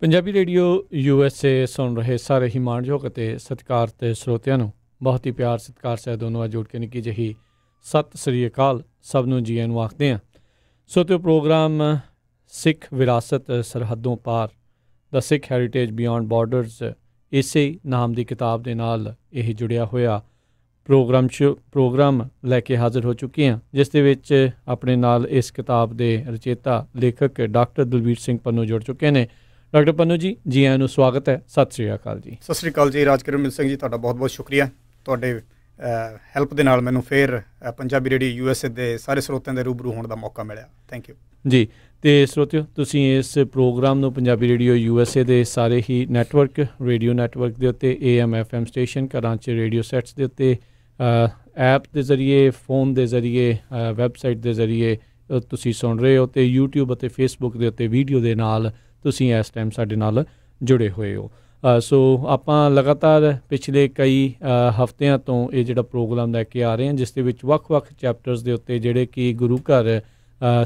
Punjabi radio U S A ਸੁਣ ਰਹੇ ਸਾਰੇ ਹੀ ਮਾਣਯੋਗ ਅਤੇ ਸਤਿਕਾਰ ਤੇ ਸਰੋਤਿਆਂ ਨੂੰ ਬਹੁਤ ਹੀ ਪਿਆਰ ਸਤਿਕਾਰ ਸਹਿਤ ਦੋਨੋਂ ਆ ਜੋੜ ਕੇ ਨਿੱਕੀ ਜਹੀ ਸਤਿ ਸ੍ਰੀ ਅਕਾਲ ਸਭ ਨੂੰ ਜੀ ਨੂੰ ਆਖਦੇ ਆ ਸੋ ਤੇ ਪ੍ਰੋਗਰਾਮ ਸਿੱਖ ਵਿਰਾਸਤ ਸਰਹੱਦੋਂ ਪਾਰ ਦਾ ਸਿੱਖ ਹੈਰੀਟੇਜ ਬਿਯੋਂਡ ਬਾਰਡਰਸ ਇਸੇ ਨਾਮ ਦੀ ਕਿਤਾਬ ਦੇ ਨਾਲ ਇਹ ਜੁੜਿਆ ਹੋਇਆ ਪ੍ਰੋਗਰਾਮ ਚ ਪ੍ਰੋਗਰਾਮ ਲੈ ਕੇ ਹਾਜ਼ਰ ਹੋ ਚੁੱਕੇ ਹਾਂ ਜਿਸ ਦੇ ਵਿੱਚ ਆਪਣੇ ਨਾਲ ਇਸ ਕਿਤਾਬ ਦੇ ਰਚੇਤਾ ਲੇਖਕ ਡਾਕਟਰ ਦਲਵੀਰ ਸਿੰਘ ਪੰਨੂ ਜੁੜ ਚੁੱਕੇ ਨੇ ਡਾਕਟਰ ਪੰਨੂ ਜੀ ਜੀ ਆਇਆਂ ਨੂੰ ਸਵਾਗਤ ਹੈ ਸਤਿ ਸ਼੍ਰੀ ਅਕਾਲ ਜੀ ਸਤਿ ਸ਼੍ਰੀ ਅਕਾਲ ਜੀ ਮਿਲ ਸਿੰਘ ਜੀ ਤੁਹਾਡਾ ਬਹੁਤ ਬਹੁਤ ਸ਼ੁਕਰੀਆ ਤੁਹਾਡੇ ਹੈਲਪ ਦੇ ਨਾਲ ਮੈਨੂੰ ਫੇਰ ਪੰਜਾਬੀ ਰੇਡੀਓ ਏ ਦੇ ਸਾਰੇ ਸਰੋਤਿਆਂ ਦੇ ਰੂਬਰੂ ਹੋਣ ਦਾ ਮੌਕਾ ਮਿਲਿਆ ਥੈਂਕ ਯੂ ਜੀ ਤੇ ਸਰੋਤਿਓ ਤੁਸੀਂ ਇਸ ਪ੍ਰੋਗਰਾਮ ਨੂੰ Punjabi radio U S A ਦੇ ਸਾਰੇ ਹੀ ਨੈਟਵਰਕ ਰੇਡੀਓ ਨੈਟਵਰਕ ਦੇ ਉੱਤੇ A M F M station ਕਰਾਂਚ ਰੇਡੀਓ ਸੈਟਸ ਦੇ ਉੱਤੇ ਐਪ ਦੇ ਜ਼ਰੀਏ ਫੋਨ ਦੇ ਜ਼ਰੀਏ ਵੈਬਸਾਈਟ ਦੇ ਜ਼ਰੀਏ ਤੁਸੀਂ ਸੁਣ ਰਹੇ ਹੋ ਤੇ YouTube ਅਤੇ Facebook ਦੇ ਉੱਤੇ ਵੀਡੀਓ ਦੇ ਨਾਲ ਤੁਸੀਂ ਇਸ ਟਾਈਮ ਸਾਡੇ ਨਾਲ ਜੁੜੇ ਹੋਏ ਹੋ ਸੋ ਆਪਾਂ ਲਗਾਤਾਰ ਪਿਛਲੇ ਕਈ ਹਫ਼ਤਿਆਂ ਤੋਂ ਇਹ ਜਿਹੜਾ ਪ੍ਰੋਗਰਾਮ ਲੈ ਕੇ ਆ ਰਹੇ ਹਾਂ ਜਿਸ ਦੇ ਵਿੱਚ ਵੱਖ-ਵੱਖ ਚੈਪਟਰਸ ਦੇ ਉੱਤੇ ਜਿਹੜੇ ਕਿ ਗੁਰੂ ਘਰ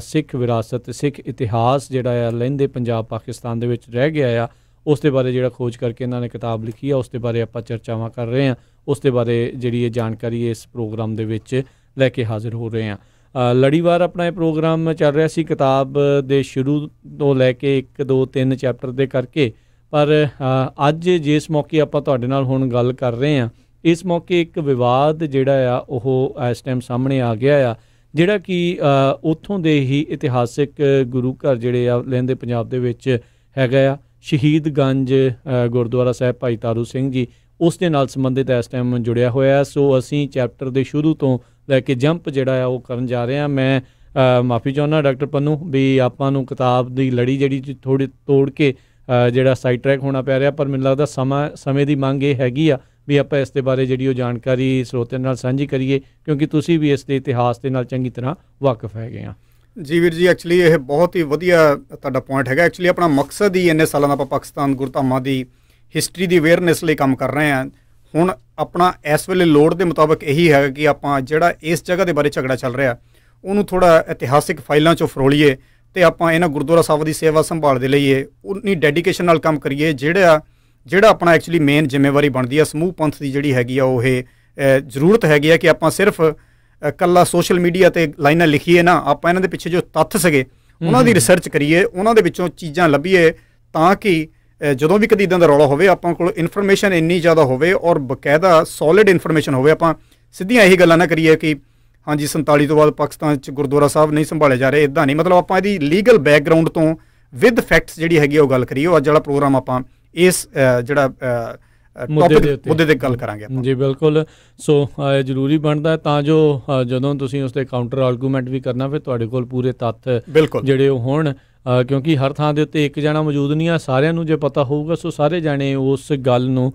ਸਿੱਖ ਵਿਰਾਸਤ ਸਿੱਖ ਇਤਿਹਾਸ ਜਿਹੜਾ ਆ ਲਹਿੰਦੇ ਪੰਜਾਬ ਪਾਕਿਸਤਾਨ ਦੇ ਵਿੱਚ ਰਹਿ ਗਿਆ ਆ ਉਸ ਦੇ ਬਾਰੇ ਜਿਹੜਾ ਖੋਜ ਕਰਕੇ ਇਹਨਾਂ ਨੇ ਕਿਤਾਬ ਲਿਖੀ ਆ ਉਸ ਦੇ ਬਾਰੇ ਆਪਾਂ ਚਰਚਾਵਾਂ ਕਰ ਰਹੇ ਹਾਂ ਉਸ ਦੇ ਬਾਰੇ ਜਿਹੜੀ ਇਹ ਜਾਣਕਾਰੀ ਇਸ ਪ੍ਰੋਗਰਾਮ ਦੇ ਵਿੱਚ ਲੈ ਕੇ ਹਾਜ਼ਰ ਹੋ ਰਹੇ ਹਾਂ ਲੜੀਵਾਰ ਆਪਣਾ ਇਹ ਪ੍ਰੋਗਰਾਮ ਚੱਲ ਰਿਹਾ ਸੀ ਕਿਤਾਬ ਦੇ ਸ਼ੁਰੂ ਤੋਂ ਲੈ ਕੇ 1 2 3 ਚੈਪਟਰ ਦੇ ਕਰਕੇ ਪਰ ਅੱਜ ਜਿਸ ਮੌਕੇ ਆਪਾਂ ਤੁਹਾਡੇ ਨਾਲ ਹੁਣ ਗੱਲ ਕਰ ਰਹੇ ਹਾਂ ਇਸ ਮੌਕੇ ਇੱਕ ਵਿਵਾਦ ਜਿਹੜਾ ਆ ਉਹ ਇਸ ਟਾਈਮ ਸਾਹਮਣੇ ਆ ਗਿਆ ਆ ਜਿਹੜਾ ਕਿ ਉਥੋਂ ਦੇ ਹੀ ਇਤਿਹਾਸਿਕ ਗੁਰੂ ਘਰ ਜਿਹੜੇ ਆ ਲੈਂਦੇ ਪੰਜਾਬ ਦੇ ਵਿੱਚ ਹੈਗਾ ਆ ਸ਼ਹੀਦ ਗੰਜ ਗੁਰਦੁਆਰਾ ਸਾਹਿਬ ਭਾਈ ਤਾਰੂ ਸਿੰਘ ਜੀ ਉਸ ਦੇ ਨਾਲ ਸੰਬੰਧਿਤ ਇਸ ਟਾਈਮ ਜੁੜਿਆ ਹੋਇਆ ਸੋ ਅਸੀਂ ਚੈਪਟਰ ਦੇ ਸ਼ੁਰੂ ਤੋਂ ਲੈ ਕੇ ਜੰਪ ਜਿਹੜਾ ਆ ਉਹ ਕਰਨ ਜਾ ਰਹੇ ਆ ਮੈਂ ਮਾਫੀ ਚਾਹੁੰਦਾ ਡਾਕਟਰ ਪੰਨੂ ਵੀ ਆਪਾਂ ਨੂੰ ਕਿਤਾਬ ਦੀ ਲੜੀ ਜਿਹੜੀ ਥੋੜੀ ਤੋੜ ਕੇ ਜਿਹੜਾ ਸਾਈਡ ਟਰੈਕ ਹੋਣਾ ਪੈ ਰਿਹਾ ਪਰ ਮੈਨੂੰ ਲੱਗਦਾ ਸਮਾਂ ਸਮੇਂ ਦੀ ਮੰਗ ਇਹ ਹੈਗੀ ਆ ਵੀ ਆਪਾਂ ਇਸ ਦੇ ਬਾਰੇ ਜਿਹੜੀ ਉਹ ਜਾਣਕਾਰੀ ਸਰੋਤਿਆਂ ਨਾਲ ਸਾਂਝੀ ਕਰੀਏ ਕਿਉਂਕਿ ਤੁਸੀਂ ਵੀ ਇਸ ਦੇ ਇਤਿਹਾਸ ਦੇ ਨਾਲ ਚੰਗੀ ਤਰ੍ਹਾਂ ਵਾਕਿਫ ਹੈਗੇ ਆ ਜੀ ਵੀਰ ਜੀ ਐਕਚੁਅਲੀ ਇਹ ਬਹੁਤ ਹੀ ਵਧੀਆ ਤੁਹਾਡਾ ਪੁਆਇੰਟ ਹੈਗਾ ਐਕਚੁਅਲੀ ਆਪਣਾ ਮਕਸਦ ਹੀ ਇੰਨੇ ਸਾਲਾਂ ਦਾ ਆਪਾਂ ਪਾਕਿਸਤਾਨ ਗੁਰਧਾਮਾਂ ਦੀ ਹਿਸਟਰੀ ਦੀ ਅਵੇਅਰਨੈਸ ਲਈ ਕੰਮ ਕਰ ਰਹੇ ਆ ਹੁਣ ਆਪਣਾ ਇਸ ਵੇਲੇ ਲੋੜ ਦੇ ਮੁਤਾਬਕ ਇਹੀ ਹੈ ਕਿ ਆਪਾਂ ਜਿਹੜਾ ਇਸ ਜਗ੍ਹਾ ਦੇ ਬਾਰੇ ਝਗੜਾ ਚੱਲ ਰਿਹਾ ਉਹਨੂੰ ਥੋੜਾ ਇਤਿਹਾਸਿਕ ਫਾਈਲਾਂ ਚੋਂ ਫਰੋਲੀਏ ਤੇ ਆਪਾਂ ਇਹਨਾਂ ਗੁਰਦੁਆਰਾ ਸਾਹਿਬ ਦੀ ਸੇਵਾ ਸੰਭਾਲ ਦੇ ਲਈਏ ਉਨੀ ਡੈਡੀਕੇਸ਼ਨ ਨਾਲ ਕੰਮ ਕਰੀਏ ਜਿਹੜਾ ਜਿਹੜਾ ਆਪਣਾ ਐਕਚੁਅਲੀ ਮੇਨ ਜ਼ਿੰਮੇਵਾਰੀ ਬਣਦੀ ਆ ਸਮੂਹ ਪੰਥ ਦੀ ਜਿਹੜੀ ਹੈਗੀ ਆ ਉਹ ਇਹ ਜ਼ਰੂਰਤ ਹੈਗੀ ਆ ਕਿ ਆਪਾਂ ਸਿਰਫ ਕੱਲਾ ਸੋਸ਼ਲ ਮੀਡੀਆ ਤੇ ਲਾਈਨਾਂ ਲਿਖੀਏ ਨਾ ਆਪਾਂ ਇਹਨਾਂ ਦੇ ਪਿੱਛੇ ਜੋ ਤੱਥ ਸਗੇ ਉਹਨਾਂ ਦੀ ਰਿਸਰਚ ਕਰੀਏ ਉਹਨਾਂ ਦੇ ਵਿੱਚੋਂ ਚੀਜ਼ਾਂ ਲੱਭੀਏ ਤਾਂ ਕਿ ਜਦੋਂ ਵੀ ਕਦੀ ਇਦਾਂ ਦਾ ਰੌਲਾ ਹੋਵੇ ਆਪਾਂ ਕੋਲ ਇਨਫੋਰਮੇਸ਼ਨ ਇੰਨੀ ਜ਼ਿਆਦਾ ਹੋਵੇ ਔਰ ਬਕਾਇਦਾ ਸੋਲਿਡ ਇਨਫੋਰਮੇਸ਼ਨ ਹੋਵੇ ਆਪਾਂ ਸਿੱਧੀਆਂ ਇਹੀ ਗੱਲਾਂ ਨਾ ਕਰੀਏ ਕਿ ਹਾਂਜੀ 47 ਤੋਂ ਬਾਅਦ ਪਾਕਿਸਤਾਨ 'ਚ ਗੁਰਦੁਆਰਾ ਸਾਹਿਬ ਨਹੀਂ ਸੰਭਾਲੇ ਜਾ ਰਹੇ ਇਦਾਂ ਨਹੀਂ ਮਤਲਬ ਆਪਾਂ ਇਹਦੀ ਲੀਗਲ ਬੈਕਗ੍ਰਾਉਂਡ ਤੋਂ ਵਿਦ ਫੈਕਟਸ ਜਿਹੜੀ ਹੈਗੀ ਉਹ ਗੱਲ ਕਰੀਏ ਅੱਜ ਵਾਲਾ ਪ੍ਰੋਗਰਾਮ ਆਪਾਂ ਇਸ ਜਿਹੜਾ ਟੌਪਿਕ ਮੁੱਦੇ ਤੇ ਗੱਲ ਕਰਾਂਗੇ ਆਪਾਂ ਜੀ ਬਿਲਕੁਲ ਸੋ ਇਹ ਜ਼ਰੂਰੀ ਬਣਦਾ ਤਾਂ ਜੋ ਜਦੋਂ ਤੁਸੀਂ ਉਸ ਤੇ ਕਾਊਂਟਰ ਆਰਗੂਮੈਂਟ ਵੀ ਕਰਨਾ ਫਿਰ ਤੁਹਾਡੇ ਕੋਲ ਪੂਰੇ ਤੱਥ ਜਿਹੜੇ ਉਹ ਹੋਣ ਕਿਉਂਕਿ ਹਰ ਥਾਂ ਦੇ ਉੱਤੇ ਇੱਕ ਜਣਾ ਮੌਜੂਦ ਨਹੀਂ ਆ ਸਾਰਿਆਂ ਨੂੰ ਜੇ ਪਤਾ ਹੋਊਗਾ ਸੋ ਸਾਰੇ ਜਾਣੇ ਉਸ ਗੱਲ ਨੂੰ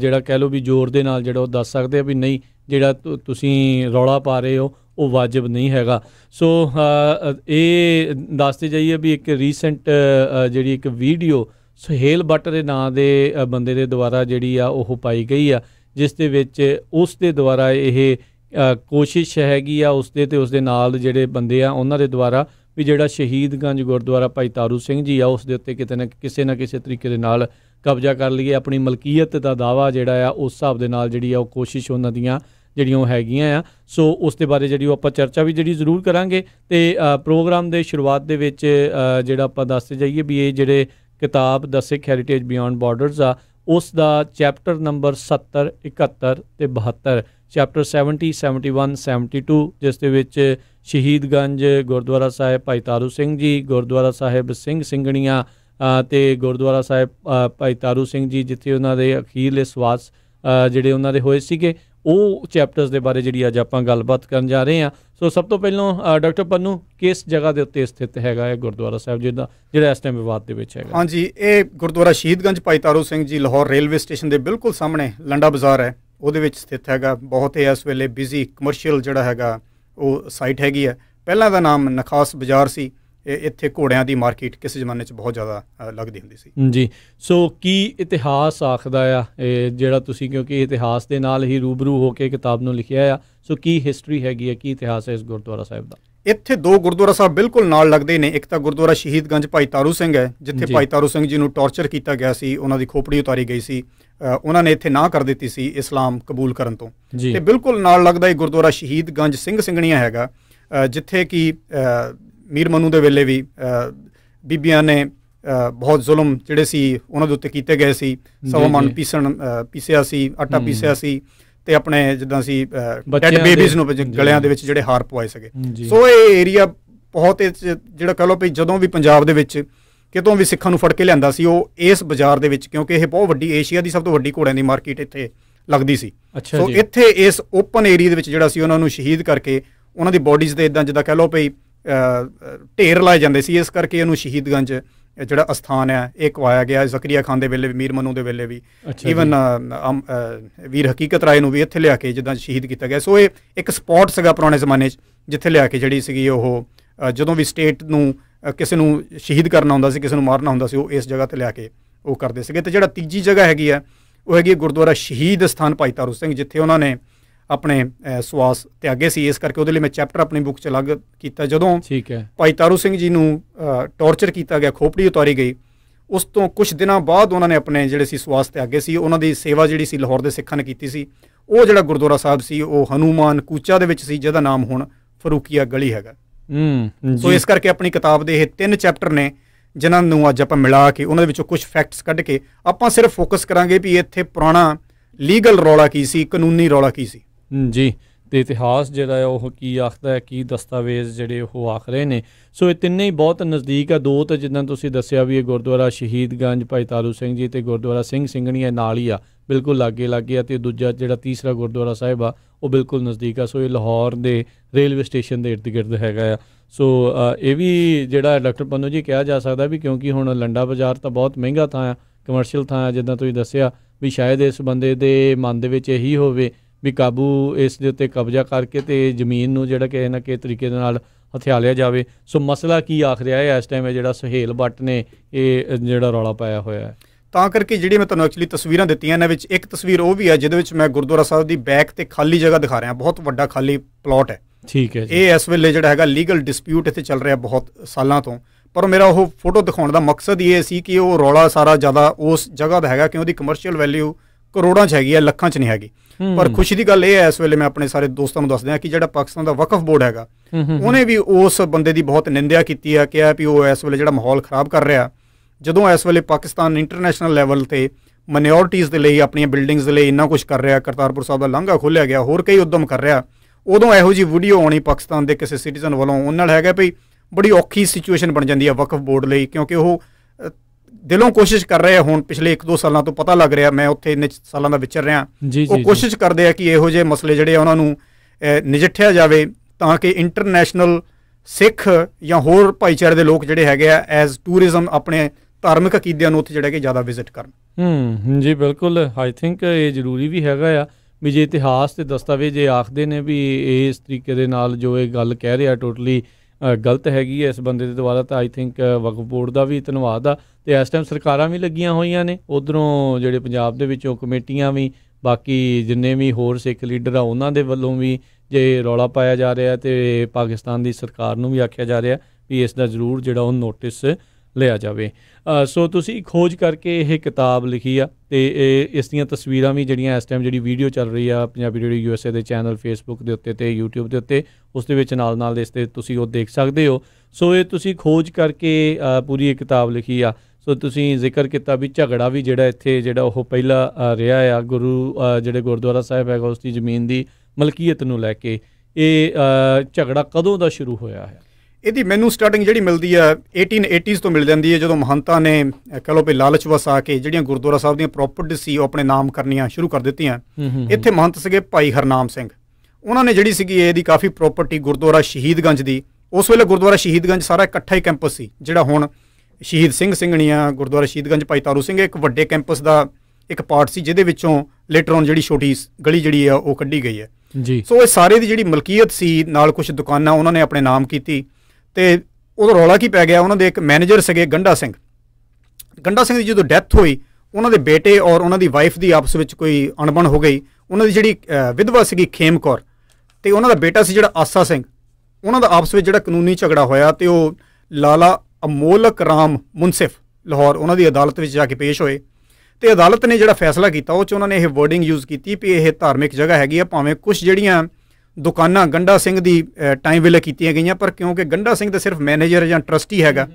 ਜਿਹੜਾ ਕਹਿ ਲੋ ਵੀ ਜ਼ੋਰ ਦੇ ਨਾਲ ਜਿਹੜਾ ਉਹ ਦੱਸ ਸਕਦੇ ਆ ਵੀ ਨਹੀਂ ਜਿਹੜਾ ਤੁਸੀਂ ਰੌਲਾ ਪਾ ਰਹੇ ਹੋ ਉਹ ਵਾਜਬ ਨਹੀਂ ਹੈਗਾ ਸੋ ਇਹ ਦੱਸਦੇ ਜਾਈਏ ਵੀ ਇੱਕ ਰੀਸੈਂਟ ਜਿਹੜੀ ਇੱਕ ਵੀਡੀਓ ਸੁਹੇਲ ਬੱਟ ਦੇ ਨਾਂ ਦੇ ਬੰਦੇ ਦੇ ਦੁਆਰਾ ਜਿਹੜੀ ਆ ਉਹ ਪਾਈ ਗਈ ਆ ਜਿਸ ਦੇ ਵਿੱਚ ਉਸ ਦੇ ਦੁਆਰਾ ਇਹ ਕੋਸ਼ਿਸ਼ ਹੈਗੀ ਆ ਉਸ ਦੇ ਤੇ ਉਸ ਦੇ ਨਾਲ ਜਿਹੜੇ ਬੰਦੇ ਆ ਉਹਨਾਂ ਦੇ ਦੁਆਰਾ ਵੀ ਜਿਹੜਾ ਸ਼ਹੀਦਗੰਜ ਗੁਰਦੁਆਰਾ ਭਾਈ ਤਾਰੂ ਸਿੰਘ ਜੀ ਆ ਉਸ ਦੇ ਉੱਤੇ ਕਿਤੇ ਨਾ ਕਿਸੇ ਨਾ ਕਿਸੇ ਤਰੀਕੇ ਦੇ ਨਾਲ ਕਬਜ਼ਾ ਕਰ ਲਈਏ ਆਪਣੀ ਮਲਕੀਅਤ ਦਾ ਦਾਵਾ ਜਿਹੜਾ ਆ ਉਸ ਹਿਸਾਬ ਦੇ ਨਾਲ ਜਿਹੜੀ ਆ ਉਹ ਕੋਸ਼ਿਸ਼ ਉਹਨਾਂ ਦੀਆਂ ਜਿਹੜੀਆਂ ਉਹ ਹੈਗੀਆਂ ਆ ਸੋ ਉਸ ਦੇ ਬਾਰੇ ਜਿਹੜੀ ਉਹ ਆਪਾਂ ਚਰਚਾ ਵੀ ਜਿਹੜੀ ਜ਼ਰੂਰ ਕਰਾਂਗੇ ਤੇ ਪ੍ਰੋਗਰਾਮ ਦੇ ਸ਼ੁਰੂਆਤ ਦੇ ਵਿੱਚ ਜਿਹੜਾ ਆਪਾਂ ਦੱਸਦੇ ਜਾਈਏ ਵੀ ਇਹ ਜਿਹੜੇ ਕਿਤਾਬ ਦਾ ਸਿੱਖ ਹੈਰੀਟੇਜ ਬਿਯੋਂਡ ਬਾਰਡਰਸ ਆ ਉਸ ਦਾ ਚੈਪਟਰ ਨੰਬਰ 70 71 ਤੇ 72 ਚੈਪਟਰ 70 71 72 ਜਿਸ ਦੇ ਵਿੱਚ ਸ਼ਹੀਦਗੰਜ ਗੁਰਦੁਆਰਾ ਸਾਹਿਬ ਭਾਈ ਤਾਰੂ ਸਿੰਘ ਜੀ ਗੁਰਦੁਆਰਾ ਸਾਹਿਬ ਸਿੰਘ ਸਿੰਘਣੀਆਂ ਤੇ ਗੁਰਦੁਆਰਾ ਸਾਹਿਬ ਭਾਈ ਤਾਰੂ ਸਿੰਘ ਜੀ ਜਿੱਥੇ ਉਹਨਾਂ ਦੇ ਅਖੀਰਲੇ ਸਵਾਸ ਜਿਹੜੇ ਉਹਨਾਂ ਦੇ ਹੋਏ ਸੀਗੇ ਉਹ ਚੈਪਟਰਸ ਦੇ ਬਾਰੇ ਜਿਹੜੀ ਅੱਜ ਆਪਾਂ ਗੱਲਬਾਤ ਕਰਨ ਜਾ ਰਹੇ ਹਾਂ ਸੋ ਸਭ ਤੋਂ ਪਹਿਲਾਂ ਡਾਕਟਰ ਪੰਨੂ ਕਿਸ ਜਗ੍ਹਾ ਦੇ ਉੱਤੇ ਸਥਿਤ ਹੈਗਾ ਇਹ ਗੁਰਦੁਆਰਾ ਸਾਹਿਬ ਜਿਹਦਾ ਜਿਹੜਾ ਇਸ ਟਾਈਮ ਵਿਵਾਦ ਦੇ ਵਿੱਚ ਹੈਗਾ ਹਾਂਜੀ ਇਹ ਗੁਰਦੁਆਰਾ ਸ਼ਹੀਦਗੰਜ ਭਾਈ ਤਾਰੂ ਸਿੰਘ ਜੀ ਲਾਹੌਰ ਰੇਲਵੇ ਸਟੇਸ਼ਨ ਦੇ ਬਿਲਕੁਲ ਸਾਹਮਣੇ ਲੰਡਾ ਬਾਜ਼ਾਰ ਹੈ ਉਹਦੇ ਵਿੱਚ ਸਥਿਤ ਹੈਗਾ ਬਹੁਤ ਹੀ ਇਸ ਵੇਲੇ ਬਿਜ਼ੀ ਕਮਰਸ਼ੀਅਲ ਜਿਹੜਾ ਹੈਗਾ ਉਹ ਸਾਈਟ ਹੈਗੀ ਹੈ ਪਹਿਲਾਂ ਦਾ ਨਾਮ ਨਖਾਸ ਬਾਜ਼ਾਰ ਸੀ ਇੱਥੇ ਘੋੜਿਆਂ ਦੀ ਮਾਰਕੀਟ ਕਿਸ ਜ਼ਮਾਨੇ 'ਚ ਬਹੁਤ ਜ਼ਿਆਦਾ ਲੱਗਦੀ ਹੁੰਦੀ ਸੀ ਜੀ ਸੋ ਕੀ ਇਤਿਹਾਸ ਆਖਦਾ ਆ ਇਹ ਜਿਹੜਾ ਤੁਸੀਂ ਕਿਉਂਕਿ ਇਤਿਹਾਸ ਦੇ ਨਾਲ ਹੀ ਰੂਬਰੂ ਹੋ ਕੇ ਕਿਤਾਬ ਨੂੰ ਲਿਖਿਆ ਆ ਸੋ ਕੀ ਹਿਸਟਰੀ ਹੈਗੀ ਹੈ ਕੀ ਇਤਿਹਾਸ ਹੈ ਇਸ ਗੁਰਦੁਆਰਾ ਸਾਹਿਬ ਦਾ ਇੱਥੇ ਦੋ ਗੁਰਦੁਆਰਾ ਸਾਹਿਬ ਬਿਲਕੁਲ ਨਾਲ ਲੱਗਦੇ ਨੇ ਇੱਕ ਤਾਂ ਗੁਰਦੁਆਰਾ ਸ਼ਹੀਦ ਗੰਜ ਭਾਈ ਤਾਰੂ ਸਿੰਘ ਹੈ ਜਿੱਥੇ ਭਾਈ ਤਾਰੂ ਸਿੰਘ ਜੀ ਨੂੰ ਟੌਰਚਰ ਕੀਤਾ ਗਿਆ ਸੀ ਉਹਨਾਂ ਦੀ ਖੋਪੜੀ ਉਤਾਰੀ ਗਈ ਸੀ ਉਹਨਾਂ ਨੇ ਇੱਥੇ ਨਾ ਕਰ ਦਿੱਤੀ ਸੀ ਇਸਲਾਮ ਕਬੂਲ ਕਰਨ ਤੋਂ ਤੇ ਬਿਲਕੁਲ ਨਾਲ ਲੱਗਦਾ ਇਹ ਗੁਰਦੁਆਰਾ ਸ਼ਹੀਦ ਗੰਜ ਸਿੰਘ ਸਿੰਘਣੀਆਂ ਹੈਗਾ ਜਿੱਥੇ ਕਿ ਮੀਰ ਮਨੂ ਦੇ ਵੇਲੇ ਵੀ ਬੀਬੀਆਂ ਨੇ ਬਹੁਤ ਜ਼ੁਲਮ ਜਿਹੜੇ ਸੀ ਉਹਨਾਂ ਦੇ ਉੱਤੇ ਕੀਤੇ ਗਏ ਸੀ ਸਵਾ ਮਨ ਪੀਸਣ ਪੀਸਿਆ ਸੀ ਆਟਾ ਪੀਸਿਆ ਸੀ ਤੇ ਆਪਣੇ ਜਿੱਦਾਂ ਸੀ ਡੈਡ ਬੇਬੀਜ਼ ਨੂੰ ਗਲਿਆਂ ਦੇ ਵਿੱਚ ਜਿਹੜੇ ਹਾਰ ਪਵਾਏ ਸਗੇ ਸੋ ਇਹ ਏਰੀਆ ਬਹੁਤ ਜਿਹੜਾ ਕਹ ਲੋ ਵੀ ਜਦੋਂ ਵੀ ਪੰਜਾਬ ਦੇ ਵਿੱਚ ਕਿਤੋਂ ਵੀ ਸਿੱਖਾਂ ਨੂੰ ਫੜ ਕੇ ਲਿਆਂਦਾ ਸੀ ਉਹ ਇਸ ਬਾਜ਼ਾਰ ਦੇ ਵਿੱਚ ਕਿਉਂਕਿ ਇਹ ਬਹੁਤ ਵੱਡੀ ਏਸ਼ੀਆ ਦੀ ਸਭ ਤੋਂ ਵੱਡੀ ਘੋੜਿਆਂ ਦੀ ਮਾਰਕੀਟ ਇੱਥੇ ਲੱਗਦੀ ਸੀ ਸੋ ਇੱਥੇ ਇਸ ਓਪਨ ਏਰੀਆ ਦੇ ਵਿੱਚ ਜਿਹੜਾ ਸੀ ਉਹਨਾਂ ਨੂੰ ਸ਼ਹੀਦ ਕਰਕੇ ਉਹਨਾਂ ਦੀ ਬਾਡੀਜ਼ ਤੇ ਇਦਾਂ ਜਿੱਦਾਂ ਕਹ ਲੋ ਭਈ ਢੇਰ ਲਾਏ ਜਾਂਦੇ ਸੀ ਇਸ ਕਰਕੇ ਇਹਨੂੰ ਸ਼ਹੀਦਗੰਜ ਜਿਹੜਾ ਅਸਥਾਨ ਹੈ ਇਹ ਕਵਾਇਆ ਗਿਆ ਜ਼ਕਰੀਆ ਖਾਨ ਦੇ ਵੇਲੇ ਵੀ ਮੀਰ ਮਨੂ ਦੇ ਵੇਲੇ ਵੀ ਈਵਨ ਵੀਰ ਹਕੀਕਤ ਰਾਏ ਨੂੰ ਵੀ ਇੱਥੇ ਲਿਆ ਕੇ ਜਿੱਦਾਂ ਸ਼ਹੀਦ ਕੀਤਾ ਗਿਆ ਸੋ ਇਹ ਇੱਕ ਸਪੌਟ ਸੀਗਾ ਪੁਰਾਣੇ ਜ਼ਮਾਨੇ 'ਚ ਜਿੱਥੇ ਲਿਆ ਕੇ ਜਿਹੜੀ ਸੀਗੀ ਉਹ ਜਦੋਂ ਵੀ ਸਟੇਟ ਨੂੰ ਕਿਸੇ ਨੂੰ ਸ਼ਹੀਦ ਕਰਨਾ ਹੁੰਦਾ ਸੀ ਕਿਸੇ ਨੂੰ ਮਾਰਨਾ ਹੁੰਦਾ ਸੀ ਉਹ ਇਸ ਜਗ੍ਹਾ ਤੇ ਲਿਆ ਕੇ ਉਹ ਕਰਦੇ ਸੀਗੇ ਤੇ ਜਿਹੜਾ ਤੀਜੀ ਜਗ੍ਹਾ ਹੈਗੀ ਆ ਉਹ ਹੈਗੀ ਗੁਰਦੁਆਰਾ ਸ਼ਹੀਦ ਸਥਾਨ ਭਾਈ ਤਾਰੂ ਸਿੰਘ ਜਿੱਥੇ ਉਹਨਾਂ ਨੇ ਆਪਣੇ ਸਵਾਸ ਤਿਆਗੇ ਸੀ ਇਸ ਕਰਕੇ ਉਹਦੇ ਲਈ ਮੈਂ ਚੈਪਟਰ ਆਪਣੀ ਬੁੱਕ ਚ ਅਲੱਗ ਕੀਤਾ ਜਦੋਂ ਠੀਕ ਹੈ ਭਾਈ ਤਾਰੂ ਸਿੰਘ ਜੀ ਨੂੰ ਟੌਰਚਰ ਕੀਤਾ ਗਿਆ ਖੋਪੜੀ ਉਤਾਰੀ ਗਈ ਉਸ ਤੋਂ ਕੁਝ ਦਿਨਾਂ ਬਾਅਦ ਉਹਨਾਂ ਨੇ ਆਪਣੇ ਜਿਹੜੇ ਸੀ ਸਵਾਸ ਤਿਆਗੇ ਸੀ ਉਹਨਾਂ ਦੀ ਸੇਵਾ ਜਿਹੜੀ ਸੀ ਲਾਹੌਰ ਦੇ ਸਿੱਖਾਂ ਨੇ ਕੀਤੀ ਸੀ ਉਹ ਜਿਹੜਾ ਗੁਰਦੁਆਰਾ ਸਾਹਿਬ ਸੀ ਉਹ ਹਨੂਮਾਨ ਕੂਚਾ ਦੇ ਵਿੱਚ ਸੀ ਜਿਹਦਾ ਨਾਮ ਹੁਣ ਫਰੂਕੀਆ ਗਲੀ ਹੈਗਾ ਹੂੰ ਸੋ ਇਸ ਕਰਕੇ ਆਪਣੀ ਕਿਤਾਬ ਦੇ ਇਹ ਤਿੰਨ ਚੈਪਟਰ ਨੇ ਜਿਨ੍ਹਾਂ ਨੂੰ ਅੱਜ ਆਪਾਂ ਮਿਲਾ ਕੇ ਉਹਨਾਂ ਦੇ ਵਿੱਚੋਂ ਕੁਝ ਫੈਕਟਸ ਕੱਢ ਕੇ ਆਪਾਂ ਸਿਰਫ ਫੋਕਸ ਕਰਾਂਗੇ ਵੀ ਇੱਥੇ ਪੁਰਾਣਾ ਲੀਗਲ ਰੌਲਾ ਕੀ ਸੀ ਕਾਨੂੰਨੀ ਰੌਲਾ ਕੀ ਸੀ ਜੀ ਤੇ ਇਤਿਹਾਸ ਜਿਹੜਾ ਉਹ ਕੀ ਆਖਦਾ ਹੈ ਕੀ ਦਸਤਾਵੇਜ਼ ਜਿਹੜੇ ਉਹ ਆਖ ਰਹੇ ਨੇ ਸੋ ਇਹ ਤਿੰਨੇ ਹੀ ਬਹੁਤ ਨਜ਼ਦੀਕ ਆ ਦੋ ਤਾਂ ਜਿੱਦਾਂ ਤੁਸੀਂ ਦੱਸਿਆ ਵੀ ਇਹ ਗੁਰਦੁਆਰਾ ਸ਼ਹੀਦ ਗੰਜ ਭਾਈ ਤਾਰੂ ਸਿੰਘ ਜੀ ਤੇ ਗੁਰਦੁਆਰਾ ਸਿੰਘ ਸਿੰਘਣੀਆਂ ਨਾਲ ਹੀ ਆ ਬਿਲਕੁਲ ਲਾਗੇ ਲਾਗੇ ਆ ਤੇ ਦੂਜਾ ਜਿਹੜਾ ਤੀਸਰਾ ਗੁਰਦੁਆਰਾ ਸਾਹਿਬ ਆ ਉਹ ਬਿਲਕੁਲ ਨਜ਼ਦੀਕ ਆ ਸੋ ਇਹ ਲਾਹੌਰ ਦੇ ਰੇਲਵੇ ਸਟੇਸ਼ਨ ਦੇ ird-gird ਹੈਗਾ ਆ ਸੋ ਇਹ ਵੀ ਜਿਹੜਾ ਡਾਕਟਰ ਪੰਨੂ ਜੀ ਕਿਹਾ ਜਾ ਸਕਦਾ ਵੀ ਕਿਉਂਕਿ ਹੁਣ ਲੰਡਾ ਬਾਜ਼ਾਰ ਤਾਂ ਬਹੁਤ ਮਹਿੰਗਾ ਥਾਂ ਆ ਕਮਰਸ਼ੀਅਲ ਥਾਂ ਆ ਜਿੱਦਾਂ ਤੁਸੀਂ ਦੱਸਿਆ ਵੀ ਸ਼ਾਇਦ ਇਸ ਬੰਦੇ ਦੇ ਮਨ ਦੇ ਵਿੱਚ ਇਹੀ ਹੋਵੇ ਵੀ ਕਾਬੂ ਇਸ ਦੇ ਉੱਤੇ ਕਬਜ਼ਾ ਕਰਕੇ ਤੇ ਜ਼ਮੀਨ ਨੂੰ ਜਿਹੜਾ ਕਿਸੇ ਨਾ ਕਿਸੇ ਤਰੀਕੇ ਦੇ ਨਾਲ ਹਥਿਆਲਿਆ ਜਾਵੇ ਸੋ ਮਸਲਾ ਕੀ ਆਖ ਰਿਹਾ ਹੈ ਇਸ ਟਾਈਮ ਇਹ ਜਿਹੜਾ ਸੁਹੇਲ ਬੱਟ ਨੇ ਇਹ ਜਿਹੜਾ ਰੌਲਾ ਪਾਇਆ ਹੋਇਆ ਹੈ ਤਾਂ ਕਰਕੇ ਜਿਹੜੀ ਮੈਂ ਤੁਹਾਨੂੰ ਐਕਚੁਅਲੀ ਤਸਵੀਰਾਂ ਦਿੱਤੀਆਂ ਇਹਨਾਂ ਵਿੱਚ ਇੱਕ ਤਸਵੀਰ ਉਹ ਵੀ ਹੈ ਜਿਹਦੇ ਵਿੱਚ ਮੈਂ ਗੁਰਦੁਆਰਾ ਸਾਹਿਬ ਦੀ ਬੈਕ ਤੇ ਖਾਲੀ ਜਗ੍ਹਾ ਦਿਖਾ ਰਿਹਾ ਬਹੁਤ ਵੱਡਾ ਖਾਲੀ ਪਲਾਟ ਹੈ ਠੀਕ ਹੈ ਜੀ ਇਹ ਇਸ ਵੇਲੇ ਜਿਹੜਾ ਹੈਗਾ ਲੀਗਲ ਡਿਸਪਿਊਟ ਇੱਥੇ ਚੱਲ ਰਿਹਾ ਬਹੁਤ ਸਾਲਾਂ ਤੋਂ ਪਰ ਮੇਰਾ ਉਹ ਫੋਟੋ ਦਿਖਾਉਣ ਦਾ ਮਕਸਦ ਇਹ ਸੀ ਕਿ ਉਹ ਰੌਲਾ ਸਾਰਾ ਜ਼ਿਆਦਾ ਉਸ ਜਗ੍ਹਾ ਦਾ ਹੈਗਾ ਕਿਉਂਕਿ ਉਹਦੀ ਕਮਰਸ਼ੀਅਲ ਵੈਲਿਊ ਕਰੋੜਾਂ 'ਚ ਹੈਗੀ ਹੈ ਲੱਖਾਂ 'ਚ ਨਹੀਂ ਹੈਗੀ ਪਰ ਖੁਸ਼ੀ ਦੀ ਗੱਲ ਇਹ ਹੈ ਇਸ ਵੇਲੇ ਮੈਂ ਆਪਣੇ ਸਾਰੇ ਦੋਸਤਾਂ ਨੂੰ ਦੱਸ ਦਿਆਂ ਕਿ ਜਿਹੜਾ ਪਾਕਿਸਤਾਨ ਦਾ ਵਕਫ ਬੋਰਡ ਹੈਗਾ ਉਹਨੇ ਵੀ ਉਸ ਬੰਦੇ ਦੀ ਬਹੁਤ ਨਿੰਦਿਆ ਕੀਤੀ ਆ ਕਿ ਆ ਵੀ ਉਹ ਇਸ ਵੇਲੇ ਜਿਹੜਾ ਮਾਹੌਲ ਖਰਾਬ ਕਰ ਰਿਹਾ ਜਦੋਂ ਇਸ ਵੇਲੇ ਪਾਕਿਸਤਾਨ ਇੰਟਰਨੈਸ਼ਨਲ ਲੈਵਲ ਤੇ ਮਾਈਨੋਰਟੀਜ਼ ਦੇ ਲਈ ਆਪਣੀਆਂ ਬਿਲਡਿੰਗਸ ਦੇ ਲਈ ਇੰਨਾ ਕੁਝ ਕਰ ਰਿਹਾ ਕਰਤਾਰਪੁਰ ਸਾਹਿਬ ਦਾ ਲਾਂਘਾ ਖੋਲਿਆ ਗਿਆ ਹੋਰ ਕਈ ਉਦਮ ਕਰ ਰਿਹਾ ਉਦੋਂ ਇਹੋ ਜੀ ਵੀਡੀਓ ਆਉਣੀ ਪਾਕਿਸਤਾਨ ਦੇ ਕਿਸੇ ਸਿਟੀਜ਼ਨ ਵੱਲੋਂ ਉਹਨਾਂ ਨਾਲ ਹੈਗਾ ਭਈ ਬੜੀ ਔਖੀ ਸਿਚੁਏਸ਼ਨ ਬਣ ਜਾਂਦੀ ਹੈ ਵਕਫ ਬੋਰਡ ਲਈ ਕਿਉਂਕਿ ਉਹ ਦਿਲੋਂ ਕੋਸ਼ਿਸ਼ ਕਰ ਰਹੇ ਹੁਣ ਪਿਛਲੇ 1-2 ਸਾਲਾਂ ਤੋਂ ਪਤਾ ਲੱਗ ਰਿਹਾ ਮੈਂ ਉੱਥੇ ਇੰਨੇ ਸਾਲਾਂ ਦਾ ਵਿਚਰ ਰਿਹਾ ਉਹ ਕੋਸ਼ਿਸ਼ ਕਰਦੇ ਆ ਕਿ ਇਹੋ ਜਿਹੇ ਮਸਲੇ ਜਿਹੜੇ ਆ ਉਹਨਾਂ ਨੂੰ ਨਜਿੱਠਿਆ ਜਾਵੇ ਤਾਂ ਕਿ ਇੰਟਰਨੈਸ਼ਨਲ ਸਿੱਖ ਜਾਂ ਹੋਰ ਭਾਈਚਾਰੇ ਦੇ ਲੋਕ ਜਿਹੜੇ ਹੈਗੇ ਆ ਐਜ਼ ਟੂਰਿਜ਼ਮ ਆਪਣੇ ਧਾਰਮਿਕ ਅਕੀਦਿਆਂ ਨੂੰ ਉੱਥੇ ਜਿਹੜਾ ਕਿ ਜ਼ਿਆਦਾ ਵਿਜ਼ਿਟ ਕਰਨ ਹੂੰ ਜੀ ਬਿਲਕੁਲ ਆਈ ਥਿੰਕ ਇਹ ਜ਼ਰੂਰੀ ਵੀ ਹੈਗਾ ਆ ਵੀ ਜੇ ਇਤਿਹਾਸ ਤੇ ਦਸਤਾਵੇਜ਼ ਇਹ ਆਖਦੇ ਨੇ ਵੀ ਇਸ ਤਰੀਕੇ ਦੇ ਨਾਲ ਜੋ ਇਹ ਗੱਲ ਕਹਿ ਰਿਹਾ ਟੋਟਲੀ ਗਲਤ ਹੈਗੀ ਐ ਇਸ ਬੰਦੇ ਦੇ ਦੁਆਰਾ ਤਾਂ ਆਈ ਥਿੰਕ ਵਕਫ ਬੋਰਡ ਦਾ ਵੀ ਧੰਨਵਾਦ ਆ ਤੇ ਇਸ ਟਾਈਮ ਸਰਕਾਰਾਂ ਵੀ ਲੱਗੀਆਂ ਹੋਈਆਂ ਨੇ ਉਧਰੋਂ ਜਿਹੜੇ ਪੰਜਾਬ ਦੇ ਵਿੱਚੋਂ ਕਮੇਟੀਆਂ ਵੀ ਬਾਕੀ ਜਿੰਨੇ ਵੀ ਹੋਰ ਸਿੱਖ ਲੀਡਰ ਆ ਉਹਨਾਂ ਦੇ ਵੱਲੋਂ ਵੀ ਜੇ ਰੌਲਾ ਪਾਇਆ ਜਾ ਰਿਹਾ ਤੇ ਪਾਕਿਸਤਾਨ ਦੀ ਸਰਕਾਰ ਨੂੰ ਵੀ ਆਖਿਆ ਜਾ ਰਿਹਾ ਵੀ ਇਸ ਦਾ ਜ਼ਰੂਰ ਜਿਹੜਾ ਉਹ ਨੋਟਿਸ ਲਿਆ ਜਾਵੇ ਸੋ ਤੁਸੀਂ ਖੋਜ ਕਰਕੇ ਇਹ ਕਿਤਾਬ ਲਿਖੀ ਆ ਤੇ ਇਸ ਦੀਆਂ ਤਸਵੀਰਾਂ ਵੀ ਜਿਹੜੀਆਂ ਇਸ ਟਾਈਮ ਜਿਹੜੀ ਵੀਡੀਓ ਚੱਲ ਰਹੀ ਆ ਪੰਜਾਬੀ ਰੇਡੀਓ ਯੂਐਸਏ ਦੇ ਚੈਨਲ ਫੇਸਬੁੱਕ ਦੇ ਉੱਤੇ ਤੇ YouTube ਦੇ ਉੱਤੇ ਉਸ ਦੇ ਵਿੱਚ ਨਾਲ ਨਾਲ ਇਸ ਤੇ ਤੁਸੀਂ ਉਹ ਦੇਖ ਸਕਦੇ ਹੋ ਸੋ ਇਹ ਤੁਸੀਂ ਖੋਜ ਕਰਕੇ ਪੂਰੀ ਇਹ ਕਿਤਾਬ ਲਿਖੀ ਆ ਸੋ ਤੁਸੀਂ ਜ਼ਿਕਰ ਕੀਤਾ ਵੀ ਝਗੜਾ ਵੀ ਜਿਹੜਾ ਇੱਥੇ ਜਿਹੜਾ ਉਹ ਪਹਿਲਾ ਰਿਹਾ ਆ ਗੁਰੂ ਜਿਹੜੇ ਗੁਰਦੁਆਰਾ ਸਾਹਿਬ ਹੈਗਾ ਉਸ ਦੀ ਜ਼ਮੀਨ ਦੀ ਮਲਕੀਅਤ ਨੂੰ ਲੈ ਕੇ ਇਹ ਝਗੜਾ ਕਦੋਂ ਦਾ ਸ਼ੁਰੂ ਹੋਇਆ ਹੈ ਇਹਦੀ ਮੈਨੂੰ ਸਟਾਰਟਿੰਗ ਜਿਹੜੀ ਮਿਲਦੀ ਆ 1880s ਤੋਂ ਮਿਲ ਜਾਂਦੀ ਹੈ ਜਦੋਂ ਮਹੰਤਾ ਨੇ ਕਹ ਲੋ ਵੀ ਲਾਲਚ ਵਸਾ ਕੇ ਜਿਹੜੀਆਂ ਗੁਰਦੁਆਰਾ ਸਾਹਿਬ ਦੀਆਂ ਪ੍ਰਾਪਰਟੀ ਸੀ ਉਹ ਆਪਣੇ ਨਾਮ ਕਰਨੀਆਂ ਸ਼ੁਰੂ ਕਰ ਦਿੱਤੀਆਂ ਇੱਥੇ ਮਹੰਤ ਸੀਗੇ ਭਾਈ ਹਰਨਾਮ ਸਿੰਘ ਉਹਨਾਂ ਨੇ ਜਿਹੜੀ ਸੀਗੀ ਇਹਦੀ ਕਾਫੀ ਪ੍ਰਾਪਰਟੀ ਗੁਰਦੁਆਰਾ ਸ਼ਹੀਦਗੰਜ ਦੀ ਉਸ ਵੇਲੇ ਗੁਰਦੁਆਰਾ ਸ਼ਹੀਦਗੰਜ ਸਾਰਾ ਇਕੱਠਾ ਹੀ ਕੈਂਪਸ ਸੀ ਜਿਹੜਾ ਹੁਣ ਸ਼ਹੀਦ ਸਿੰਘ ਸਿੰਘਣੀਆਂ ਗੁਰਦੁਆਰਾ ਸ਼ਹੀਦਗੰਜ ਭਾਈ ਤਾਰੂ ਸਿੰਘ ਇੱਕ ਵੱਡੇ ਕੈਂਪਸ ਦਾ ਇੱਕ ਪਾਰਟ ਸੀ ਜਿਹਦੇ ਵਿੱਚੋਂ ਲੇਟਰ ਔਨ ਜਿਹੜੀ ਛੋਟੀ ਗਲੀ ਜਿਹੜੀ ਆ ਉਹ ਕੱਢੀ ਗਈ ਹੈ ਜੀ ਸੋ ਇਹ ਸਾਰੇ ਦੀ ਜਿਹੜੀ ਮਲਕੀਅਤ ਸੀ ਨਾਲ ਕੁਝ ਦੁਕਾਨਾਂ ਉਹਨਾਂ ਨੇ ਆਪਣੇ ਨਾਮ ਕੀਤੀ ਤੇ ਉਦੋਂ ਰੌਲਾ ਕੀ ਪੈ ਗਿਆ ਉਹਨਾਂ ਦੇ ਇੱਕ ਮੈਨੇਜਰ ਸੀਗੇ ਗੰਡਾ ਸਿੰਘ ਗੰਡਾ ਸਿੰਘ ਦੀ ਜਦੋਂ ਡੈਥ ਹੋਈ ਉਹਨਾਂ ਦੇ ਬੇਟੇ ਔਰ ਉਹਨਾਂ ਦੀ ਵਾਈਫ ਦੀ ਆਪਸ ਵਿੱਚ ਕੋਈ ਅਣਬਣ ਹੋ ਗਈ ਉਹਨਾਂ ਦੀ ਜਿਹੜੀ ਵਿਧਵਾ ਸੀਗੀ ਖੇਮਕੌਰ ਤੇ ਉਹਨਾਂ ਦਾ ਬੇਟਾ ਸੀ ਜਿਹੜਾ ਆਸਾ ਸਿੰਘ ਉਹਨਾਂ ਦਾ ਆਪਸ ਵਿੱਚ ਜਿਹੜਾ ਕਾਨੂੰਨੀ ਝਗੜਾ ਹੋਇਆ ਤੇ ਉਹ ਲਾਲਾ ਅਮੋਲਕ ਰਾਮ ਮੁਨਸਿਫ ਲਾਹੌਰ ਉਹਨਾਂ ਦੀ ਅਦਾਲਤ ਵਿੱਚ ਜਾ ਕੇ ਪੇਸ਼ ਹੋਏ ਤੇ ਅਦਾਲਤ ਨੇ ਜਿਹੜਾ ਫੈਸਲਾ ਕੀਤਾ ਉਹ ਚ ਉਹਨਾਂ ਨੇ ਇਹ ਵਰਡਿੰਗ ਯੂਜ਼ ਕੀਤੀ ਕਿ ਇਹ ਧਾਰਮਿਕ ਜਗ੍ਹਾ ਹੈਗੀ ਆ ਭਾਵੇਂ ਕੁਝ ਜਿਹੜੀਆਂ ਦੁਕਾਨਾਂ ਗੰਡਾ ਸਿੰਘ ਦੀ ਟਾਈਮ ਵੇਲੇ ਕੀਤੀਆਂ ਗਈਆਂ ਪਰ ਕਿਉਂਕਿ ਗੰਡਾ ਸਿੰਘ ਤਾਂ ਸਿਰਫ ਮੈਨੇਜਰ ਜਾਂ ਟਰਸਟੀ ਹੈਗਾ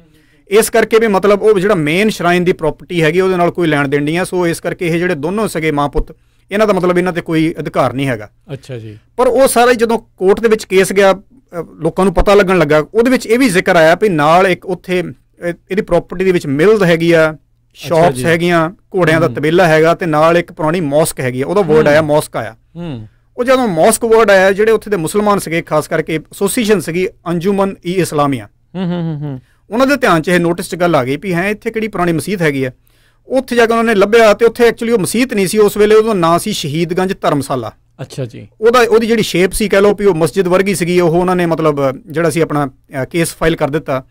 ਇਸ ਕਰਕੇ ਵੀ ਮਤਲਬ ਉਹ ਜਿਹੜਾ ਮੇਨ ਸ਼ਰਾਈਨ ਦੀ ਪ੍ਰਾਪਰਟੀ ਹੈਗੀ ਉਹਦੇ ਨਾਲ ਕੋਈ ਲੈਣ ਦੇਣ ਨਹੀਂ ਆ ਸੋ ਇਸ ਕਰਕੇ ਇਹ ਜਿਹੜੇ ਦੋਨੋਂ ਸਗੇ ਮਾਂ ਪੁੱਤ ਇਹਨਾਂ ਦਾ ਮਤਲਬ ਇਹਨਾਂ ਤੇ ਕੋਈ ਅਧਿਕਾਰ ਨਹੀਂ ਹੈਗਾ ਅੱਛਾ ਜੀ ਪਰ ਉਹ ਸਾਰਾ ਜਦੋਂ ਕੋਰਟ ਦੇ ਵਿੱਚ ਕੇਸ ਗਿਆ ਲੋਕਾਂ ਨੂੰ ਪਤਾ ਲੱਗਣ ਲੱਗਾ ਉਹਦੇ ਵਿੱਚ ਇਹ ਵੀ ਜ਼ਿਕਰ ਆਇਆ ਵੀ ਨਾਲ ਇੱਕ ਉੱਥੇ ਇਹਦੀ ਪ੍ਰਾਪਰਟੀ ਦੇ ਵਿੱਚ ਮਿਲਦ ਹੈਗੀ ਆ ਸ਼ਾਪਸ ਹੈਗੀਆਂ ਘੋੜਿਆਂ ਦਾ ਤਬੇਲਾ ਹੈਗਾ ਤੇ ਨਾਲ ਇੱਕ ਪੁਰਾਣੀ ਮੌਸਕ ਹੈਗੀ ਆ ਉਹਦਾ ਵਰਡ ਆਇਆ ਮੌਸਕ ਆਇਆ ਹੂੰ ਉਹ ਜਦੋਂ ਮੌਸਕ ਵਰਡ ਆਇਆ ਜਿਹੜੇ ਉੱਥੇ ਦੇ ਮੁਸਲਮਾਨ ਸੀਗੇ ਖਾਸ ਕਰਕੇ ਐਸੋਸੀਏਸ਼ਨ ਸੀਗੀ ਅੰਜੂਮਨ ਈ ਇਸਲਾਮੀਆ ਹੂੰ ਹੂੰ ਹੂੰ ਉਹਨਾਂ ਦੇ ਧਿਆਨ 'ਚ ਇਹ ਨੋਟਿਸ 'ਚ ਗੱਲ ਆ ਗਈ ਵੀ ਹੈ ਇੱਥੇ ਕਿਹੜੀ ਪੁਰਾਣੀ ਮਸਜਿਦ ਹੈਗੀ ਆ ਉੱਥੇ ਜਾ ਕੇ ਉਹਨਾਂ ਨੇ ਲੱਭਿਆ ਤੇ ਉੱਥੇ ਐਕਚੁਅਲੀ ਉਹ ਮਸਜਿਦ ਨਹੀਂ ਸੀ ਉਸ ਵੇਲੇ ਉਹਦਾ ਨਾਂ ਸੀ ਸ਼ਹੀਦਗੰਜ ਧਰਮਸ਼ਾਲਾ ਅੱਛਾ ਜੀ ਉਹਦਾ ਉਹਦੀ ਜਿਹੜੀ ਸ਼ੇਪ ਸੀ ਕਹ ਲੋ ਵੀ ਉਹ ਮਸਜਿਦ ਵਰਗੀ ਸੀਗੀ ਉਹ ਉਹਨਾਂ ਨੇ ਮਤਲਬ ਜਿਹੜਾ ਸੀ ਆਪਣਾ ਕੇਸ ਫਾਈਲ ਕਰ ਦਿੱਤਾ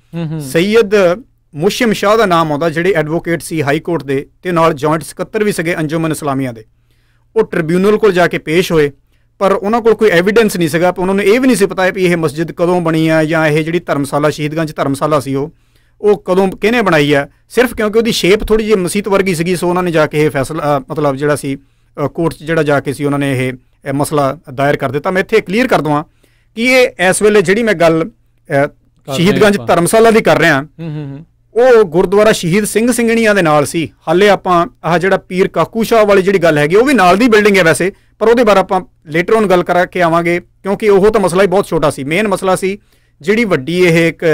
ਸੈਦ ਮੁਸ਼ਮ ਸ਼ਾਹ ਦਾ ਨਾਮ ਆਉਂਦਾ ਜਿਹੜੇ ਐਡਵੋਕੇਟ ਸੀ ਹਾਈ ਕੋਰਟ ਦੇ ਤੇ ਨਾਲ ਜੁਆਇੰਟ ਸਕੱਤਰ ਵੀ ਸੀਗੇ ਅੰਜੁਮਨ ਇਸਲਾਮੀਆ ਦੇ ਉਹ ਟ੍ਰਿਬਿਊਨਲ ਕੋਲ ਜਾ ਕੇ ਪੇਸ਼ ਹੋਏ ਪਰ ਉਹਨਾਂ ਕੋਲ ਕੋਈ ਐਵੀਡੈਂਸ ਨਹੀਂ ਸੀਗਾ ਉਹਨਾਂ ਨੂੰ ਇਹ ਵੀ ਨਹੀਂ ਸੀ ਪਤਾ ਕਿ ਇਹ ਮਸਜਿਦ ਕਦੋਂ ਬਣੀ ਆ ਜਾਂ ਇਹ ਜਿਹੜੀ ਧਰਮਸ਼ਾਲਾ ਸ਼ਹੀਦਗੰਜ ਧਰਮਸ਼ਾਲਾ ਸੀ ਉਹ ਉਹ ਕਦੋਂ ਕਿਹਨੇ ਬਣਾਈ ਆ ਸਿਰਫ ਕਿਉਂਕਿ ਉਹਦੀ ਸ਼ੇਪ ਥੋੜੀ ਜਿਹੀ ਮਸਜਿਦ ਵਰਗੀ ਸੀਗੀ ਸੋ ਉਹਨਾਂ ਨੇ ਜਾ ਕੇ ਇਹ ਫੈਸਲਾ ਮਤਲਬ ਜਿਹੜਾ ਸੀ ਕੋਰਟ 'ਚ ਜਿਹੜਾ ਜਾ ਕੇ ਸੀ ਉਹਨਾਂ ਨੇ ਇਹ ਮਸਲਾ ਦਾਇਰ ਕਰ ਦਿੱਤਾ ਮੈਂ ਇੱਥੇ ਕਲੀਅਰ ਕਰ ਦਵਾਂ ਕਿ ਇਹ ਇਸ ਵੇਲੇ ਜਿਹੜੀ ਮੈਂ ਗੱਲ ਸ਼ਹੀਦਗੰਜ ਧਰਮਸ਼ਾਲਾ ਦੀ ਕਰ ਰਿਹਾ ਹੂੰ ਉਹ ਗੁਰਦੁਆਰਾ ਸ਼ਹੀਦ ਸਿੰਘ ਸਿੰਘਣੀਆਂ ਦੇ ਨਾਲ ਸੀ ਹਾਲੇ ਆਪਾਂ ਆਹ ਜਿਹੜਾ ਪੀਰ ਕਾਕੂ ਸ਼ਾਹ ਵਾਲੀ ਜਿਹੜੀ ਗੱਲ ਹੈਗੀ ਉਹ ਵੀ ਨਾਲ ਦੀ ਬਿਲਡਿੰਗ ਹੈ ਵੈਸੇ ਪਰ ਉਹਦੇ ਬਾਰੇ ਆਪਾਂ ਲੇਟਰ ਔਨ ਗੱਲ ਕਰਾ ਕੇ ਆਵਾਂਗੇ ਕਿਉਂਕਿ ਉਹ ਤਾਂ ਮਸਲਾ ਹੀ ਬਹੁਤ ਛੋਟਾ ਸੀ ਮੇਨ ਮਸਲਾ ਸੀ ਜਿਹੜੀ ਵੱਡੀ ਇਹ ਇੱਕ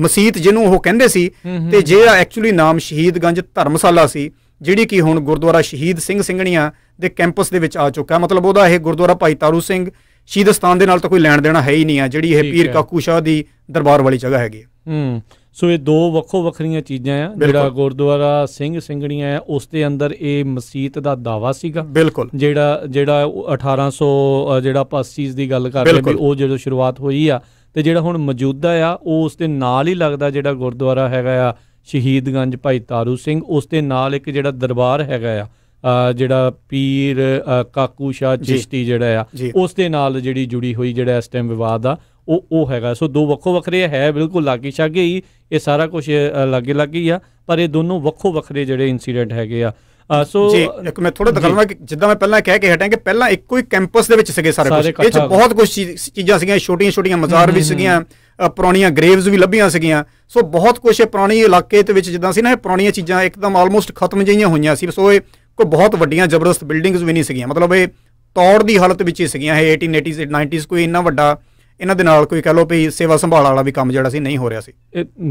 ਮਸਜਿਦ ਜਿਹਨੂੰ ਉਹ ਕਹਿੰਦੇ ਸੀ ਤੇ ਜੇ ਐਕਚੁਅਲੀ ਨਾਮ ਸ਼ਹੀਦਗੰਜ ਧਰਮਸ਼ਾਲਾ ਸੀ ਜਿਹੜੀ ਕਿ ਹੁਣ ਗੁਰਦੁਆਰਾ ਸ਼ਹੀਦ ਸਿੰਘ ਸਿੰਘਣੀਆਂ ਦੇ ਕੈਂਪਸ ਦੇ ਵਿੱਚ ਆ ਚੁੱਕਾ ਮਤਲਬ ਉਹਦਾ ਇਹ ਗੁਰਦੁਆਰਾ ਭਾਈ ਤਾਰੂ ਸਿੰਘ ਸ਼ਹੀਦਸਤਾਨ ਦੇ ਨਾਲ ਤਾਂ ਕੋਈ ਲੈਣ ਦੇਣਾ ਹੈ ਹੀ ਨਹੀਂ ਆ ਜਿਹੜੀ ਇਹ ਪੀਰ ਕਾਕੂ ਸ਼ਾਹ ਦੀ ਦਰਬਾਰ ਵਾਲੀ ਜਗ੍ਹਾ ਹੈਗੀ ਹੂੰ ਸੋ ਇਹ ਦੋ ਵੱਖੋ ਵੱਖਰੀਆਂ ਚੀਜ਼ਾਂ ਆ ਜਿਹੜਾ ਗੁਰਦੁਆਰਾ ਸਿੰਘ ਸਿੰਘਣੀਆਂ ਆ ਉਸ ਦੇ ਅੰਦਰ ਇਹ ਮਸਜਿਦ ਦਾ ਦਾਵਾ ਸੀਗਾ ਜਿਹੜਾ ਜਿਹੜਾ 1800 ਜਿਹੜਾ 85 ਦੀ ਗੱਲ ਕਰ ਰਹੇ ਵੀ ਉਹ ਜਦੋਂ ਸ਼ੁਰੂਆਤ ਹੋਈ ਆ ਤੇ ਜਿਹੜਾ ਹੁਣ ਮੌਜੂਦਾ ਆ ਉਹ ਉਸ ਦੇ ਨਾਲ ਹੀ ਲੱਗਦਾ ਜਿਹੜਾ ਗੁਰਦੁਆਰਾ ਹੈਗਾ ਆ ਸ਼ਹੀਦਗੰਜ ਭਾਈ ਤਾਰੂ ਸਿੰਘ ਉਸ ਦੇ ਨਾਲ ਇੱਕ ਜਿਹੜਾ ਦਰਬਾਰ ਹੈਗਾ ਆ ਜਿਹੜਾ ਪੀਰ ਕਾਕੂ ਸ਼ਾਹ ਚਿਸ਼ਤੀ ਜਿਹੜਾ ਆ ਉਸ ਦੇ ਨਾਲ ਜਿਹੜੀ ਜੁੜੀ ਹੋਈ ਜਿਹੜਾ ਇਸ ਟਾਈਮ ਵਿਵਾਦ ਆ ਉਹ ਉਹ ਹੈਗਾ ਸੋ ਦੋ ਵੱਖੋ ਵੱਖਰੇ ਹੈ ਬਿਲਕੁਲ ਲਾਗੀ ਛਾਗੇ ਹੀ ਇਹ ਸਾਰਾ ਕੁਝ ਲਾਗੇ ਲਾਗੀ ਆ ਪਰ ਇਹ ਦੋਨੋਂ ਵੱਖੋ ਵੱਖਰੇ ਜਿਹੜੇ ਇਨਸੀਡੈਂਟ ਹੈਗੇ ਆ ਸੋ ਜੀ ਇੱਕ ਮੈਂ ਥੋੜਾ ਦਿਖਾਵਾਂ ਕਿ ਜਿੱਦਾਂ ਮੈਂ ਪਹਿਲਾਂ ਕਹਿ ਕੇ ਹਟਾਂ ਕਿ ਪਹਿਲਾਂ ਇੱਕੋ ਹੀ ਕੈਂਪਸ ਦੇ ਵਿੱਚ ਸਗੇ ਸਾਰੇ ਕੁਝ ਇਹ ਚ ਬਹੁਤ ਕੁਝ ਚੀਜ਼ਾਂ ਸੀਗੀਆਂ ਛੋਟੀਆਂ ਛੋਟੀਆਂ ਮਜ਼ਾਰ ਵੀ ਸੀਗੀਆਂ ਪੁਰਾਣੀਆਂ ਗ੍ਰੇਵਸ ਵੀ ਲੱਭੀਆਂ ਸੀਗੀਆਂ ਸੋ ਬਹੁਤ ਕੁਝ ਇਹ ਪੁਰਾਣੀ ਇਲਾਕੇ ਦੇ ਵਿੱਚ ਜਿੱਦਾਂ ਸੀ ਨਾ ਇਹ ਪੁਰਾਣੀਆਂ ਚੀਜ਼ਾਂ ਇੱਕਦਮ ਆਲਮੋਸਟ ਖਤਮ ਜਈਆਂ ਹੋਈਆਂ ਸੀ ਸੋ ਇਹ ਕੋਈ ਬਹੁਤ ਵੱਡੀਆਂ ਜ਼ਬਰਦਸਤ ਬਿਲਡਿੰਗਸ ਵੀ ਨਹੀਂ ਸੀਗੀਆਂ ਮਤਲਬ ਇਹ ਤੌੜ ਦੀ ਹਾਲਤ ਵਿੱਚ ਹੀ ਸੀਗੀਆਂ ਇਹ 1880s 90s ਕੋਈ ਇੰਨਾ ਵੱਡਾ ਇਹਨਾਂ ਦੇ ਨਾਲ ਕੋਈ ਕਹ ਲੋ ਵੀ ਸੇਵਾ ਸੰਭਾਲ ਵਾਲਾ ਵੀ ਕੰਮ ਜਿਹੜਾ ਸੀ ਨਹੀਂ ਹੋ ਰਿਹਾ ਸੀ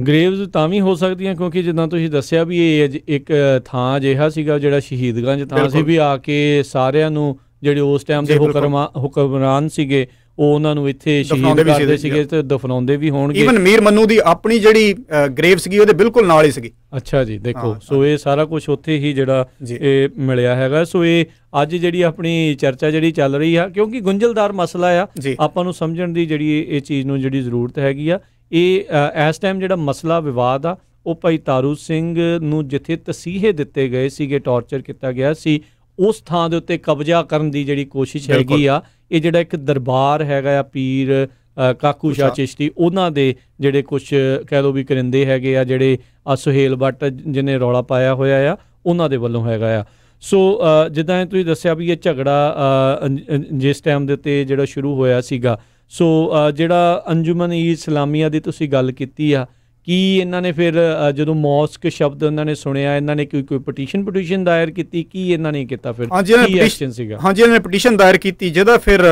ਗ੍ਰੇਵਜ਼ ਤਾਂ ਵੀ ਹੋ ਸਕਦੀਆਂ ਕਿਉਂਕਿ ਜਿੱਦਾਂ ਤੁਸੀਂ ਦੱਸਿਆ ਵੀ ਇਹ ਇੱਕ ਥਾਂ ਜਿਹਾ ਸੀਗਾ ਜਿਹੜਾ ਸ਼ਹੀਦਗੰਜ ਥਾਂ ਸੀ ਵੀ ਆ ਕੇ ਸਾਰਿਆਂ ਨੂੰ ਜਿਹੜੇ ਉਸ ਟਾਈਮ ਦੇ ਹੁਕਮ ਹੁਕਮਰਾਨ ਸੀਗੇ ਉਹ ਉਹਨਾਂ ਨੂੰ ਇੱਥੇ ਸ਼ਹੀਦ ਕਰਦੇ ਸੀਗੇ ਤੇ ਦਫਨਾਉਂਦੇ ਵੀ ਹੋਣਗੇ ਇਵਨ ਮੀਰ ਮੰਨੂ ਦੀ ਆਪਣੀ ਜਿਹੜੀ ਗ੍ਰੇਵ ਸੀਗੀ ਉਹਦੇ ਬਿਲਕੁਲ ਨਾਲ ਹੀ ਸੀਗੀ ਅੱਛਾ ਜੀ ਦੇਖੋ ਸੋ ਇਹ ਸਾਰਾ ਕੁਝ ਉੱਥੇ ਹੀ ਜਿਹੜਾ ਇਹ ਮਿਲਿਆ ਹੈਗਾ ਸੋ ਇਹ ਅੱਜ ਜਿਹੜੀ ਆਪਣੀ ਚਰਚਾ ਜਿਹੜੀ ਚੱਲ ਰਹੀ ਆ ਕਿਉਂਕਿ ਗੁੰਝਲਦਾਰ ਮਸਲਾ ਆ ਆਪਾਂ ਨੂੰ ਸਮਝਣ ਦੀ ਜਿਹੜੀ ਇਹ ਚੀਜ਼ ਨੂੰ ਜਿਹੜੀ ਜ਼ਰੂਰਤ ਹੈਗੀ ਆ ਇਹ ਇਸ ਟਾਈਮ ਜਿਹੜਾ ਮਸਲਾ ਵਿਵਾਦ ਆ ਉਹ ਭਾਈ ਤਾਰੂ ਸਿੰਘ ਨੂੰ ਜਿੱਥੇ ਤਸੀਹੇ ਦਿੱਤੇ ਗਏ ਸੀਗੇ ਟੌਰਚਰ ਕੀਤਾ ਗਿਆ ਸੀ ਉਸ ਥਾਂ ਦੇ ਉੱਤੇ ਕਬਜ਼ਾ ਕਰਨ ਦੀ ਜਿਹੜੀ ਕੋਸ਼ਿਸ਼ ਹੈਗੀ ਆ ਇਹ ਜਿਹੜਾ ਇੱਕ ਦਰਬਾਰ ਹੈਗਾ ਆ ਪੀਰ ਕਾਕੂ ਸ਼ਾ ਚਿਸ਼ਤੀ ਉਹਨਾਂ ਦੇ ਜਿਹੜੇ ਕੁਝ ਕਹਿ ਲੋ ਵੀ ਕਰਿੰਦੇ ਹੈਗੇ ਆ ਜਿਹੜੇ ਆ ਸੁਹੇਲ ਬੱਟ ਜਿਨੇ ਰੌਲਾ ਪਾਇਆ ਹੋਇਆ ਆ ਉਹਨਾਂ ਦੇ ਵੱਲੋਂ ਹੈਗਾ ਆ ਸੋ ਜਿੱਦਾਂ ਤੁਸੀਂ ਦੱਸਿਆ ਵੀ ਇਹ ਝਗੜਾ ਜਿਸ ਟਾਈਮ ਦੇ ਉੱਤੇ ਜਿਹੜਾ ਸ਼ੁਰੂ ਹੋਇਆ ਸੀਗਾ ਸੋ ਜਿਹੜਾ ਅੰਜੁਮਨ ਇਸਲਾਮੀਆ ਦੀ ਤੁਸੀਂ ਗੱਲ ਕੀਤੀ ਆ ਕੀ ਇਹਨਾਂ ਨੇ ਫਿਰ ਜਦੋਂ ਮੌਸਕ ਸ਼ਬਦ ਉਹਨਾਂ ਨੇ ਸੁਣਿਆ ਇਹਨਾਂ ਨੇ ਕੋਈ ਕੋਈ ਪਟੀਸ਼ਨ ਪਟੀਸ਼ਨ ਦਾਇਰ ਕੀਤੀ ਕੀ ਇਹਨਾਂ ਨੇ ਕੀਤਾ ਫਿਰ ਨੇ ਪਟੀਸ਼ਨ ਸੀਗਾ ਹਾਂਜੀ ਇਹਨਾਂ ਨੇ ਪਟੀਸ਼ਨ ਦਾਇਰ ਕੀਤੀ ਜਿਹਦਾ ਫਿਰ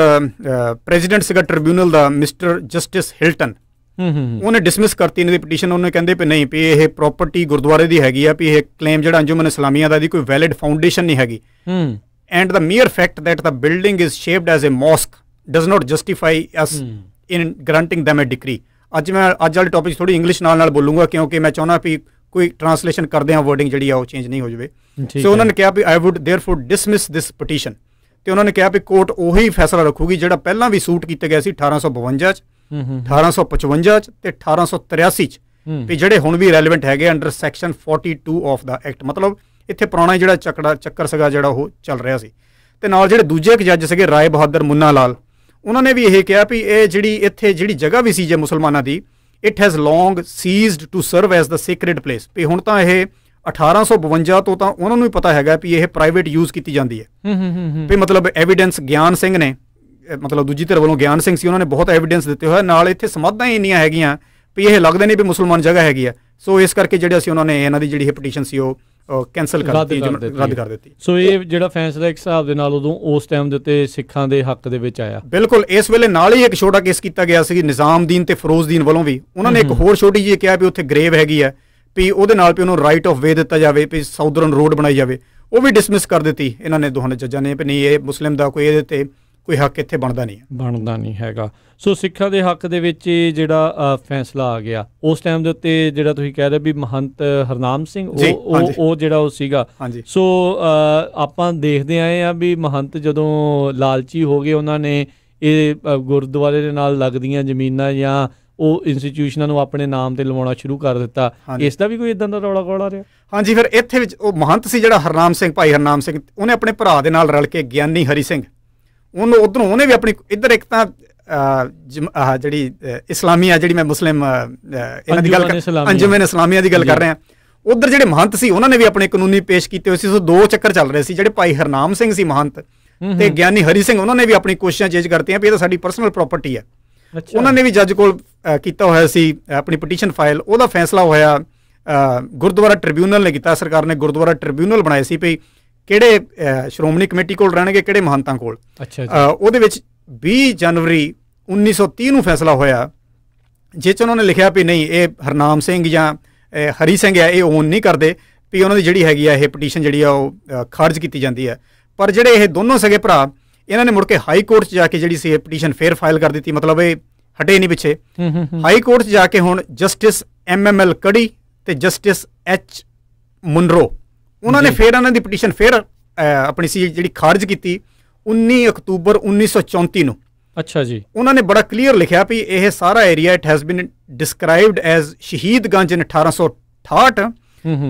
ਪ੍ਰੈਜ਼ੀਡੈਂਟ ਸੀਗਾ ਟ੍ਰਿਬਿਊਨਲ ਦਾ ਮਿਸਟਰ ਜਸਟਿਸ ਹਿਲਟਨ ਹੂੰ ਹੂੰ ਉਹਨੇ ਡਿਸਮਿਸ ਕਰਤੀ ਇਹਨਾਂ ਦੀ ਪਟੀਸ਼ਨ ਉਹਨੇ ਕਹਿੰਦੇ ਪਈ ਨਹੀਂ ਪਈ ਇਹ ਪ੍ਰਾਪਰਟੀ ਗੁਰਦੁਆਰੇ ਦੀ ਹੈਗੀ ਆ ਪਈ ਇਹ ਕਲੇਮ ਜਿਹੜਾ ਅੰਜੁਮਨ ਇਸਲਾਮੀਆ ਦਾ ਦੀ ਕੋਈ ਵੈਲਿਡ ਫਾਊਂਡੇਸ਼ਨ ਨਹੀਂ ਹੈਗੀ ਹੂੰ and the mere fact that the building is shaped as a mosque does not justify us in granting them a decree ਅੱਜ ਮੈਂ ਅੱਜ ਵਾਲੇ ਟੌਪਿਕ ਥੋੜੀ ਇੰਗਲਿਸ਼ ਨਾਲ ਨਾਲ ਬੋਲੂੰਗਾ ਕਿਉਂਕਿ ਮੈਂ ਚਾਹੁੰਦਾ ਵੀ ਕੋਈ ਟ੍ਰਾਂਸਲੇਸ਼ਨ ਕਰਦੇ ਆ ਵਰਡਿੰਗ ਜਿਹੜੀ ਆ ਉਹ ਚੇਂਜ ਨਹੀਂ ਹੋ ਜਾਵੇ ਸੋ ਉਹਨਾਂ ਨੇ ਕਿਹਾ ਵੀ I would therefore dismiss this petition ਤੇ ਉਹਨਾਂ ਨੇ ਕਿਹਾ ਵੀ ਕੋਰਟ ਉਹੀ ਫੈਸਲਾ ਰੱਖੂਗੀ ਜਿਹੜਾ ਪਹਿਲਾਂ ਵੀ ਸੂਟ ਕੀਤਾ ਗਿਆ ਸੀ 1852 ਚ 1855 ਚ ਤੇ 1883 ਚ ਵੀ ਜਿਹੜੇ ਹੁਣ ਵੀ ਰੈਲੇਵੈਂਟ ਹੈਗੇ under section 42 of the act ਮਤਲਬ ਇੱਥੇ ਪੁਰਾਣਾ ਜਿਹੜਾ ਚੱਕੜਾ ਚੱਕਰ ਸਗਾ ਜਿਹੜਾ ਉਹ ਚੱਲ ਰਿਹਾ ਸੀ ਤੇ ਨਾਲ ਜਿਹੜੇ ਦੂਜੇ ਇੱਕ ਜੱਜ ਸੀਗੇ ਰਾਏ ਬਹਾਦਰ ਮੁੰਨਾ ਲਾਲ ਉਹਨਾਂ ਨੇ ਵੀ ਇਹ ਕਿਹਾ ਵੀ ਇਹ ਜਿਹੜੀ ਇੱਥੇ ਜਿਹੜੀ ਜਗ੍ਹਾ ਵੀ ਸੀ ਜੇ ਮੁਸਲਮਾਨਾਂ ਦੀ it has long ceased to serve as the sacred place ਵੀ ਹੁਣ ਤਾਂ ਇਹ 1852 ਤੋਂ ਤਾਂ ਉਹਨਾਂ ਨੂੰ ਹੀ ਪਤਾ ਹੈਗਾ ਵੀ ਇਹ ਪ੍ਰਾਈਵੇਟ ਯੂਜ਼ ਕੀਤੀ ਜਾਂਦੀ ਹੈ ਵੀ ਮਤਲਬ ਐਵੀਡੈਂਸ ਗਿਆਨ ਸਿੰਘ ਨੇ ਮਤਲਬ ਦੂਜੀ ਧਿਰ ਵੱਲੋਂ ਗਿਆਨ ਸਿੰਘ ਸੀ ਉਹਨਾਂ ਨੇ ਬਹੁਤ ਐਵੀਡੈਂਸ ਦਿੱਤੇ ਹੋਇਆ ਨਾਲ ਇੱਥੇ ਸਮਾਧਾਂ ਇੰਨੀਆਂ ਹੈਗੀਆਂ ਵੀ ਇਹ ਲੱਗਦੇ ਨਹੀਂ ਵੀ ਮੁਸਲਮਾਨ ਜਗ੍ਹਾ ਹੈਗੀ ਆ ਸੋ ਇਸ ਕਰਕੇ ਜਿਹੜੇ ਅਸੀਂ ਉਹਨਾਂ ਨੇ ਇਹਨਾਂ ਦੀ ਜਿਹੜੀ ਪਟੀਸ਼ਨ ਸੀ ਉਹ ਕੈਨਸਲ ਕਰ ਦਿੱਤੀ ਰੱਦ ਕਰ ਦਿੱਤੀ ਸੋ ਇਹ ਜਿਹੜਾ ਫੈਸਲਾ ਇੱਕ ਹਿਸਾਬ ਦੇ ਨਾਲ ਉਦੋਂ ਉਸ ਟਾਈਮ ਦੇ ਉੱਤੇ ਸਿੱਖਾਂ ਦੇ ਹੱਕ ਦੇ ਵਿੱਚ ਆਇਆ ਬਿਲਕੁਲ ਇਸ ਵੇਲੇ ਨਾਲ ਹੀ ਇੱਕ ਛੋਟਾ ਕੇਸ ਕੀਤਾ ਗਿਆ ਸੀ ਨਿਜ਼ਾਮਦੀਨ ਤੇ ਫਰੋਜ਼ਦੀਨ ਵੱਲੋਂ ਵੀ ਉਹਨਾਂ ਨੇ ਇੱਕ ਹੋਰ ਛੋਟੀ ਜਿਹੀ ਕਿਹਾ ਵੀ ਉੱਥੇ ਗ੍ਰੇਵ ਹੈਗੀ ਆ ਵੀ ਉਹਦੇ ਨਾਲ ਵੀ ਉਹਨੂੰ ਰਾਈਟ ਆਫ ਵੇ ਦਿੱਤਾ ਜਾਵੇ ਵੀ ਸਾਊਦਰਨ ਰੋਡ ਬਣਾਈ ਜਾਵੇ ਉਹ ਵੀ ਡਿਸਮਿਸ ਕਰ ਦਿੱਤੀ ਇਹਨਾਂ ਨੇ ਦੋਹਾਂ ਨੇ ਜੱਜਾਂ ਨੇ ਵੀ ਨਹੀਂ ਇਹ ਮੁਸਲਮਾਨ ਦਾ ਕੋਈ ਇਹਦੇ ਤੇ ਕੋਈ ਹੱਕ ਇੱਥੇ ਬਣਦਾ ਨਹੀਂ ਬਣਦਾ ਨਹੀਂ ਹੈਗਾ ਸੋ ਸਿੱਖਾਂ ਦੇ ਹੱਕ ਦੇ ਵਿੱਚ ਜਿਹੜਾ ਫੈਸਲਾ ਆ ਗਿਆ ਉਸ ਟਾਈਮ ਦੇ ਉੱਤੇ ਜਿਹੜਾ ਤੁਸੀਂ ਕਹਿ ਰਹੇ ਵੀ ਮਹੰਤ ਹਰਨਾਮ ਸਿੰਘ ਉਹ ਉਹ ਜਿਹੜਾ ਉਹ ਸੀਗਾ ਸੋ ਆਪਾਂ ਦੇਖਦੇ ਆਏ ਆ ਵੀ ਮਹੰਤ ਜਦੋਂ ਲਾਲਚੀ ਹੋ ਗਏ ਉਹਨਾਂ ਨੇ ਇਹ ਗੁਰਦੁਆਰੇ ਦੇ ਨਾਲ ਲੱਗਦੀਆਂ ਜ਼ਮੀਨਾਂ ਜਾਂ ਉਹ ਇੰਸਟੀਟਿਊਸ਼ਨਾਂ ਨੂੰ ਆਪਣੇ ਨਾਮ ਤੇ ਲਵਾਉਣਾ ਸ਼ੁਰੂ ਕਰ ਦਿੱਤਾ ਇਸ ਦਾ ਵੀ ਕੋਈ ਇਦਾਂ ਦਾ ਰੌਲਾ ਗੋਲਾ ਰਿਹਾ ਹਾਂਜੀ ਫਿਰ ਇੱਥੇ ਵਿੱਚ ਉਹ ਮਹੰਤ ਸੀ ਜਿਹੜਾ ਹਰਨਾਮ ਸਿੰਘ ਭਾਈ ਹਰਨਾਮ ਸਿੰਘ ਉਹਨੇ ਆਪਣੇ ਭਰਾ ਦੇ ਨਾਲ ਰਲ ਕੇ ਗਿਆਨੀ ਹਰੀ ਸਿੰਘ ਉਹਨੂੰ ਉਧਰੋਂ ਉਹਨੇ ਵੀ ਆਪਣੀ ਇੱਧਰ ਇੱਕ ਤਾਂ ਆ ਜਿਹੜੀ ਇਸਲਾਮੀ ਆ ਜਿਹੜੀ ਮੈਂ ਮੁਸਲਿਮ ਇਹਨਾਂ ਦੀ ਗੱਲ ਅੰਜਮਨ ਇਸਲਾਮੀਆ ਦੀ ਗੱਲ ਕਰ ਰਹੇ ਆ ਉਧਰ ਜਿਹੜੇ ਮਹੰਤ ਸੀ ਉਹਨਾਂ ਨੇ ਵੀ ਆਪਣੇ ਕਾਨੂੰਨੀ ਪੇਸ਼ ਕੀਤੇ ਹੋਏ ਸੀ ਸੋ ਦੋ ਚੱਕਰ ਚੱਲ ਰਹੇ ਸੀ ਜਿਹੜੇ ਭਾਈ ਹਰਨਾਮ ਸਿੰਘ ਸੀ ਮਹੰਤ ਤੇ ਗਿਆਨੀ ਹਰੀ ਸਿੰਘ ਉਹਨਾਂ ਨੇ ਵੀ ਆਪਣੀ ਕੋਸ਼ਿਸ਼ਾਂ ਚੇਂਜ ਕਰਤੀਆਂ ਵੀ ਇਹ ਤਾਂ ਸਾਡੀ ਪਰਸਨਲ ਪ੍ਰਾਪਰਟੀ ਹੈ ਉਹਨਾਂ ਨੇ ਵੀ ਜੱਜ ਕੋਲ ਕੀਤਾ ਹੋਇਆ ਸੀ ਆਪਣੀ ਪਟੀਸ਼ਨ ਫਾਈਲ ਉਹਦਾ ਫੈਸਲਾ ਹੋਇਆ ਗੁਰਦੁਆਰਾ ਟ੍ਰਿਬਿਊਨਲ ਨੇ ਕੀਤਾ ਸਰਕਾਰ ਨੇ ਗੁਰਦੁਆਰਾ ਟ੍ਰਿਬਿਊਨਲ ਬਣਾਏ ਸੀ ਭਈ ਕਿਹੜੇ ਸ਼੍ਰੋਮਣੀ ਕਮੇਟੀ ਕੋਲ ਰਹਿਣਗੇ ਕਿਹੜੇ ਮਹੰਤਾਂ ਕੋਲ ਅੱਛਾ ਜੀ ਉਹਦੇ ਵਿੱਚ 20 ਜਨਵਰੀ 1930 ਨੂੰ ਫੈਸਲਾ ਹੋਇਆ ਜੇ ਚ ਉਹਨਾਂ ਨੇ ਲਿਖਿਆ ਵੀ ਨਹੀਂ ਇਹ ਹਰਨਾਮ ਸਿੰਘ ਜਾਂ ਹਰੀ ਸਿੰਘ ਆ ਇਹ ਓਨ ਨਹੀਂ ਕਰਦੇ ਵੀ ਉਹਨਾਂ ਦੀ ਜਿਹੜੀ ਹੈਗੀ ਆ ਇਹ ਪਟੀਸ਼ਨ ਜਿਹੜੀ ਆ ਉਹ ਖਾਰਜ ਕੀਤੀ ਜਾਂਦੀ ਹੈ ਪਰ ਜਿਹੜੇ ਇਹ ਦੋਨੋਂ ਸਗੇ ਭਰਾ ਇਹਨਾਂ ਨੇ ਮੁੜ ਕੇ ਹਾਈ ਕੋਰਟ 'ਚ ਜਾ ਕੇ ਜਿਹੜੀ ਸੀ ਇਹ ਪਟੀਸ਼ਨ ਫੇਰ ਫਾਈਲ ਕਰ ਦਿੱਤੀ ਮਤਲਬ ਇਹ ਹਟੇ ਨਹੀਂ ਪਿੱਛੇ ਹਾਈ ਕੋਰਟ 'ਚ ਜਾ ਕੇ ਹੁਣ ਜਸਟਿਸ ਐਮ ਐਮ ਐਲ ਕੜੀ ਤੇ ਜਸਟਿਸ ਐਚ ਮੁਨਰੋ ਉਹਨਾਂ ਨੇ ਫੇਰ ਇਹਨਾਂ ਦੀ ਪਟੀਸ਼ਨ ਫੇਰ ਆਪਣੀ ਸੀ ਜਿਹੜੀ ਖਾਰਜ ਕੀਤੀ 19 ਅਕਤੂਬਰ 1934 ਨੂੰ ਅੱਛਾ ਜੀ ਉਹਨਾਂ ਨੇ ਬੜਾ ਕਲੀਅਰ ਲਿਖਿਆ ਵੀ ਇਹ ਸਾਰਾ area it has been described as Shahid Ganj ਇਨ 1868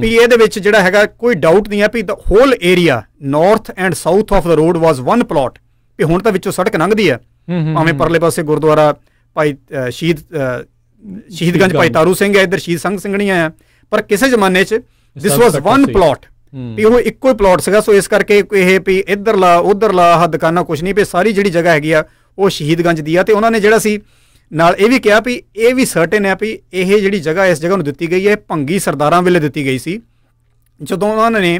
ਵੀ ਇਹਦੇ ਵਿੱਚ ਜਿਹੜਾ ਹੈਗਾ ਕੋਈ ਡਾਊਟ ਨਹੀਂ ਆ ਵੀ the whole area north and south of the road was one plot ਵੀ ਹੁਣ ਤਾਂ ਵਿੱਚੋਂ ਸੜਕ ਲੰਘਦੀ ਆ ਭਾਵੇਂ ਪਰਲੇ ਪਾਸੇ ਗੁਰਦੁਆਰਾ ਭਾਈ ਸ਼ਹੀਦ ਸ਼ਹੀਦ ਗੰਜ ਭਾਈ ਤਾਰੂ ਸਿੰਘ ਹੈ ਇਧਰ ਸ਼ਹੀਦ ਸੰਘ ਸਿੰਘਣੀਆਂ ਆ ਪਰ ਕਿਸੇ ਜ਼ਮਾਨੇ 'ਚ ਦਿਸ ਵਾਸ ਵਨ ਪਲਾਟ ਵੀ ਉਹ ਇੱਕੋ ਹੀ ਪਲਾਟ ਸੀਗਾ ਸੋ ਇਸ ਕਰਕੇ ਇਹ ਵੀ ਇਧਰਲਾ ਉਧਰਲਾ ਆਹ ਦੁਕਾਨਾਂ ਕੁਝ ਨਹੀਂ ਪਈ ਸਾਰੀ ਜਿਹੜੀ ਜਗ੍ਹਾ ਹੈਗੀ ਆ ਉਹ ਸ਼ਹੀਦਗੰਜ ਦੀ ਆ ਤੇ ਉਹਨਾਂ ਨੇ ਜਿਹੜਾ ਸੀ ਨਾਲ ਇਹ ਵੀ ਕਿਹਾ ਵੀ ਇਹ ਵੀ ਸਰਟਨ ਹੈ ਵੀ ਇਹ ਜਿਹੜੀ ਜਗ੍ਹਾ ਇਸ ਜਗ੍ਹਾ ਨੂੰ ਦਿੱਤੀ ਗਈ ਹੈ ਭੰਗੀ ਸਰਦਾਰਾਂ ਵੇਲੇ ਦਿੱਤੀ ਗਈ ਸੀ ਜਦੋਂ ਉਹਨਾਂ ਨੇ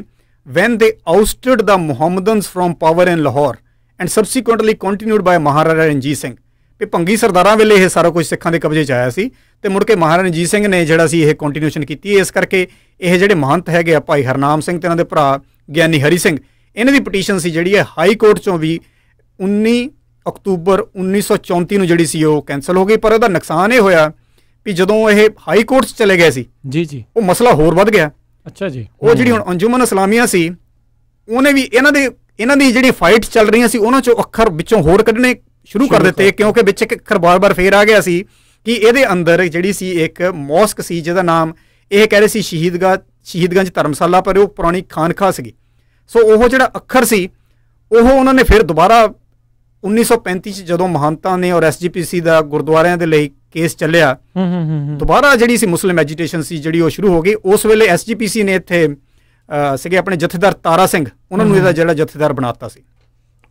when they ousted the Mohammedans from power in Lahore and subsequently continued by Maharaja Ranjit Singh ਵੀ ਭੰਗੀ ਸਰਦਾਰਾਂ ਵੇਲੇ ਇਹ ਸਾਰਾ ਕੁਝ ਸਿੱਖਾਂ ਦੇ ਕਬਜ਼ੇ 'ਚ ਆਇਆ ਸੀ ਤੇ ਮੁੜ ਕੇ ਮਹਾਰਾਜਾ ਰਣਜੀਤ ਸਿੰਘ ਨੇ ਜਿਹੜਾ ਸੀ ਇਹ ਕੰਟੀਨਿਊਸ਼ਨ ਕੀਤੀ ਇਸ ਕਰਕੇ ਇਹ ਜਿਹੜੇ ਮਹੰਤ ਹੈਗੇ ਆ ਭਾਈ ਹਰਨਾਮ ਸਿੰਘ ਤੇ ਇਹਨਾਂ ਦੇ ਭਰਾ ਗਿਆਨੀ ਹਰੀ ਸਿੰਘ ਇਹਨਾਂ ਦੀ ਪਟੀਸ਼ਨ ਸੀ ਜਿਹੜੀ ਹੈ ਹਾਈ ਕੋਰਟ 'ਚੋਂ ਵੀ 19 ਅਕਤੂਬਰ 1934 ਨੂੰ ਜਿਹੜੀ ਸੀ ਉਹ ਕੈਨਸਲ ਹੋ ਗਈ ਪਰ ਉਹਦਾ ਨੁਕਸਾਨ ਇਹ ਹੋਇਆ ਵੀ ਜਦੋਂ ਇਹ ਹਾਈ ਕੋਰਟ 'ਚ ਚਲੇ ਗਏ ਸੀ ਜੀ ਜੀ ਉਹ ਮਸਲਾ ਹੋਰ ਵੱਧ ਗਿਆ ਅੱਛਾ ਜੀ ਉਹ ਜਿਹੜੀ ਹੁਣ ਅੰਜੁਮਨ ਇਸਲਾਮੀਆ ਸੀ ਉਹਨੇ ਵੀ ਇਹਨਾਂ ਦੇ ਇਹਨਾਂ ਦੀ ਜਿਹੜੀ ਫਾਈਟ ਚੱਲ ਰਹੀਆਂ ਸੀ ਉਹਨਾਂ ਚੋਂ ਅੱਖਰ ਵਿੱਚੋਂ ਹੋਰ ਕੱਢਣੇ ਸ਼ੁਰੂ ਕਰ ਦਿੱਤੇ ਕਿਉਂਕਿ ਵਿੱਚ ਇੱਕ ਖਰਬਾਰ ਬਾਰ ਫੇਰ ਆ ਗਿਆ ਸੀ ਕਿ ਇਹਦੇ ਅੰਦਰ ਜਿਹੜੀ ਸੀ ਇੱਕ ਮੌਸਕ ਸੀ ਜਿਹਦਾ ਨਾਮ ਇਹ ਕਹ ਰਹੇ ਸੀ ਸ਼ਹੀਦਗੰਜ ਸ਼ਹੀਦਗੰਜ ਧਰਮਸ਼ਾਲਾ ਪਰ ਉਹ ਪੁਰਾਣੀ ਖਾਨਖਾ ਸੀ ਸੋ ਉਹ ਜਿਹੜਾ ਅੱਖਰ ਸੀ ਉਹ ਉਹਨਾਂ ਨੇ ਫਿਰ ਦੁਬਾਰਾ 1935 ਚ ਜਦੋਂ ਮਹੰਤਾ ਨੇ ਔਰ ਐਸਜੀਪੀਸੀ ਦਾ ਗੁਰਦੁਆਰਿਆਂ ਦੇ ਲਈ ਕੇਸ ਚੱਲਿਆ ਹੂੰ ਹੂੰ ਹੂੰ ਦੁਬਾਰਾ ਜਿਹੜੀ ਸੀ ਮੁਸਲਿਮ ਐਜੀਟੇਸ਼ਨ ਸੀ ਜਿਹੜੀ ਉਹ ਸ਼ੁਰੂ ਹੋ ਗਈ ਉਸ ਵੇਲੇ ਐਸਜੀਪੀਸੀ ਨੇ ਇੱਥੇ ਸੀਗੇ ਆਪਣੇ ਜਥੇਦਾਰ ਤਾਰਾ ਸਿੰਘ ਉਹਨਾਂ ਨੂੰ ਇਹਦਾ ਜਿਹੜਾ ਜਥੇਦਾਰ ਬਣਾਤਾ ਸੀ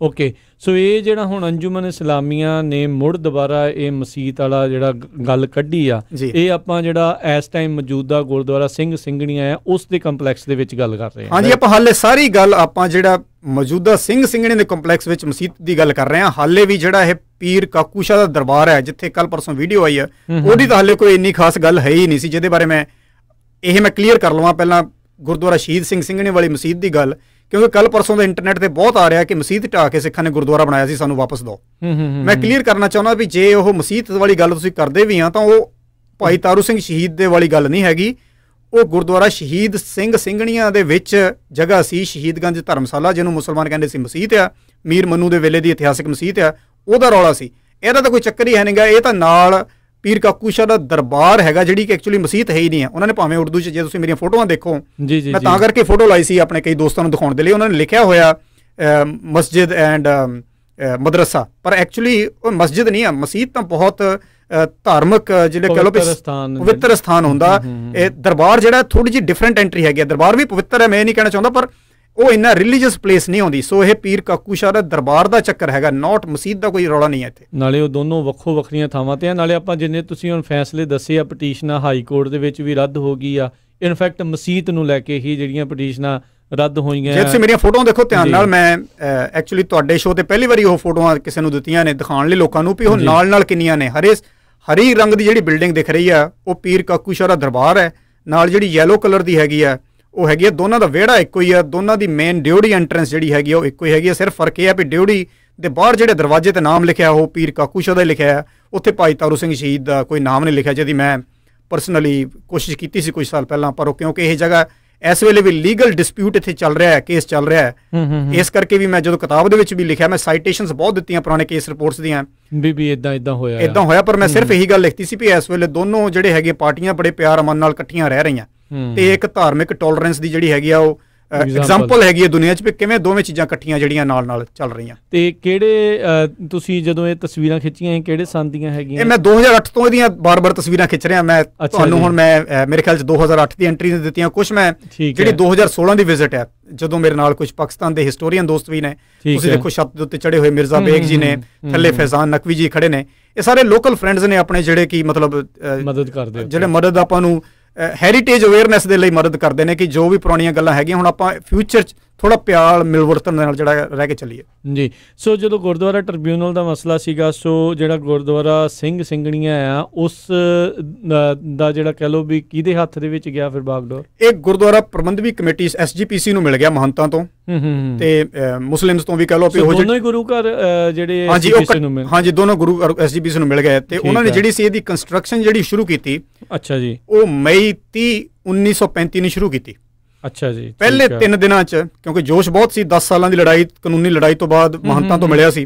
ਓਕੇ ਸੋ ਇਹ ਜਿਹੜਾ ਹੁਣ ਅੰਜੁਮਨ ਇਸਲਾਮੀਆਂ ਨੇ ਮੁੜ ਦੁਬਾਰਾ ਇਹ ਮਸਜਿਦ ਵਾਲਾ ਜਿਹੜਾ ਗੱਲ ਕੱਢੀ ਆ ਇਹ ਆਪਾਂ ਜਿਹੜਾ ਇਸ ਟਾਈਮ ਮੌਜੂਦਾ ਗੁਰਦੁਆਰਾ ਸਿੰਘ ਸਿੰਘਣੀਆਂ ਆ ਉਸ ਦੇ ਕੰਪਲੈਕਸ ਦੇ ਵਿੱਚ ਗੱਲ ਕਰ ਰਹੇ ਹਾਂ ਹਾਂਜੀ ਆਪਾਂ ਹਾਲੇ ਸਾਰੀ ਗੱਲ ਆਪਾਂ ਜਿਹੜਾ ਮੌਜੂਦਾ ਸਿੰਘ ਸਿੰਘਣੀ ਦੇ ਕੰਪਲੈਕਸ ਵਿੱਚ ਮਸਜਿਦ ਦੀ ਗੱਲ ਕਰ ਰਹੇ ਹਾਂ ਹਾਲੇ ਵੀ ਜਿਹੜਾ ਇਹ ਪੀਰ ਕਾਕੂ ਸ਼ਾਹ ਦਾ ਦਰਬਾਰ ਹੈ ਜਿੱਥੇ ਕੱਲ ਪਰਸੋਂ ਵੀਡੀਓ ਆਈ ਆ ਉਹਦੀ ਤਾਂ ਹਾਲੇ ਕੋਈ ਇੰਨੀ ਖਾਸ ਗੱਲ ਹੈ ਹੀ ਨਹੀਂ ਸੀ ਜਿਹਦੇ ਬਾਰੇ ਮੈਂ ਇਹ ਮੈਂ ਕਲੀਅਰ ਕਰ ਲਵਾਂ ਪਹਿਲਾਂ ਗੁਰਦੁਆਰਾ ਸ਼ਹੀਦ ਸਿੰਘ ਸਿੰਘਣੀ ਵਾਲੀ ਮਸਜਿਦ ਦੀ ਗੱਲ ਕਿਉਂਕਿ ਕੱਲ ਪਰਸੋਂ ਦਾ ਇੰਟਰਨੈਟ ਤੇ ਬਹੁਤ ਆ ਰਿਹਾ ਕਿ ਮਸਜਿਦ ਢਾ ਕੇ ਸਿੱਖਾਂ ਨੇ ਗੁਰਦੁਆਰਾ ਬਣਾਇਆ ਸੀ ਸਾਨੂੰ ਵਾਪਸ ਦਿਓ ਮੈਂ ਕਲੀਅਰ ਕਰਨਾ ਚਾਹੁੰਦਾ ਵੀ ਜੇ ਉਹ ਮਸਜਿਦ ਵਾਲੀ ਗੱਲ ਤੁਸੀਂ ਕਰਦੇ ਵੀ ਆ ਤਾਂ ਉਹ ਭਾਈ ਤਾਰੂ ਸਿੰਘ ਸ਼ਹੀਦ ਦੇ ਵਾਲੀ ਗੱਲ ਨਹੀਂ ਹੈਗੀ ਉਹ ਗੁਰਦੁਆਰਾ ਸ਼ਹੀਦ ਸਿੰਘ ਸਿੰਘਣੀਆਂ ਦੇ ਵਿੱਚ ਜਗ੍ਹਾ ਸੀ ਸ਼ਹੀਦਗੰਜ ਧਰਮਸ਼ਾਲਾ ਜਿਹਨੂੰ ਮੁਸਲਮਾਨ ਕਹਿੰਦੇ ਸੀ ਮਸਜਿਦ ਆ ਮੀਰ ਮੰਨੂ ਦੇ ਵੇਲੇ ਦੀ ਇਤਿਹਾਸਿਕ ਮਸਜਿਦ ਆ ਉਹਦਾ ਰੌਲਾ ਸੀ ਇਹਦਾ ਤਾਂ ਕੋਈ ਚੱਕਰ ਹੀ ਹੈ ਨਹੀਂਗਾ ਇਹ ਤਾਂ ਨਾਲ ਪੀਰ ਕਾਕੂ ਸ਼ਾਹ ਦਾ ਦਰਬਾਰ ਹੈਗਾ ਜਿਹੜੀ ਕਿ ਐਕਚੁਅਲੀ ਮਸਜਿਦ ਹੈ ਹੀ ਨਹੀਂ ਹੈ ਉਹਨਾਂ ਨੇ ਭਾਵੇਂ ਉਰਦੂ 'ਚ ਜੇ ਤੁਸੀਂ ਮੇਰੀਆਂ ਫੋਟੋਆਂ ਦੇਖੋ ਮੈਂ ਤਾਂ ਕਰਕੇ ਫੋਟੋ ਲਾਈ ਸੀ ਆਪਣੇ ਕਈ ਦੋਸਤਾਂ ਨੂੰ ਦਿਖਾਉਣ ਦੇ ਲਈ ਉਹਨਾਂ ਨੇ ਲਿਖਿਆ ਹੋਇਆ ਮਸਜਿਦ ਐਂਡ ਮਦਰਸਾ ਪਰ ਐਕਚੁਅਲੀ ਉਹ ਮਸਜਿਦ ਨਹੀਂ ਆ ਮਸਜਿਦ ਤਾਂ ਬਹੁਤ ਧਾਰਮਿਕ ਜਿਹੜੇ ਕਹ ਲੋ ਪਵਿੱਤਰ ਸਥਾਨ ਹੁੰਦਾ ਇਹ ਦਰਬਾਰ ਜਿਹੜਾ ਥੋੜੀ ਜੀ ਡਿਫਰੈਂਟ ਐਂਟਰੀ ਹੈਗੀ ਦਰਬਾਰ ਵੀ ਪਵਿੱਤਰ ਹੈ ਮੈਂ ਇਹ ਨਹੀਂ ਕਹਿਣਾ ਚਾਹੁੰਦਾ ਪਰ ਉਹ ਇੰਨਾ ਰਿਲੀਜੀਅਸ ਪਲੇਸ ਨਹੀਂ ਹੁੰਦੀ ਸੋ ਇਹ ਪੀਰ ਕਾਕੂ ਸ਼ਾਹ ਦਾ ਦਰਬਾਰ ਦਾ ਚੱਕਰ ਹੈਗਾ ਨਾਟ ਮਸਜਿਦ ਦਾ ਕੋਈ ਰੌਲਾ ਨਹੀਂ ਹੈ ਇੱਥੇ ਨਾਲੇ ਉਹ ਦੋਨੋਂ ਵੱਖੋ ਵੱਖਰੀਆਂ ਥਾਵਾਂ ਤੇ ਆ ਨਾਲੇ ਆਪਾਂ ਜਿੰਨੇ ਤੁਸੀਂ ਹੁਣ ਫੈਸਲੇ ਦੱਸੇ ਆ ਪਟੀਸ਼ਨਾਂ ਹਾਈ ਕੋਰਟ ਦੇ ਵਿੱਚ ਵੀ ਰੱਦ ਹੋ ਗਈ ਆ ਇਨਫੈਕਟ ਮਸਜਿਦ ਨੂੰ ਲੈ ਕੇ ਹੀ ਜਿਹੜੀਆਂ ਪਟੀਸ਼ਨਾਂ ਰੱਦ ਹੋਈਆਂ ਜੇ ਤੁਸੀਂ ਮੇਰੀਆਂ ਫੋਟੋਆਂ ਦੇਖੋ ਧਿਆਨ ਨਾਲ ਮੈਂ ਐਕਚੁਅਲੀ ਤੁਹਾਡੇ ਸ਼ੋਅ ਤੇ ਪਹਿਲੀ ਵਾਰੀ ਉਹ ਫੋਟੋਆਂ ਕਿਸੇ ਨੂੰ ਦਿੱਤੀਆਂ ਨੇ ਦਿਖਾਉਣ ਲਈ ਲੋਕਾਂ ਨੂੰ ਵੀ ਉਹ ਨਾਲ ਨਾਲ ਕਿੰਨੀਆਂ ਨੇ ਹਰੇ ਹਰੀ ਰੰਗ ਦੀ ਜਿਹੜੀ ਬਿਲਡਿੰਗ ਦਿਖ ਰਹੀ ਆ ਉਹ ਪੀਰ ਕਾਕੂ ਸ਼ਾਹ ਦਾ ਦਰਬਾਰ ਹੈ ਨਾਲ ਜਿਹੜੀ ਯੈਲੋ ਕਲਰ ਦੀ ਹੈਗੀ ਆ ਉਹ ਹੈਗੀ ਆ ਦੋਨਾਂ ਦਾ ਵਿਹੜਾ ਇੱਕੋ ਹੀ ਆ ਦੋਨਾਂ ਦੀ ਮੇਨ ਡਿਊਟੀ ਐਂਟਰੈਂਸ ਜਿਹੜੀ ਹੈਗੀ ਆ ਉਹ ਇੱਕੋ ਹੀ ਹੈਗੀ ਆ ਸਿਰਫ ਫਰਕ ਇਹ ਆ ਵੀ ਡਿਊਟੀ ਦੇ ਬਾਹਰ ਜਿਹੜੇ ਦਰਵਾਜ਼ੇ ਤੇ ਨਾਮ ਲਿਖਿਆ ਉਹ ਪੀਰ ਕਾਕੂ ਸ਼ਾਹ ਦਾ ਲਿਖਿਆ ਉੱਥੇ ਭਾਈ ਤਾਰੂ ਸਿੰਘ ਸ਼ਹੀਦ ਦਾ ਕੋਈ ਨਾਮ ਨਹੀਂ ਲਿਖਿਆ ਜਦੀ ਮੈਂ ਪਰਸਨਲੀ ਕੋਸ਼ਿਸ਼ ਕੀਤੀ ਸੀ ਕੁਝ ਸਾਲ ਪਹਿਲਾਂ ਪਰ ਉਹ ਕਿਉਂਕਿ ਇਹ ਜਗ੍ਹਾ ਇਸ ਵੇਲੇ ਵੀ ਲੀਗਲ ਡਿਸਪਿਊਟ ਇੱਥੇ ਚੱਲ ਰਿਹਾ ਹੈ ਕੇਸ ਚੱਲ ਰਿਹਾ ਹੈ ਇਸ ਕਰਕੇ ਵੀ ਮੈਂ ਜਦੋਂ ਕਿਤਾਬ ਦੇ ਵਿੱਚ ਵੀ ਲਿਖਿਆ ਮੈਂ ਸਾਈਟੇਸ਼ਨਸ ਬਹੁਤ ਦਿੱਤੀਆਂ ਪੁਰਾਣੇ ਕੇਸ ਰਿਪੋਰਟਸ ਦੀਆਂ ਵੀ ਵੀ ਇਦਾਂ ਇਦਾਂ ਹੋਇਆ ਇਦਾਂ ਹੋਇਆ ਪਰ ਮੈਂ ਸਿਰਫ ਇਹੀ ਗੱਲ ਲਿਖਤੀ ਸੀ ਵੀ ਇਸ ਵੇਲੇ ਦੋਨੋਂ ਜਿਹੜੇ ਹੈਗੇ ਪਾਰਟੀਆਂ ਬੜੇ ਪਿਆਰ ਮਨ ਨਾਲ ਇਕੱਠੀਆਂ ਰਹਿ ਰਹੀਆਂ ਤੇ ਇੱਕ ਧਾਰਮਿਕ ਟੋਲਰੈਂਸ ਦੀ ਜਿਹੜੀ ਹੈਗੀ ਆ ਉਹ ਐਗਜ਼ਾਮਪਲ ਹੈਗੀ ਹੈ ਦੁਨੀਆ 'ਚ ਵੀ ਕਿਵੇਂ ਦੋਵੇਂ ਚੀਜ਼ਾਂ ਇਕੱਠੀਆਂ ਜਿਹੜੀਆਂ ਨਾਲ-ਨਾਲ ਚੱਲ ਰਹੀਆਂ ਤੇ ਕਿਹੜੇ ਤੁਸੀਂ ਜਦੋਂ ਇਹ ਤਸਵੀਰਾਂ ਖਿੱਚੀਆਂ ਕਿਹੜੇ ਸਾਲ ਦੀਆਂ ਹੈਗੀਆਂ ਇਹ ਮੈਂ 2008 ਤੋਂ ਇਹਦੀਆਂ ਬਾਰ-ਬਾਰ ਤਸਵੀਰਾਂ ਖਿੱਚ ਰਿਹਾ ਮੈਂ ਤੁਹਾਨੂੰ ਹੁਣ ਮੈਂ ਮੇਰੇ ਖਿਆਲ 'ਚ 2008 ਦੀ ਐਂਟਰੀ ਨੇ ਦਿੱਤੀਆਂ ਕੁਝ ਮੈਂ ਜਿਹੜੀ 2016 ਦੀ ਵਿਜ਼ਿਟ ਹੈ ਜਦੋਂ ਮੇਰੇ ਨਾਲ ਕੁਝ ਪਾਕਿਸਤਾਨ ਦੇ ਹਿਸਟੋਰੀਅਨ ਦੋਸਤ ਵੀ ਨੇ ਤੁਸੀਂ ਦੇਖੋ ਛੱਤ ਦੇ ਉੱਤੇ ਚੜੇ ਹੋਏ ਮਿਰਜ਼ਾ ਬੇਗ ਜੀ ਨੇ ਥੱਲੇ ਫੈਜ਼ਾਨ ਨਕਵੀ ਜੀ ਖੜੇ ਨੇ ਇਹ ਸਾਰੇ ਲੋਕਲ ਫਰੈਂਡਸ ਨੇ ਆਪਣੇ ਜਿਹੜੇ ਕੀ ਮਤਲਬ ਮਦਦ ਕਰਦੇ ਜਿਹੜੇ ਮਦਦ ਆਪਾਂ ਨੂੰ ਹੈਰੀਟੇਜ ਅਵੇਅਰਨੈਸ ਦੇ ਲਈ ਮਦਦ ਕਰਦੇ ਨੇ ਕਿ ਜੋ ਵੀ ਪੁਰਾਣੀਆਂ ਗੱਲਾਂ ਹੈਗੀਆਂ ਹੁਣ ਆਪਾਂ ਫਿਊਚਰ 'ਚ ਥੋੜਾ ਪਿਆਲ ਮਿਲਵਰਤਨ ਨਾਲ ਜਿਹੜਾ ਰਹਿ ਕੇ ਚੱਲੀਏ ਜੀ ਸੋ ਜਦੋਂ ਗੁਰਦੁਆਰਾ ਟ੍ਰਿਬਿਊਨਲ ਦਾ ਮਸਲਾ ਸੀਗਾ ਸੋ ਜਿਹੜਾ ਗੁਰਦੁਆਰਾ ਸਿੰਘ ਸਿੰਘਣੀਆਂ ਆ ਉਸ ਦਾ ਜਿਹੜਾ ਕਹਿ ਲੋ ਵੀ ਕਿਹਦੇ ਹੱਥ ਦੇ ਵਿੱਚ ਗਿਆ ਫਿਰ ਬਾਗਡੋਰ ਇਹ ਗੁਰਦੁਆਰਾ ਪ੍ਰਬੰਧਵੀ ਕਮੇਟੀ ਐਸਜੀਪੀਸੀ ਨੂੰ ਮਿਲ ਗਿਆ ਮਹੰਤਾਂ ਤੋਂ ਤੇ ਮੁਸਲਿਮਸ ਤੋਂ ਵੀ ਕਹਿ ਲੋ ਵੀ ਉਹ ਦੋਨੋਂ ਹੀ ਗੁਰੂ ਘਰ ਜਿਹੜੇ ਐਸਜੀਪੀਸੀ ਨੂੰ ਮਿਲ ਹਾਂਜੀ ਦੋਨੋਂ ਗੁਰੂ ਘਰ ਐਸਜੀਪੀਸੀ ਨੂੰ ਮਿਲ ਗਏ ਤੇ ਉਹਨਾਂ ਨੇ ਜਿਹੜੀ ਸੀ ਇਹਦੀ ਕੰਸਟਰਕਸ਼ਨ ਜਿਹੜੀ ਸ਼ੁਰੂ ਕੀਤੀ ਅੱਛਾ ਜੀ ਉਹ ਮਈ 30 1935 ਨੂੰ ਸ਼ੁਰੂ ਕੀਤੀ ਅੱਛਾ ਜੀ ਪਹਿਲੇ 3 ਦਿਨਾਂ 'ਚ ਕਿਉਂਕਿ ਜੋਸ਼ ਬਹੁਤ ਸੀ 10 ਸਾਲਾਂ ਦੀ ਲੜਾਈ ਕਾਨੂੰਨੀ ਲੜਾਈ ਤੋਂ ਬਾਅਦ ਮਹੰਤਾਂ ਤੋਂ ਮਿਲਿਆ ਸੀ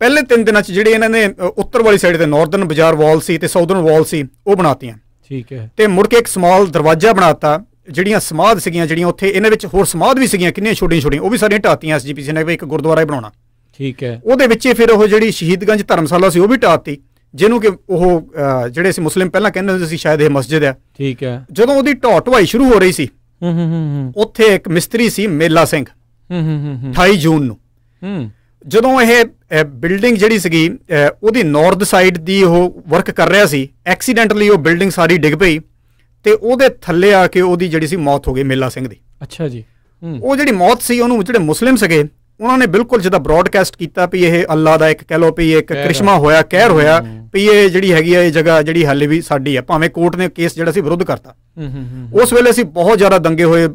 ਪਹਿਲੇ 3 ਦਿਨਾਂ 'ਚ ਜਿਹੜੇ ਇਹਨਾਂ ਨੇ ਉੱਤਰ ਵਾਲੀ ਸਾਈਡ ਤੇ ਨਾਰਥਰਨ ਬਾਜ਼ਾਰ ਵਾਲ ਸੀ ਤੇ ਸਾਊਦਰਨ ਵਾਲ ਸੀ ਉਹ ਬਣਾਤੀਆਂ ਠੀਕ ਹੈ ਤੇ ਮੁੜ ਕੇ ਇੱਕ ਸਮਾਲ ਦਰਵਾਜ਼ਾ ਬਣਾਤਾ ਜਿਹੜੀਆਂ ਸਮਾਧ ਸੀਗੀਆਂ ਜਿਹੜੀਆਂ ਉੱਥੇ ਇਹਨਾਂ ਵਿੱਚ ਹੋਰ ਸਮਾਧ ਵੀ ਸੀਗੀਆਂ ਕਿੰਨੀਆਂ ਛੋਟੀਆਂ ਛੋਟੀਆਂ ਉਹ ਵੀ ਸਾਰੀਆਂ ਢਾਤੀਆਂ ਐਸਜੀਪੀਸੀ ਨੇ ਵੀ ਇੱਕ ਗੁਰਦੁਆਰਾ ਹੀ ਬਣਾਉਣਾ ਠੀਕ ਹੈ ਉਹਦੇ ਵਿੱਚ ਫਿਰ ਉਹ ਜਿਹੜੀ ਸ਼ਹੀਦਗੰਜ ਧਰਮਸ਼ਾਲਾ ਸੀ ਉਹ ਵੀ ਢਾਤੀ ਜਿਹਨੂੰ ਕਿ ਉਹ ਜਿਹੜੇ ਸੀ ਮੁਸਲਿਮ ਪਹਿਲਾਂ ਕਹਿੰਦੇ ਹੁੰਦੇ ਸੀ ਸ਼ਾਇਦ ਇਹ ਮਸਜਿਦ ਹੈ ਠੀਕ ਹੈ ਜਦੋਂ ਉਹਦੀ ਢੋਟਵਾਈ ਸ਼ੁਰੂ ਹੋ ਰਹੀ ਸੀ ਹੂੰ ਹੂੰ ਹੂੰ ਉੱਥੇ ਇੱਕ ਮਿਸਤਰੀ ਸੀ ਮੇਲਾ ਸਿੰਘ ਹੂੰ ਹੂੰ ਹੂੰ 28 ਜੂਨ ਨੂੰ ਹੂੰ ਜਦੋਂ ਇਹ ਬਿਲਡਿੰਗ ਜਿਹੜੀ ਸੀਗੀ ਉਹਦੀ ਨਾਰਥ ਸਾਈਡ ਦੀ ਉਹ ਵਰਕ ਕਰ ਰਿਹਾ ਸੀ ਐਕਸੀਡੈਂਟਲੀ ਉਹ ਬਿਲਡਿੰਗ ਸਾਰੀ ਡਿੱਗ ਪਈ ਤੇ ਉਹਦੇ ਥੱਲੇ ਆ ਕੇ ਉਹਦੀ ਜਿਹੜੀ ਸੀ ਮੌਤ ਹੋ ਗਈ ਮੇਲਾ ਸਿੰਘ ਦੀ ਅੱਛਾ ਜੀ ਉਹ ਜਿਹੜੀ ਮੌਤ ਸੀ ਉਹਨੂੰ ਜਿਹੜੇ ਮੁਸਲਿਮ ਸਗੇ ਉਹਨਾਂ ਨੇ ਬਿਲਕੁਲ ਜਿਹਦਾ ਬ੍ਰਾਡਕਾਸਟ ਕੀਤਾ ਵੀ ਇਹ ਅੱਲਾ ਦਾ ਇੱਕ ਕਹਿ ਲੋ ਵੀ ਇੱਕ ਕ੍ਰਿਸ਼ਮਾ ਹੋਇਆ ਕਹਿਰ ਹੋਇਆ ਵੀ ਇਹ ਜਿਹੜੀ ਹੈਗੀ ਆ ਇਹ ਜਗ੍ਹਾ ਜਿਹੜੀ ਹਾਲੇ ਵੀ ਸਾਡੀ ਆ ਭਾਵੇਂ ਕੋਰਟ ਨੇ ਕੇਸ ਜਿਹੜਾ ਸੀ ਵਿਰੁੱਧ ਕਰਤਾ ਉਸ ਵੇਲੇ ਅਸੀਂ ਬਹੁਤ ਜ਼ਿਆਦਾ ਦੰਗੇ ਹੋਏ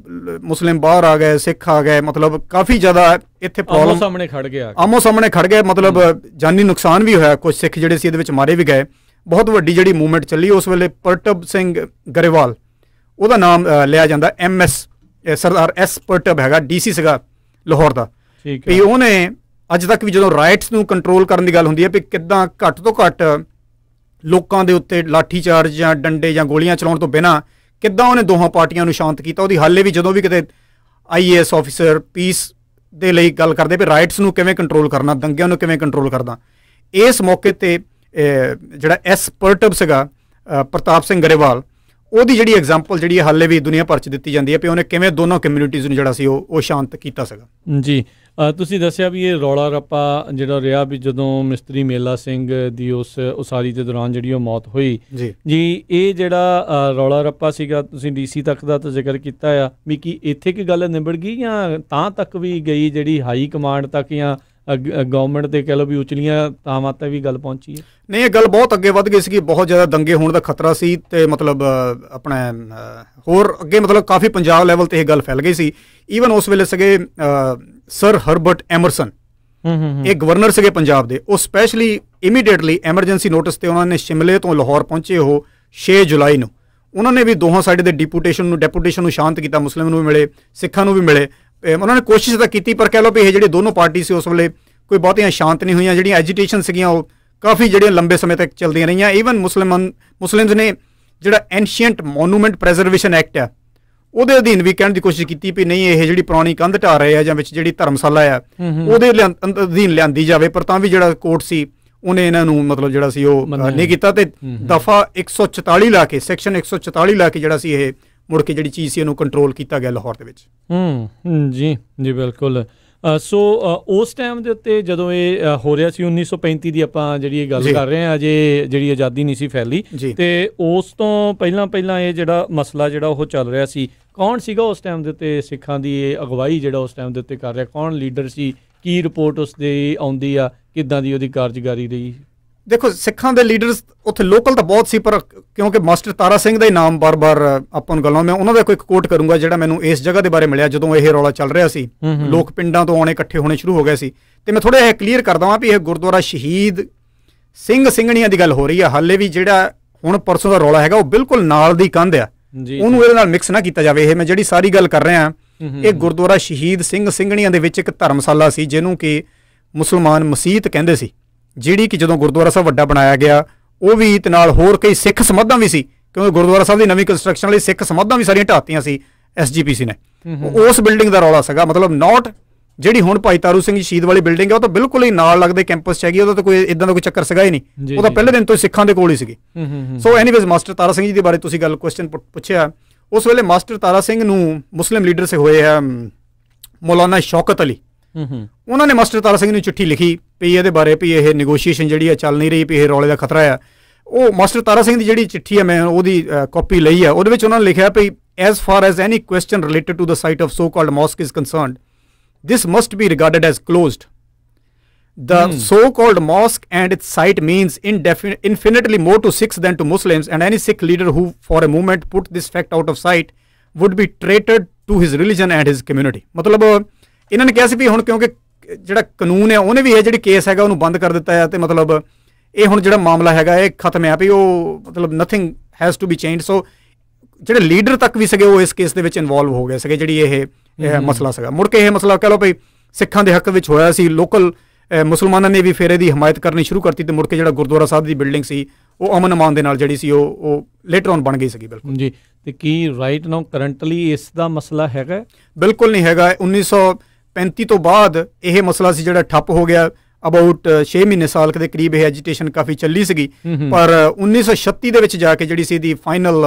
ਮੁਸਲਿਮ ਬਾਹਰ ਆ ਗਏ ਸਿੱਖ ਆ ਗਏ ਮਤਲਬ ਕਾਫੀ ਜ਼ਿਆਦਾ ਇੱਥੇ ਪ੍ਰੋਬਲਮ ਆਮੋ ਸਾਹਮਣੇ ਖੜ ਗਿਆ ਆਮੋ ਸਾਹਮਣੇ ਖੜ ਗਏ ਮਤਲਬ ਜਾਨੀ ਨੁਕਸਾਨ ਵੀ ਹੋਇਆ ਕੁਝ ਸਿੱਖ ਜਿਹੜੇ ਸੀ ਇਹਦੇ ਵਿੱਚ ਮਾਰੇ ਵੀ ਗਏ ਬਹੁਤ ਵੱਡੀ ਜਿਹੜੀ ਮੂਵਮੈਂਟ ਚੱਲੀ ਉਸ ਵੇਲੇ ਪਰਟਬ ਸਿੰਘ ਗਰੇਵਾਲ ਉਹਦਾ ਨਾਮ ਲਿਆ ਜਾਂਦਾ ਐਮਐਸ ਸਰਦਾਰ ਐਸ ਪਰਟਬ ਹੈਗਾ ਡੀਸੀ ਸੀਗਾ ਲਾਹੌਰ ਦਾ ਵੀ ਉਹਨੇ ਅੱਜ ਤੱਕ ਵੀ ਜਦੋਂ ਰਾਈਟਸ ਨੂੰ ਕੰਟਰੋਲ ਕਰਨ ਦੀ ਗੱਲ ਹੁੰਦੀ ਹੈ ਵੀ ਕਿਦਾਂ ਘੱਟ ਤੋਂ ਘੱਟ ਲੋਕਾਂ ਦੇ ਉੱਤੇ ਲਾਠੀ ਚਾਰਜ ਜਾਂ ਡੰਡੇ ਜਾਂ ਗੋਲੀਆਂ ਚਲਾਉਣ ਤੋਂ ਬਿਨਾ ਕਿੱਦਾਂ ਉਹਨੇ ਦੋਹਾਂ ਪਾਰਟੀਆਂ ਨੂੰ ਸ਼ਾਂਤ ਕੀਤਾ ਉਹਦੀ ਹਾਲੇ ਵੀ ਜਦੋਂ ਵੀ ਕਿਤੇ ਆਈਏਐਸ ਆਫੀਸਰ ਪੀਸ ਦੇ ਲਈ ਗੱਲ ਕਰਦੇ ਵੀ ਰਾਈਟਸ ਨੂੰ ਕਿਵੇਂ ਕੰਟਰੋਲ ਕਰਨਾ ਦੰਗਿਆਂ ਨੂੰ ਕਿਵੇਂ ਕੰਟਰੋਲ ਕਰਦਾ ਇਸ ਮੌਕੇ ਤੇ ਜਿਹੜਾ ਐਸ ਪਰਟਬ ਸੀਗਾ ਪ੍ਰਤਾਪ ਸਿੰਘ ਗਰੇਵਾਲ ਉਹਦੀ ਜਿਹੜੀ ਐਗਜ਼ਾਮਪਲ ਜਿਹੜੀ ਹਾਲੇ ਵੀ ਦੁਨੀਆ ਭਰ ਚ ਦਿੱਤੀ ਜਾਂਦੀ ਹੈ ਵੀ ਉਹਨੇ ਕਿਵੇਂ ਦੋਨੋਂ ਕਮਿਊਨਿਟੀਆਂ ਨੂੰ ਜਿਹੜਾ ਸੀ ਉਹ ਉਹ ਸ਼ਾਂਤ ਕੀਤਾ ਸੀਗਾ ਜੀ ਤੁਸੀਂ ਦੱਸਿਆ ਵੀ ਇਹ ਰੌਲਾ ਰੱਪਾ ਜਿਹੜਾ ਰਿਹਾ ਵੀ ਜਦੋਂ ਮਿਸਤਰੀ ਮੇਲਾ ਸਿੰਘ ਦੀ ਉਸ ਉਸਾਰੀ ਦੇ ਦੌਰਾਨ ਜਿਹੜੀ ਉਹ ਮੌਤ ਹੋਈ ਜੀ ਇਹ ਜਿਹੜਾ ਰੌਲਾ ਰੱਪਾ ਸੀਗਾ ਤੁਸੀਂ ਡੀਸੀ ਤੱਕ ਦਾ ਤਾਂ ਜ਼ਿਕਰ ਕੀਤਾ ਆ ਵੀ ਕੀ ਇੱਥੇ ਕੀ ਗੱਲ ਨਿਬੜ ਗਈ ਜਾਂ ਤਾਂ ਤੱਕ ਵੀ ਗਈ ਜਿਹੜੀ ਹਾਈ ਕਮਾਂਡ ਤੱਕ ਜਾਂ ਗਵਰਨਮੈਂਟ ਦੇ ਕਹ ਲੋ ਵੀ ਉਚਲੀਆਂ ਤਾਵਾਂ ਤੇ ਵੀ ਗੱਲ ਪਹੁੰਚੀ ਹੈ ਨਹੀਂ ਇਹ ਗੱਲ ਬਹੁਤ ਅੱਗੇ ਵੱਧ ਗਈ ਸੀ ਕਿ ਬਹੁਤ ਜ਼ਿਆਦਾ ਦੰਗੇ ਹੋਣ ਦਾ ਖਤਰਾ ਸੀ ਤੇ ਮਤਲਬ ਆਪਣੇ ਹੋਰ ਅੱਗੇ ਮਤਲਬ ਕਾਫੀ ਪੰਜਾਬ ਲੈਵਲ ਤੇ ਇਹ ਗੱਲ ਫੈਲ ਗਈ ਸੀ ਈਵਨ ਉਸ ਵੇਲੇ ਸਗੇ ਸਰ ਹਰਬਰਟ ਐਮਰਸਨ ਇਹ ਗਵਰਨਰ ਸੀਗੇ ਪੰਜਾਬ ਦੇ ਉਹ ਸਪੈਸ਼ਲੀ ਇਮੀਡੀਏਟਲੀ ਐਮਰਜੈਂਸੀ ਨੋਟਿਸ ਤੇ ਉਹਨਾਂ ਨੇ ਸ਼ਿਮਲੇ ਤੋਂ ਲਾਹੌਰ ਪਹੁੰਚੇ ਉਹ 6 ਜੁਲਾਈ ਨੂੰ ਉਹਨਾਂ ਨੇ ਵੀ ਦੋਹਾਂ ਸਾਈਡ ਦੇ ਡਿਪੂਟੇਸ਼ਨ ਨੂੰ ਡਿਪੂਟੇਸ਼ਨ ਨੂੰ ਸ਼ਾਂਤ ਕੀਤਾ ਮੁਸਲਿਮ ਨੂੰ ਵੀ ਮਿਲੇ ਸਿੱਖਾਂ ਨੂੰ ਵੀ ਮਿਲੇ ਉਹਨਾਂ ਨੇ ਕੋਸ਼ਿਸ਼ ਤਾਂ ਕੀਤੀ ਪਰ ਕਹਿ ਲਓ ਵੀ ਇਹ ਜਿਹੜੇ ਦੋਨੋਂ ਪਾਰਟੀ ਸੀ ਉਸ ਵੇਲੇ ਕੋਈ ਬਹੁਤੀਆਂ ਸ਼ਾਂਤ ਨਹੀਂ ਹੋਈਆਂ ਜਿਹੜੀਆਂ ਐਜੀਟੇਸ਼ਨ ਸੀਗੀਆਂ ਉਹ ਕਾਫੀ ਜਿਹੜੀਆਂ ਲੰਬੇ ਸਮੇਂ ਤੱਕ ਚੱਲਦੀਆਂ ਰਹੀਆਂ ਈਵਨ ਮੁਸਲਮਾਨ ਮੁਸਲਿਮਸ ਨੇ ਜਿਹੜਾ ਐਂਸ਼ੀਅੰਟ ਮੋਨੂਮੈਂਟ ਪ੍ਰੀਜ਼ਰਵੇਸ਼ਨ ਐਕਟ ਹੈ ਉਹਦੇ ਅਧੀਨ ਵੀ ਕਹਿਣ ਦੀ ਕੋਸ਼ਿਸ਼ ਕੀਤੀ ਵੀ ਨਹੀਂ ਇਹ ਜਿਹੜੀ ਪੁਰਾਣੀ ਕੰਧ ਢਾ ਰਹੇ ਆ ਜਾਂ ਵਿੱਚ ਜਿਹੜੀ ਧਰਮਸ਼ਾਲਾ ਆ ਉਹਦੇ ਅਧੀਨ ਲਿਆਂਦੀ ਜਾਵੇ ਪਰ ਤਾਂ ਵੀ ਜਿਹੜਾ ਕੋਰਟ ਸੀ ਉਹਨੇ ਇਹਨਾਂ ਨੂੰ ਮਤਲਬ ਜਿਹੜਾ ਸੀ ਉਹ ਨਹੀਂ ਕੀਤਾ ਤੇ ਦਫਾ 144 ਲਾ ਕੇ ਸੈਕਸ਼ਨ 144 ਲਾ ਕੇ ਜਿਹੜਾ ਸੀ ਇਹ ਮੁੜ ਕੇ ਜਿਹੜੀ ਚੀਜ਼ ਸੀ ਉਹਨੂੰ ਕੰਟਰੋਲ ਕੀਤਾ ਗਿਆ ਲਾਹੌਰ ਦੇ ਵਿੱਚ ਹੂੰ ਜੀ ਜੀ ਬਿਲਕੁਲ ਸੋ ਉਸ ਟਾਈਮ ਦੇ ਉੱਤੇ ਜਦੋਂ ਇਹ ਹੋ ਰਿਹਾ ਸੀ 1935 ਦੀ ਆਪਾਂ ਜਿਹੜੀ ਇਹ ਗੱਲ ਕਰ ਰਹੇ ਹਾਂ ਅਜੇ ਜਿਹੜੀ ਆਜ਼ਾਦੀ ਨਹੀਂ ਸੀ ਫੈਲੀ ਤੇ ਉਸ ਤੋਂ ਪਹਿਲਾਂ ਪਹਿਲਾਂ ਇਹ ਜਿਹੜਾ ਮਸਲਾ ਜਿਹੜਾ ਉਹ ਚੱਲ ਰਿਹਾ ਸੀ ਕੌਣ ਸੀਗਾ ਉਸ ਟਾਈਮ ਦੇ ਉੱਤੇ ਸਿੱਖਾਂ ਦੀ ਇਹ ਅਗਵਾਈ ਜਿਹੜਾ ਉਸ ਟਾਈਮ ਦੇ ਉੱਤੇ ਕਰ ਰਿਹਾ ਕੌਣ ਲੀਡਰ ਸੀ ਕੀ ਰਿਪੋਰਟ ਉਸ ਦੇ ਆਉਂਦੀ ਆ ਕਿੱਦਾਂ ਦੀ ਉਹਦੀ ਕਾਰਜਕਾਰੀ ਰਹੀ ਦੇਖੋ ਸਿੱਖਾਂ ਦੇ ਲੀਡਰਸ ਉੱਥੇ ਲੋਕਲ ਤਾਂ ਬਹੁਤ ਸੀ ਪਰ ਕਿਉਂਕਿ ਮਾਸਟਰ ਤਾਰਾ ਸਿੰਘ ਦਾ ਹੀ ਨਾਮ ਬਾਰ-ਬਾਰ ਆਪਾਂ ਨੂੰ ਗੱਲਾਂ ਮੈਂ ਉਹਨਾਂ ਦਾ ਕੋਈ ਕੋਟ ਕਰੂੰਗਾ ਜਿਹੜਾ ਮੈਨੂੰ ਇਸ ਜਗ੍ਹਾ ਦੇ ਬਾਰੇ ਮਿਲਿਆ ਜਦੋਂ ਇਹ ਰੌਲਾ ਚੱਲ ਰਿਹਾ ਸੀ ਲੋਕ ਪਿੰਡਾਂ ਤੋਂ ਆਉਣੇ ਇਕੱਠੇ ਹੋਣੇ ਸ਼ੁਰੂ ਹੋ ਗਏ ਸੀ ਤੇ ਮੈਂ ਥੋੜਾ ਜਿਹਾ ਕਲੀਅਰ ਕਰ ਦਵਾਂ ਵੀ ਇਹ ਗੁਰਦੁਆਰਾ ਸ਼ਹੀਦ ਸਿੰਘ ਸਿੰਘਣੀਆਂ ਦੀ ਗੱਲ ਹੋ ਰਹੀ ਆ ਹਾਲੇ ਵੀ ਜਿਹੜਾ ਹੁਣ ਪਰਸੋਂ ਦਾ ਰੌਲਾ ਹੈਗਾ ਉਹ ਬਿਲਕੁਲ ਨਾਲ ਦੀ ਕੰਧ ਆ ਉਹਨੂੰ ਇਹਦੇ ਨਾਲ ਮਿਕਸ ਨਾ ਕੀਤਾ ਜਾਵੇ ਇਹ ਮੈਂ ਜਿਹੜੀ ਸਾਰੀ ਗੱਲ ਕਰ ਰਿਹਾ ਇਹ ਗੁਰਦੁਆਰਾ ਸ਼ਹੀਦ ਸਿੰਘ ਸਿੰਘਣੀਆਂ ਦੇ ਵਿੱਚ ਇੱਕ ਧਰਮਸ਼ਾਲਾ ਸੀ ਜਿਹਨੂੰ ਕਿ ਮੁਸਲਮਾਨ ਮਸਜਿਦ ਕਹਿੰਦੇ ਸੀ ਜਿਹੜੀ ਕਿ ਜਦੋਂ ਗੁਰਦੁਆਰਾ ਸਾਹਿਬ ਵੱਡਾ ਬਣਾਇਆ ਗਿਆ ਉਹ ਵੀ ਤੇ ਨਾਲ ਹੋਰ ਕਈ ਸਿੱਖ ਸਮਾਧਾਂ ਵੀ ਸੀ ਕਿਉਂਕਿ ਗੁਰਦੁਆਰਾ ਸਾਹਿਬ ਦੀ ਨਵੀਂ ਕੰਸਟਰਕਸ਼ਨ ਲਈ ਸਿੱਖ ਸਮਾਧਾਂ ਵੀ ਸਾਰੀਆਂ ਢਾਤੀਆਂ ਸੀ ਐਸਜੀਪੀਸੀ ਨੇ ਉਸ ਬਿਲਡਿੰਗ ਦਾ ਰੌਲਾ ਸੀਗਾ ਮਤਲਬ ਨਾਟ ਜਿਹੜੀ ਹੁਣ ਭਾਈ ਤਾਰੂ ਸਿੰਘ ਸ਼ਹੀਦ ਵਾਲੀ ਬਿਲਡਿੰਗ ਹੈ ਉਹ ਤਾਂ ਬਿਲਕੁਲ ਹੀ ਨਾਲ ਲੱਗਦੇ ਕੈਂਪਸ 'ਚ ਹੈਗੀ ਉਹਦਾ ਤਾਂ ਕੋਈ ਇਦਾਂ ਦਾ ਕੋਈ ਚੱਕਰ ਸਗਾ ਹੀ ਨਹੀਂ ਉਹ ਤਾਂ ਪਹਿਲੇ ਦਿਨ ਤੋਂ ਹੀ ਸਿੱਖਾਂ ਦੇ ਕੋਲ ਹੀ ਸੀਗੇ so anyways master Tara Singh ji ਦੇ ਬਾਰੇ ਤੁਸੀਂ ਗੱਲ ਕੁਐਸਚਨ ਪੁੱਛਿਆ ਉਸ ਵੇਲੇ ਮਾਸਟਰ ਤਾਰਾ ਸਿੰਘ ਨੂੰ ਮੁਸਲਿਮ ਲੀਡਰ ਸੇ ਹੋਏ ਹੈ ਮੌਲਾਨਾ ਸ਼ੌਕਤ ਅਲੀ ਉਹਨਾਂ ਨੇ ਮਾਸਟਰ ਤਾਰਾ ਸਿੰਘ ਨੂੰ ਚਿੱਠੀ ਲਿਖੀ ਪਈ ਇਹਦੇ ਬਾਰੇ ਪਈ ਇਹ ਨੇਗੋਸ਼ੀਏਸ਼ਨ ਜਿਹੜੀ ਆ ਚੱਲ ਨਹੀਂ ਰਹੀ ਪਈ ਇਹ ਰੌਲੇ ਦਾ ਖਤਰਾ ਹੈ ਉਹ ਮਾਸਟਰ ਤਾਰਾ ਸਿੰਘ ਦੀ ਜਿਹੜੀ ਚਿੱਠੀ ਹੈ ਮੈਂ ਉਹਦੀ ਕਾਪੀ ਲਈ ਹੈ ਉਹਦੇ ਵਿੱਚ ਉਹਨਾਂ ਨੇ ਲਿਖਿਆ ਪਈ as far as any question related to the site of so called mosque is concerned this must be regarded as closed the so called mosque and its site means infinitely more to Sikhs than to Muslims and any Sikh leader who for a moment put this fact out of sight would be traitor to his religion and his community ਮਤਲਬ ਇਹਨਾਂ ਨੇ ਕਿਹਾ ਸੀ ਵੀ ਹੁਣ ਕਿਉਂਕਿ ਜਿਹੜਾ ਕਾਨੂੰਨ ਹੈ ਉਹਨੇ ਵੀ ਇਹ ਜਿਹੜੀ ਕੇਸ ਹੈਗਾ ਉਹਨੂੰ ਬੰਦ ਕਰ ਦਿੱਤਾ ਹੈ ਤੇ ਮਤਲਬ ਇਹ ਹੁਣ ਜਿਹੜਾ ਮਾਮਲਾ ਹੈਗਾ ਇਹ ਖਤਮ ਹੈ ਵੀ ਉਹ ਮਤਲਬ nothing has to be changed so ਜਿਹੜੇ ਲੀਡਰ ਤੱਕ ਵੀ ਸਗੇ ਉਹ ਇਸ ਕੇਸ ਦੇ ਵਿੱਚ ਇਨਵੋਲਵ ਹੋ ਗਏ ਸਗੇ ਜਿਹੜੀ ਇਹ ਮਸਲਾ ਸਗਾ ਮੁੜ ਕੇ ਇਹ ਮਸਲਾ ਕਹ ਲੋ ਭਈ ਸਿੱਖਾਂ ਦੇ ਹੱਕ ਵਿੱਚ ਹੋਇਆ ਸੀ ਲੋਕਲ ਮੁਸਲਮਾਨਾਂ ਨੇ ਵੀ ਫੇਰੇ ਦੀ ਹਮਾਇਤ ਕਰਨੀ ਸ਼ੁਰੂ ਕਰਤੀ ਤੇ ਮੁੜ ਕੇ ਜਿਹੜਾ ਗੁਰਦੁਆਰਾ ਸਾਹਿਬ ਦੀ ਬਿਲਡਿੰਗ ਸੀ ਉਹ ਅਮਨ ਅਮਾਨ ਦੇ ਨਾਲ ਜਿਹੜੀ ਸੀ ਉਹ ਉਹ ਲੇਟਰ ਔਨ ਬਣ ਗਈ ਸੀਗੀ ਬਿਲਕੁਲ ਜੀ ਤੇ ਕੀ ਰਾਈਟ ਨਾਓ ਕਰੰਟਲੀ ਇਸ ਦਾ ਮਸਲਾ ਹੈਗਾ ਬਿਲਕੁਲ ਨਹੀਂ ਹੈਗਾ 1900 35 ਤੋਂ ਬਾਅਦ ਇਹ ਮਸਲਾ ਸੀ ਜਿਹੜਾ ਠੱਪ ਹੋ ਗਿਆ ਅਬਾਊਟ 6 ਮਹੀਨੇ ਸਾਲ ਦੇ ਕਰੀਬ ਇਹ ਐਜੀਟੇਸ਼ਨ ਕਾਫੀ ਚੱਲੀ ਸੀਗੀ ਪਰ 1936 ਦੇ ਵਿੱਚ ਜਾ ਕੇ ਜਿਹੜੀ ਸੀ ਦੀ ਫਾਈਨਲ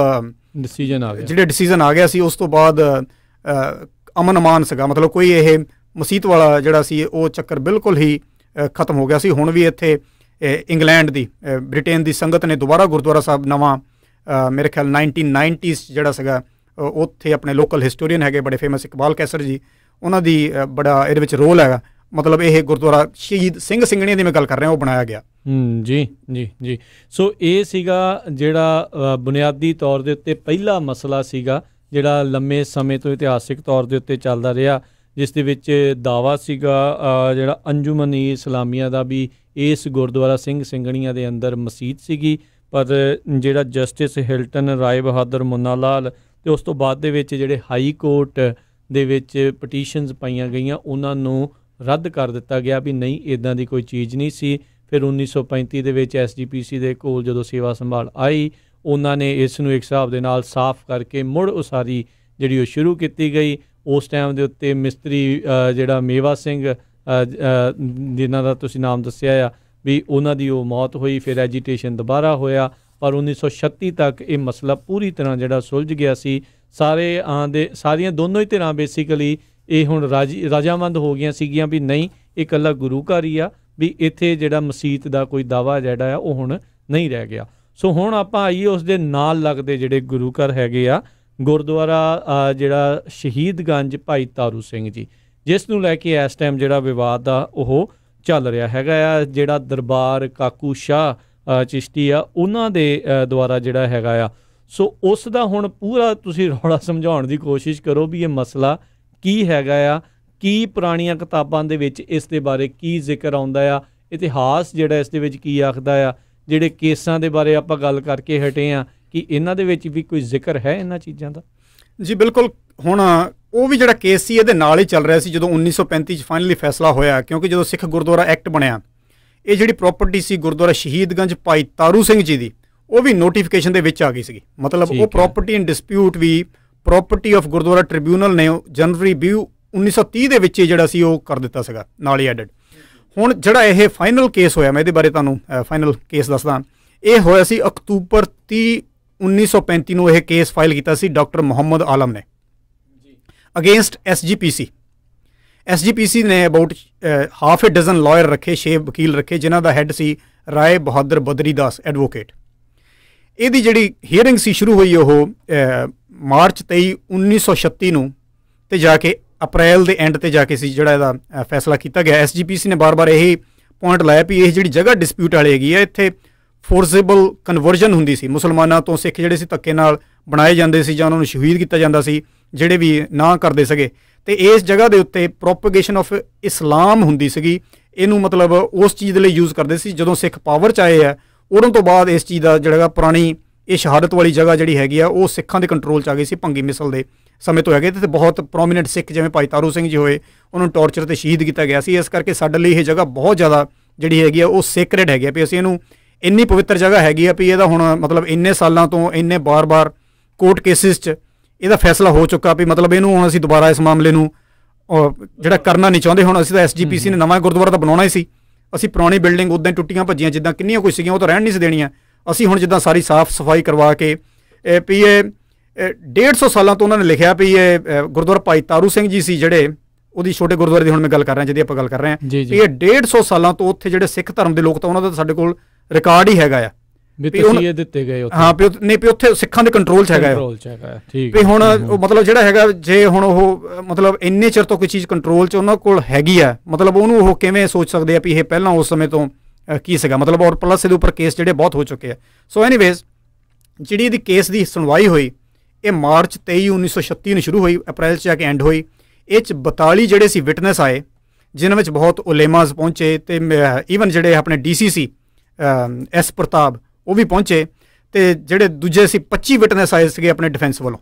ਡਿਸੀਜਨ ਆ ਗਿਆ ਜਿਹੜਾ ਡਿਸੀਜਨ ਆ ਗਿਆ ਸੀ ਉਸ ਤੋਂ ਬਾਅਦ ਅਮਨ ਅਮਾਨ ਸੀਗਾ ਮਤਲਬ ਕੋਈ ਇਹ ਮਸੀਤ ਵਾਲਾ ਜਿਹੜਾ ਸੀ ਉਹ ਚੱਕਰ ਬਿਲਕੁਲ ਹੀ ਖਤਮ ਹੋ ਗਿਆ ਸੀ ਹੁਣ ਵੀ ਇੱਥੇ ਇੰਗਲੈਂਡ ਦੀ ਬ੍ਰਿਟੇਨ ਦੀ ਸੰਗਤ ਨੇ ਦੁਬਾਰਾ ਗੁਰਦੁਆਰਾ ਸਾਹਿਬ ਨਵਾਂ ਮੇਰੇ ਖਿਆਲ 1990s ਜਿਹੜਾ ਸੀਗਾ ਉੱਥੇ ਆਪਣੇ ਲੋਕਲ ਹਿਸਟੋਰੀਅਨ ਹੈਗੇ ਬੜੇ ਫੇਮਸ ਇਕਬਾਲ ਕੈਸਰ ਜੀ ਉਹਨਾਂ ਦੀ ਬੜਾ ਇਹਦੇ ਵਿੱਚ ਰੋਲ ਹੈਗਾ ਮਤਲਬ ਇਹ ਗੁਰਦੁਆਰਾ ਸ਼ਹੀਦ ਸਿੰਘ ਸਿੰਘਣੀਆਂ ਦੀ ਮੈਂ ਗੱਲ ਕਰ ਰਿਹਾ ਉਹ ਬਣਾਇਆ ਗਿਆ ਹੂੰ ਜੀ ਜੀ ਜੀ ਸੋ ਇਹ ਸੀਗਾ ਜਿਹੜਾ ਬੁਨਿਆਦੀ ਤੌਰ ਦੇ ਉੱਤੇ ਪਹਿਲਾ ਮਸਲਾ ਸੀਗਾ ਜਿਹੜਾ ਲੰਮੇ ਸਮੇਂ ਤੋਂ ਇਤਿਹਾਸਿਕ ਤੌਰ ਦੇ ਉੱਤੇ ਚੱਲਦਾ ਰਿਹਾ ਜਿਸ ਦੇ ਵਿੱਚ ਦਾਵਾ ਸੀਗਾ ਜਿਹੜਾ ਅੰਜੁਮਨੀ ਇਸਲਾਮੀਆ ਦਾ ਵੀ ਇਸ ਗੁਰਦੁਆਰਾ ਸਿੰਘ ਸਿੰਘਣੀਆਂ ਦੇ ਅੰਦਰ ਮਸਜਿਦ ਸੀਗੀ ਪਰ ਜਿਹੜਾ ਜਸਟਿਸ ਹਿਲਟਨ ਰਾਏ ਬਹਾਦਰ ਮੁਨਾਲਾਲ ਤੇ ਉਸ ਤੋਂ ਬਾਅਦ ਦੇ ਵਿੱਚ ਜਿਹੜੇ ਹਾਈ ਕੋਰਟ ਦੇ ਵਿੱਚ ਪਟੀਸ਼ਨਸ ਪਾਈਆਂ ਗਈਆਂ ਉਹਨਾਂ ਨੂੰ ਰੱਦ ਕਰ ਦਿੱਤਾ ਗਿਆ ਵੀ ਨਹੀਂ ਇਦਾਂ ਦੀ ਕੋਈ ਚੀਜ਼ ਨਹੀਂ ਸੀ ਫਿਰ 1935 ਦੇ ਵਿੱਚ ਐਸਜੀਪੀਸੀ ਦੇ ਕੋਲ ਜਦੋਂ ਸੇਵਾ ਸੰਭਾਲ ਆਈ ਉਹਨਾਂ ਨੇ ਇਸ ਨੂੰ ਇੱਕ ਹਿਸਾਬ ਦੇ ਨਾਲ ਸਾਫ਼ ਕਰਕੇ ਮੁੜ ਉਸਾਰੀ ਜਿਹੜੀ ਉਹ ਸ਼ੁਰੂ ਕੀਤੀ ਗਈ ਉਸ ਟਾਈਮ ਦੇ ਉੱਤੇ ਮਿਸਤਰੀ ਜਿਹੜਾ ਮੇਵਾ ਸਿੰਘ ਜਿਨ੍ਹਾਂ ਦਾ ਤੁਸੀਂ ਨਾਮ ਦੱਸਿਆ ਆ ਵੀ ਉਹਨਾਂ ਦੀ ਉਹ ਮੌਤ ਹੋਈ ਫਿਰ ਐਜੀਟੇਸ਼ਨ ਦੁਬਾਰਾ ਹੋਇਆ ਪਰ 1936 ਤੱਕ ਇਹ ਮਸਲਾ ਪੂਰੀ ਤਰ੍ਹਾਂ ਜਿਹੜਾ ਸੁਲਝ ਗਿਆ ਸੀ ਸਾਰੇ ਦੇ ਸਾਰੀਆਂ ਦੋਨੋਂ ਹੀ ਧਿਰਾਂ ਬੇਸਿਕਲੀ ਇਹ ਹੁਣ ਰਾਜਾਮੰਦ ਹੋ ਗਈਆਂ ਸੀਗੀਆਂ ਵੀ ਨਹੀਂ ਇਹ ਇਕੱਲਾ ਗੁਰੂ ਘਰ ਹੀ ਆ ਵੀ ਇੱਥੇ ਜਿਹੜਾ ਮਸੀਤ ਦਾ ਕੋਈ ਦਾਵਾ ਜਿਹੜਾ ਆ ਉਹ ਹੁਣ ਨਹੀਂ ਰਹਿ ਗਿਆ ਸੋ ਹੁਣ ਆਪਾਂ ਆਈਏ ਉਸ ਦੇ ਨਾਲ ਲੱਗਦੇ ਜਿਹੜੇ ਗੁਰੂ ਘਰ ਹੈਗੇ ਆ ਗੁਰਦੁਆਰਾ ਜਿਹੜਾ ਸ਼ਹੀਦ ਗੰਜ ਭਾਈ ਤਾਰੂ ਸਿੰਘ ਜੀ ਜਿਸ ਨੂੰ ਲੈ ਕੇ ਇਸ ਟਾਈਮ ਜਿਹੜਾ ਵਿਵਾਦ ਆ ਉਹ ਚੱਲ ਰਿਹਾ ਹੈਗਾ ਆ ਜਿਹੜਾ ਦਰਬਾਰ ਕਾਕੂ ਸ਼ਾ ਚਿਸ਼ਤੀ ਆ ਉਹਨਾਂ ਦੇ ਦੁਆਰਾ ਜਿਹੜਾ ਹੈਗਾ ਆ ਸੋ ਉਸ ਦਾ ਹੁਣ ਪੂਰਾ ਤੁਸੀਂ ਰੌਲਾ ਸਮਝਾਉਣ ਦੀ ਕੋਸ਼ਿਸ਼ ਕਰੋ ਵੀ ਇਹ ਮਸਲਾ ਕੀ ਹੈਗਾ ਆ ਕੀ ਪੁਰਾਣੀਆਂ ਕਿਤਾਬਾਂ ਦੇ ਵਿੱਚ ਇਸ ਦੇ ਬਾਰੇ ਕੀ ਜ਼ਿਕਰ ਆਉਂਦਾ ਆ ਇਤਿਹਾਸ ਜਿਹੜਾ ਇਸ ਦੇ ਵਿੱਚ ਕੀ ਆਖਦਾ ਆ ਜਿਹੜੇ ਕੇਸਾਂ ਦੇ ਬਾਰੇ ਆਪਾਂ ਗੱਲ ਕਰਕੇ ਹਟੇ ਆ ਕਿ ਇਹਨਾਂ ਦੇ ਵਿੱਚ ਵੀ ਕੋਈ ਜ਼ਿਕਰ ਹੈ ਇਹਨਾਂ ਚੀਜ਼ਾਂ ਦਾ ਜੀ ਬਿਲਕੁਲ ਹੁਣ ਉਹ ਵੀ ਜਿਹੜਾ ਕੇਸ ਸੀ ਇਹਦੇ ਨਾਲ ਹੀ ਚੱਲ ਰਿਹਾ ਸੀ ਜਦੋਂ 1935 ਚ ਫਾਈਨਲੀ ਫੈਸਲਾ ਹੋਇਆ ਕਿਉਂਕਿ ਜਦੋਂ ਸਿੱਖ ਗੁਰਦੁਆਰਾ ਐਕਟ ਬਣਿਆ ਇਹ ਜਿਹੜੀ ਪ੍ਰਾਪਰਟੀ ਸੀ ਗੁਰਦੁਆਰਾ ਸ਼ਹੀਦਗੰਜ ਭਾਈ ਤਾਰੂ ਸਿੰਘ ਜੀ ਦੀ ਉਹ ਵੀ ਨੋਟੀਫਿਕੇਸ਼ਨ ਦੇ ਵਿੱਚ ਆ ਗਈ ਸੀਗੀ ਮਤਲਬ ਉਹ ਪ੍ਰਾਪਰਟੀ ਇਨ ਡਿਸਪਿਊਟ ਵੀ ਪ੍ਰਾਪਰਟੀ ਆਫ ਗੁਰਦੁਆਰਾ ਟ੍ਰਿਬਿਊਨਲ ਨੇ ਜਨਵਰੀ 20 1930 ਦੇ ਵਿੱਚ ਜਿਹੜਾ ਸੀ ਉਹ ਕਰ ਦਿੱਤਾ ਸੀਗਾ ਨਾਲ ਹੀ ਐਡਡ ਹੁਣ ਜਿਹੜਾ ਇਹ ਫਾਈਨਲ ਕੇਸ ਹੋਇਆ ਮੈਂ ਇਹਦੇ ਬਾਰੇ ਤੁਹਾਨੂੰ ਫਾਈਨਲ ਕੇਸ ਦੱਸਦਾ ਇਹ ਹੋਇਆ ਸੀ ਅਕਤੂਬਰ 30 1935 ਨੂੰ ਇਹ ਕੇਸ ਫਾਈਲ ਕੀਤਾ ਸੀ ਡਾਕਟਰ ਮੁਹੰਮਦ ਆਲਮ ਨੇ ਜੀ ਅਗੇਂਸਟ ਐਸਜੀਪੀਸੀ ਐਸਜੀਪੀਸੀ ਨੇ about half a dozen lawyer ਰੱਖੇ 6 ਵਕੀਲ ਰੱਖੇ ਜਿਨ੍ਹਾਂ ਦਾ ਹੈੱਡ ਸੀ ਰਾਏ ਬਹਾਦਰ ਬਦਰੀਦਾਸ ਐਡਵੋਕੇਟ ਇਹਦੀ ਜਿਹੜੀ ਹੀਅਰਿੰਗ ਸੀ ਸ਼ੁਰੂ ਹੋਈ ਉਹ ਮਾਰਚ 23 1936 ਨੂੰ ਤੇ ਜਾ ਕੇ ਅਪ੍ਰੈਲ ਦੇ ਐਂਡ ਤੇ ਜਾ ਕੇ ਸੀ ਜਿਹੜਾ ਇਹਦਾ ਫੈਸਲਾ ਕੀਤਾ ਗਿਆ ਐਸਜੀਪੀਸੀ ਨੇ ਬਾਰ-ਬਾਰ ਇਹ ਪੁਆਇੰਟ ਲਾਇਆ ਵੀ ਇਹ ਜਿਹੜੀ ਜਗ੍ਹਾ ਡਿਸਪਿਊਟ ਵਾਲੀ ਹੈਗੀ ਹੈ ਇੱਥੇ ਫੋਰਸੇਬਲ ਕਨਵਰਜਨ ਹੁੰਦੀ ਸੀ ਮੁਸਲਮਾਨਾਂ ਤੋਂ ਸਿੱਖ ਜਿਹੜੇ ਸੀ ਧੱਕੇ ਨਾਲ ਬਣਾਏ ਜਾਂਦੇ ਸੀ ਜਾਂ ਉਹਨਾਂ ਨੂੰ ਸ਼ਹੀਦ ਕੀਤਾ ਜਾਂਦਾ ਸੀ ਜਿਹੜੇ ਵੀ ਨਾ ਕਰਦੇ ਸਕੇ ਤੇ ਇਸ ਜਗ੍ਹਾ ਦੇ ਉੱਤੇ ਪ੍ਰੋਪਗੇਸ਼ਨ ਆਫ ਇਸਲਾਮ ਹੁੰਦੀ ਸੀਗੀ ਇਹਨੂੰ ਮਤਲਬ ਉਸ ਚੀਜ਼ ਦੇ ਲਈ ਯੂਜ਼ ਕਰਦੇ ਸੀ ਜਦੋਂ ਸਿੱਖ ਪਾਵਰ ਚ ਆਏ ਆ ਉਦੋਂ ਤੋਂ ਬਾਅਦ ਇਸ ਚੀਜ਼ ਦਾ ਜਿਹੜਾ ਪੁਰਾਣੀ ਇਹ ਸ਼ਹਾਦਤ ਵਾਲੀ ਜਗ੍ਹਾ ਜਿਹੜੀ ਹੈਗੀ ਆ ਉਹ ਸਿੱਖਾਂ ਦੇ ਕੰਟਰੋਲ 'ਚ ਆ ਗਈ ਸੀ ਭੰਗੀ ਮਿਸਲ ਦੇ ਸਮੇਂ ਤੋਂ ਹੈਗੇ ਤੇ ਬਹੁਤ ਪ੍ਰੋਮਿਨੈਂਟ ਸਿੱਖ ਜਿਵੇਂ ਭਾਈ ਤਾਰੂ ਸਿੰਘ ਜੀ ਹੋਏ ਉਹਨਾਂ ਨੂੰ ਟੌਰਚਰ ਤੇ ਸ਼ਹੀਦ ਕੀਤਾ ਗਿਆ ਸੀ ਇਸ ਕਰਕੇ ਸਾਡੇ ਲਈ ਇਹ ਜਗ੍ਹਾ ਬਹੁਤ ਜ਼ਿਆਦਾ ਜਿਹੜੀ ਹੈਗੀ ਆ ਉਹ ਸੀਕ੍ਰੇਟ ਹੈਗੀ ਆ ਵੀ ਅਸੀਂ ਇਹਨੂੰ ਇੰਨੀ ਪਵਿੱਤਰ ਜਗ੍ਹਾ ਹੈਗੀ ਆ ਵੀ ਇਹਦਾ ਹੁਣ ਮਤਲਬ ਇੰਨੇ ਸਾਲਾਂ ਤੋਂ ਇੰਨੇ ਬਾਰ-ਬਾਰ ਕੋਰਟ ਕੇਸਿਸ 'ਚ ਇਹਦਾ ਫੈਸਲਾ ਹੋ ਚੁੱਕਾ ਵੀ ਮਤਲਬ ਇਹਨੂੰ ਹੁਣ ਅਸੀਂ ਦੁਬਾਰਾ ਇਸ ਮਾਮਲੇ ਨੂੰ ਜਿਹੜਾ ਕਰਨਾ ਨਹੀਂ ਚਾਹੁੰਦੇ ਹੁਣ ਅਸੀਂ ਤਾਂ ਐਸਜੀਪੀਸੀ ਨੇ ਨਵਾਂ ਗੁਰਦੁਆਰਾ ਤਾਂ ਬਣਾਉਣਾ ਹੀ ਸੀ ਅਸੀਂ ਪੁਰਾਣੀ ਬਿਲਡਿੰਗ ਉਦਾਂ ਟੁੱਟੀਆਂ ਭੱਜੀਆਂ ਜਿੱਦਾਂ ਕਿੰਨੀਆਂ ਕੋਈ ਸੀਗੀਆਂ ਉਹ ਤਾਂ ਰਹਿਣ ਨਹੀਂ ਸੀ ਦੇਣੀਆਂ ਅਸੀਂ ਹੁਣ ਜਿੱਦਾਂ ਸਾਰੀ ਸਾਫ਼ ਸਫਾਈ ਕਰਵਾ ਕੇ ਪੀ ਇਹ 150 ਸਾਲਾਂ ਤੋਂ ਉਹਨਾਂ ਨੇ ਲਿਖਿਆ ਪਈ ਇਹ ਗੁਰਦੁਆਰਾ ਭਾਈ ਤਾਰੂ ਸਿੰਘ ਜੀ ਸੀ ਜਿਹੜੇ ਉਹਦੀ ਛੋਟੇ ਗੁਰਦੁਆਰੇ ਦੀ ਹੁਣ ਮੈਂ ਗੱਲ ਕਰ ਰਿਹਾ ਜਿਹਦੀ ਆਪਾਂ ਗੱਲ ਕਰ ਰਹੇ ਹਾਂ ਇਹ 150 ਸਾਲਾਂ ਤੋਂ ਉੱਥੇ ਜਿਹੜੇ ਸਿੱਖ ਧਰਮ ਦੇ ਲੋਕ ਤਾਂ ਉਹਨਾਂ ਦਾ ਸਾਡੇ ਕੋਲ ਰਿਕਾਰਡ ਹੀ ਹੈਗਾ ਆ ਵੀ ਤੁਸੀਂ ਇਹ ਦਿੱਤੇ ਗਏ ਉੱਥੇ ਹਾਂ ਵੀ ਨਹੀਂ ਵੀ ਉੱਥੇ ਸਿੱਖਾਂ ਦੇ ਕੰਟਰੋਲ ਚ ਹੈਗਾ ਕੰਟਰੋਲ ਚ ਹੈਗਾ ਠੀਕ ਵੀ ਹੁਣ ਉਹ ਮਤਲਬ ਜਿਹੜਾ ਹੈਗਾ ਜੇ ਹੁਣ ਉਹ ਮਤਲਬ ਇੰਨੇ ਚਿਰ ਤੋਂ ਕੋਈ ਚੀਜ਼ ਕੰਟਰੋਲ ਚ ਉਹਨਾਂ ਕੋਲ ਹੈਗੀ ਆ ਮਤਲਬ ਉਹਨੂੰ ਉਹ ਕਿਵੇਂ ਸੋਚ ਸਕਦੇ ਆ ਵੀ ਇਹ ਪਹਿਲਾਂ ਉਸ ਸਮੇਂ ਤੋਂ ਕੀ ਸੀਗਾ ਮਤਲਬ ਔਰ ਪਲੱਸ ਇਹਦੇ ਉੱਪਰ ਕੇਸ ਜਿਹੜੇ ਬਹੁਤ ਹੋ ਚੁੱਕੇ ਆ ਸੋ ਐਨੀਵੇਜ਼ ਜਿਹੜੀ ਇਹਦੀ ਕੇਸ ਦੀ ਸੁਣਵਾਈ ਹੋਈ ਇਹ ਮਾਰਚ 23 1936 ਨੂੰ ਸ਼ੁਰੂ ਹੋਈ ਅਪ੍ਰੈਲ ਚ ਆ ਕੇ ਐਂਡ ਹੋਈ ਇਹ ਚ 42 ਜਿਹੜੇ ਸੀ ਵਿਟਨੈਸ ਆਏ ਜਿਨ੍ਹਾਂ ਵਿੱਚ ਬਹੁਤ ਉਲੇਮਾਜ਼ ਪਹੁੰਚੇ ਤੇ ਇਵਨ ਜਿਹੜੇ ਆਪਣੇ ਡੀਸੀਸੀ ਐਸ ਪ੍ਰਤਾਪ ਉਹ ਵੀ ਪਹੁੰਚੇ ਤੇ ਜਿਹੜੇ ਦੂਜੇ ਸੀ 25 ਵਿਟਨੈਸ ਆਏ ਸੀਗੇ ਆਪਣੇ ਡਿਫੈਂਸ ਵੱਲੋਂ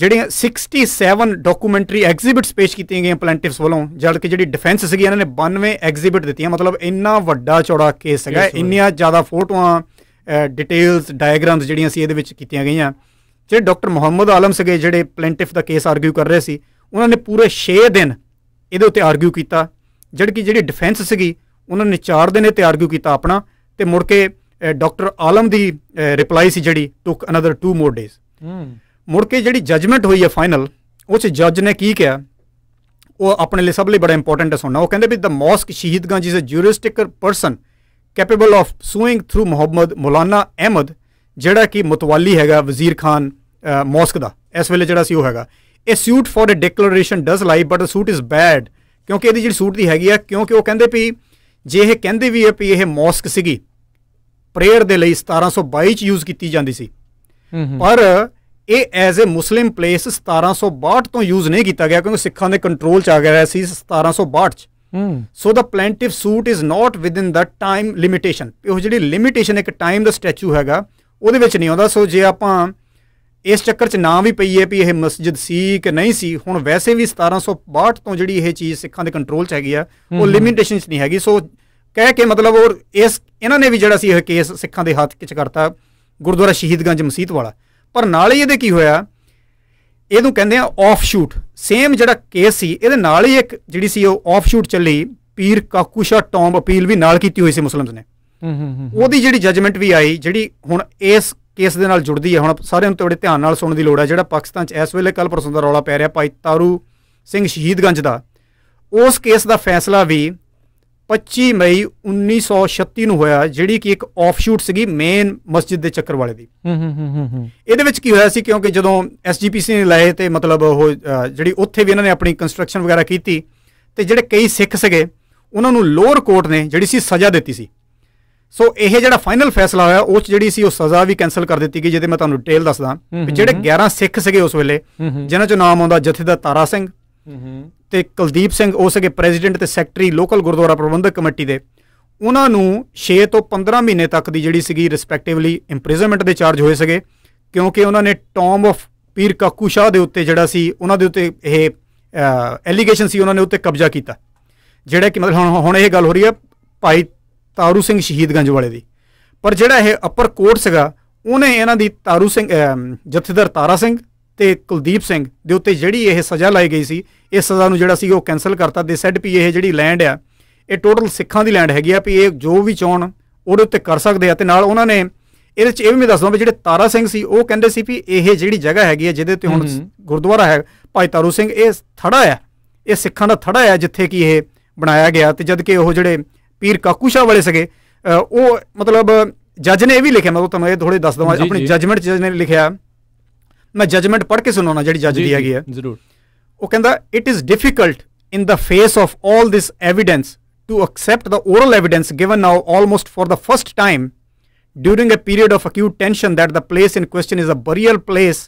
ਜਿਹੜੀਆਂ 67 ਡਾਕੂਮੈਂਟਰੀ ਐਗਜ਼ਿਬਿਟਸ ਪੇਸ਼ ਕੀਤੀਆਂ ਗਈਆਂ ਪਲੈਂਟਿਵਸ ਵੱਲੋਂ ਜਦ ਕਿ ਜਿਹੜੀ ਡਿਫੈਂਸ ਸੀਗੀ ਇਹਨਾਂ ਨੇ 92 ਐਗਜ਼ਿਬਿਟ ਦਿੱਤੀਆਂ ਮਤਲਬ ਇੰਨਾ ਵੱਡਾ ਚੌੜਾ ਕੇਸ ਹੈਗਾ ਇੰਨੀਆਂ ਜ਼ਿਆਦਾ ਫੋਟੋਆਂ ਡਿਟੇਲਸ ਡਾਇਗ੍ਰਾਮਸ ਜਿਹੜੀਆਂ ਸੀ ਇਹਦੇ ਵਿੱਚ ਕੀਤੀਆਂ ਗਈਆਂ ਜਿਹੜੇ ਡਾਕਟਰ ਮੁਹੰਮਦ ਆਲਮ ਸੀਗੇ ਜਿਹੜੇ ਪਲੈਂਟਿਫ ਦਾ ਕੇਸ ਆਰਗੂ ਕਰ ਰਹੇ ਸੀ ਉਹਨਾਂ ਨੇ ਪੂਰੇ 6 ਦਿਨ ਇਹਦੇ ਉੱਤੇ ਆਰਗੂ ਕੀਤਾ ਜਦ ਕਿ ਜਿਹੜੀ ਡਿਫੈਂਸ ਸੀਗੀ ਉਹਨਾਂ ਨੇ 4 ਦਿਨ ਇਹ ਤੇ ਆਰਗੂ ਕੀਤਾ ਆਪਣਾ ਤੇ ਮੁੜ ਕੇ ਡਾਕਟਰ ਆਲਮ ਦੀ ਰਿਪਲਾਈ ਸੀ ਜਿਹੜੀ ਟੁਕ ਅਨਦਰ 2 ਮੋਰ ਡੇਸ ਮੁੜ ਕੇ ਜਿਹੜੀ ਜਜਮੈਂਟ ਹੋਈ ਹੈ ਫਾਈਨਲ ਉਸ ਜੱਜ ਨੇ ਕੀ ਕਿਹਾ ਉਹ ਆਪਣੇ ਲਈ ਸਭ ਲਈ ਬੜਾ ਇੰਪੋਰਟੈਂਟ ਹੈ ਸੁਣਨਾ ਉਹ ਕਹਿੰਦੇ ਵੀ ਦ mosque Shahidganj is a juristic person capable of suing through Muhammad Maulana Ahmad ਜਿਹੜਾ ਕਿ ਮਤਵਾਲੀ ਹੈਗਾ ਵਜ਼ੀਰ ਖਾਨ ਮੌਸਕ ਦਾ ਇਸ ਵੇਲੇ ਜਿਹੜਾ ਸੀ ਉਹ ਹੈਗਾ ਇਹ suit for a declaration does lie but a suit is bad ਕਿਉਂਕਿ ਇਹਦੀ ਜਿਹੜੀ ਸੂਟ ਦੀ ਹੈਗੀ ਆ ਕਿਉਂਕਿ ਉਹ ਕਹਿੰਦੇ ਵੀ ਜੇ ਇਹ ਕਹਿੰਦੇ ਵੀ ਵੀ ਇਹ ਮੌਸਕ ਸੀਗੀ ਪ੍ਰੇਅਰ ਦੇ ਲਈ 1722 ਚ ਯੂਜ਼ ਕੀਤੀ ਜਾਂਦੀ ਸੀ ਪਰ ਇਹ ਐਜ਼ ਅ ਮੁਸਲਿਮ ਪਲੇਸ 1762 ਤੋਂ ਯੂਜ਼ ਨਹੀਂ ਕੀਤਾ ਗਿਆ ਕਿਉਂਕਿ ਸਿੱਖਾਂ ਦੇ ਕੰਟਰੋਲ ਚ ਆ ਗਿਆ ਸੀ 1762 ਚ so the plaintiff suit is not within the time limitation ਉਹ ਜਿਹੜੀ ਲਿਮਿਟੇਸ਼ਨ ਇੱਕ ਟਾਈਮ ਦਾ ਸਟੈਚੂ ਹੈਗਾ ਉਹਦੇ ਵਿੱਚ ਨਹੀਂ ਆਉਂਦਾ ਸੋ ਜੇ ਆਪਾਂ ਇਸ ਚੱਕਰ 'ਚ ਨਾਂ ਵੀ ਪਈ ਹੈ ਵੀ ਇਹ ਮਸਜਿਦ ਸੀ ਕਿ ਨਹੀਂ ਸੀ ਹੁਣ ਵੈਸੇ ਵੀ 1762 ਤੋਂ ਜਿਹੜੀ ਇਹ ਚੀਜ਼ ਸਿੱਖਾਂ ਦੇ ਕੰਟਰੋਲ 'ਚ ਹੈਗੀ ਆ ਉਹ ਲਿਮਿਟੇਸ਼ਨਸ ਨਹੀਂ ਹੈਗੀ ਸੋ ਕਹਿ ਕੇ ਮਤਲਬ ਉਹ ਇਸ ਇਹਨਾਂ ਨੇ ਵੀ ਜਿਹੜਾ ਸੀ ਇਹ ਕੇਸ ਸਿੱਖਾਂ ਦੇ ਹੱਥ ਵਿੱਚ ਕਰਤਾ ਗੁਰਦੁਆਰਾ ਸ਼ਹੀਦਗੰਜ ਮਸੀਤ ਵਾਲਾ ਪਰ ਨਾਲ ਹੀ ਇਹਦੇ ਕੀ ਹੋਇਆ ਇਹਨੂੰ ਕਹਿੰਦੇ ਆ ਆਫ ਸ਼ੂਟ ਸੇਮ ਜਿਹੜਾ ਕੇਸ ਸੀ ਇਹਦੇ ਨਾਲ ਹੀ ਇੱਕ ਜਿਹੜੀ ਸੀ ਉਹ ਆਫ ਸ਼ੂਟ ਚੱਲੀ ਪੀਰ ਕਾਕੂਸ਼ਾ ਟੌਮ ਅਪੀਲ ਵੀ ਨਾਲ ਕੀਤੀ ਹੋਈ ਸੀ ਮੁਸਲਮਾਨਾਂ ਨੇ ਹੂੰ ਹੂੰ ਉਹਦੀ ਜਿਹੜੀ ਜਜਮੈਂਟ ਵੀ ਆਈ ਜਿਹੜੀ ਹੁਣ ਇਸ ਕੇਸ ਦੇ ਨਾਲ ਜੁੜਦੀ ਹੈ ਹੁਣ ਸਾਰਿਆਂ ਨੂੰ ਤੁਹਾਡੇ ਧਿਆਨ ਨਾਲ ਸੁਣਨ ਦੀ ਲੋੜ ਹੈ ਜਿਹੜਾ ਪਾਕਿਸਤਾਨ 'ਚ ਇਸ ਵੇਲੇ ਕੱਲ ਪਰਸੋਂ ਦਾ ਰੌਲਾ ਪੈ ਰਿਹਾ ਭਾਈ ਤਾਰੂ ਸਿੰਘ ਸ਼ਹੀਦਗੰਜ ਦਾ ਉਸ ਕੇਸ ਦਾ ਫੈਸਲਾ ਵੀ 25 ਮਈ 1936 ਨੂੰ ਹੋਇਆ ਜਿਹੜੀ ਕਿ ਇੱਕ ਆਫਸ਼ੂਟ ਸੀਗੀ ਮੇਨ ਮਸਜਿਦ ਦੇ ਚੱਕਰ ਵਾਲੇ ਦੀ ਹੂੰ ਹੂੰ ਹੂੰ ਇਹਦੇ ਵਿੱਚ ਕੀ ਹੋਇਆ ਸੀ ਕਿਉਂਕਿ ਜਦੋਂ ਐਸਜੀਪੀਸੀ ਨੇ ਲਾਏ ਤੇ ਮਤਲਬ ਉਹ ਜਿਹੜੀ ਉੱਥੇ ਵੀ ਇਹਨਾਂ ਨੇ ਆਪਣੀ ਕੰਸਟਰਕਸ਼ਨ ਵਗੈਰਾ ਕੀਤੀ ਤੇ ਜਿਹੜੇ ਕਈ ਸਿੱਖ ਸੀਗੇ ਉਹਨਾਂ ਨੂੰ ਲੋਅਰ ਕੋਰਟ ਨੇ ਜਿਹੜੀ ਸੀ ਸਜ਼ਾ ਦਿੱਤੀ ਸੀ ਸੋ ਇਹ ਜਿਹੜਾ ਫਾਈਨਲ ਫੈਸਲਾ ਹੋਇਆ ਉਸ ਜਿਹੜੀ ਸੀ ਉਹ ਸਜ਼ਾ ਵੀ ਕੈਨਸਲ ਕਰ ਦਿੱਤੀ ਗਈ ਜਿਹਦੇ ਮੈਂ ਤੁਹਾਨੂੰ ਡਿਟੇਲ ਦੱਸਦਾ ਜਿਹੜੇ 11 ਸਿੱਖ ਸੀਗੇ ਉਸ ਵੇਲੇ ਜਿਨ੍ਹਾਂ ਚੋਂ ਨਾਮ ਆਉਂਦਾ ਜਥੇਦਾਰ ਤਾਰਾ ਸਿੰਘ ਤੇ ਕੁਲਦੀਪ ਸਿੰਘ ਉਹ ਸਗੇ ਪ੍ਰੈਜ਼ੀਡੈਂਟ ਤੇ ਸੈਕਟਰੀ ਲੋਕਲ ਗੁਰਦੁਆਰਾ ਪ੍ਰਬੰਧਕ ਕਮੇਟੀ ਦੇ ਉਹਨਾਂ ਨੂੰ 6 ਤੋਂ 15 ਮਹੀਨੇ ਤੱਕ ਦੀ ਜਿਹੜੀ ਸੀਗੀ ਰਿਸਪੈਕਟਿਵਲੀ ਇੰਪ੍ਰਿਜ਼ਨਮੈਂਟ ਦੇ ਚਾਰਜ ਹੋਏ ਸਗੇ ਕਿਉਂਕਿ ਉਹਨਾਂ ਨੇ ਟੌਮ ਆਫ ਪੀਰ ਕਾਕੂ ਸ਼ਾਹ ਦੇ ਉੱਤੇ ਜਿਹੜਾ ਸੀ ਉਹਨਾਂ ਦੇ ਉੱਤੇ ਇਹ ਐਲੀਗੇਸ਼ਨ ਸੀ ਉਹਨਾਂ ਨੇ ਉੱਤੇ ਕਬਜ਼ਾ ਕੀਤਾ ਜਿਹੜਾ ਕਿ ਮਤਲਬ ਹੁਣ ਇਹ ਗੱਲ ਹੋ ਰਹੀ ਹੈ ਭਾਈ ਤਾਰੂ ਸਿੰਘ ਸ਼ਹੀਦਗੰਜ ਵਾਲੇ ਦੀ ਪਰ ਜਿਹੜਾ ਇਹ ਅਪਰ ਕੋਰਟ ਸੀਗਾ ਉਹਨੇ ਇਹਨਾਂ ਦੀ ਤਾਰੂ ਸਿੰਘ ਜਥੇਦਾਰ ਤਾਰਾ ਸਿੰਘ ਤੇ ਕੁਲਦੀਪ ਸਿੰਘ ਦੇ ਉੱਤੇ ਜਿਹੜੀ ਇਹ ਸਜ਼ਾ ਲਾਈ ਗਈ ਸੀ ਇਸ ਸਜ਼ਾ ਨੂੰ ਜਿਹੜਾ ਸੀ ਉਹ ਕੈਨਸਲ ਕਰਤਾ ਦੇ ਸੈਡ ਪੀ ਇਹ ਜਿਹੜੀ ਲੈਂਡ ਆ ਇਹ ਟੋਟਲ ਸਿੱਖਾਂ ਦੀ ਲੈਂਡ ਹੈਗੀ ਆ ਵੀ ਇਹ ਜੋ ਵੀ ਚਾਹਣ ਉਹਦੇ ਉੱਤੇ ਕਰ ਸਕਦੇ ਆ ਤੇ ਨਾਲ ਉਹਨਾਂ ਨੇ ਇਹਦੇ ਚ ਇਹ ਵੀ ਮੈਂ ਦੱਸਦਾ ਵੀ ਜਿਹੜੇ ਤਾਰਾ ਸਿੰਘ ਸੀ ਉਹ ਕਹਿੰਦੇ ਸੀ ਵੀ ਇਹ ਜਿਹੜੀ ਜਗ੍ਹਾ ਹੈਗੀ ਆ ਜਿਹਦੇ ਤੇ ਹੁਣ ਗੁਰਦੁਆਰਾ ਹੈ ਭਾਈ ਤਾਰੂ ਸਿੰਘ ਇਹ ਥੜਾ ਆ ਇਹ ਸਿੱਖਾਂ ਦਾ ਥੜਾ ਆ ਜਿੱਥੇ ਕਿ ਇਹ ਬਣਾਇਆ ਗਿਆ ਤੇ ਜਦ ਕਿ ਉਹ ਜਿਹੜੇ ਪੀਰ ਕਾਕੂ ਸ਼ਾਹ ਵਾਲੇ ਸਗੇ ਉਹ ਮਤਲਬ ਜੱਜ ਨੇ ਇਹ ਵੀ ਲਿਖਿਆ ਮੈਂ ਤੁਹਾਨੂੰ ਇਹ ਥੋੜੇ ਦੱਸ ਦਵਾਂ ਆਪਣੀ ਜੱਜਮੈਂਟ ਜੱਜ ਨੇ ਲਿਖਿਆ ਮੈਂ ਜਜਮੈਂਟ ਪੜ੍ਹ ਕੇ ਸੁਣਾਉਣਾ ਜਿਹੜੀ ਜੱਜ ਦੀ ਹੈਗੀ ਹੈ ਜ਼ਰੂਰ ਉਹ ਕਹਿੰਦਾ it is difficult in the face of all this evidence to accept the oral evidence given now almost for the first time during a period of acute tension that the place in question is a burial place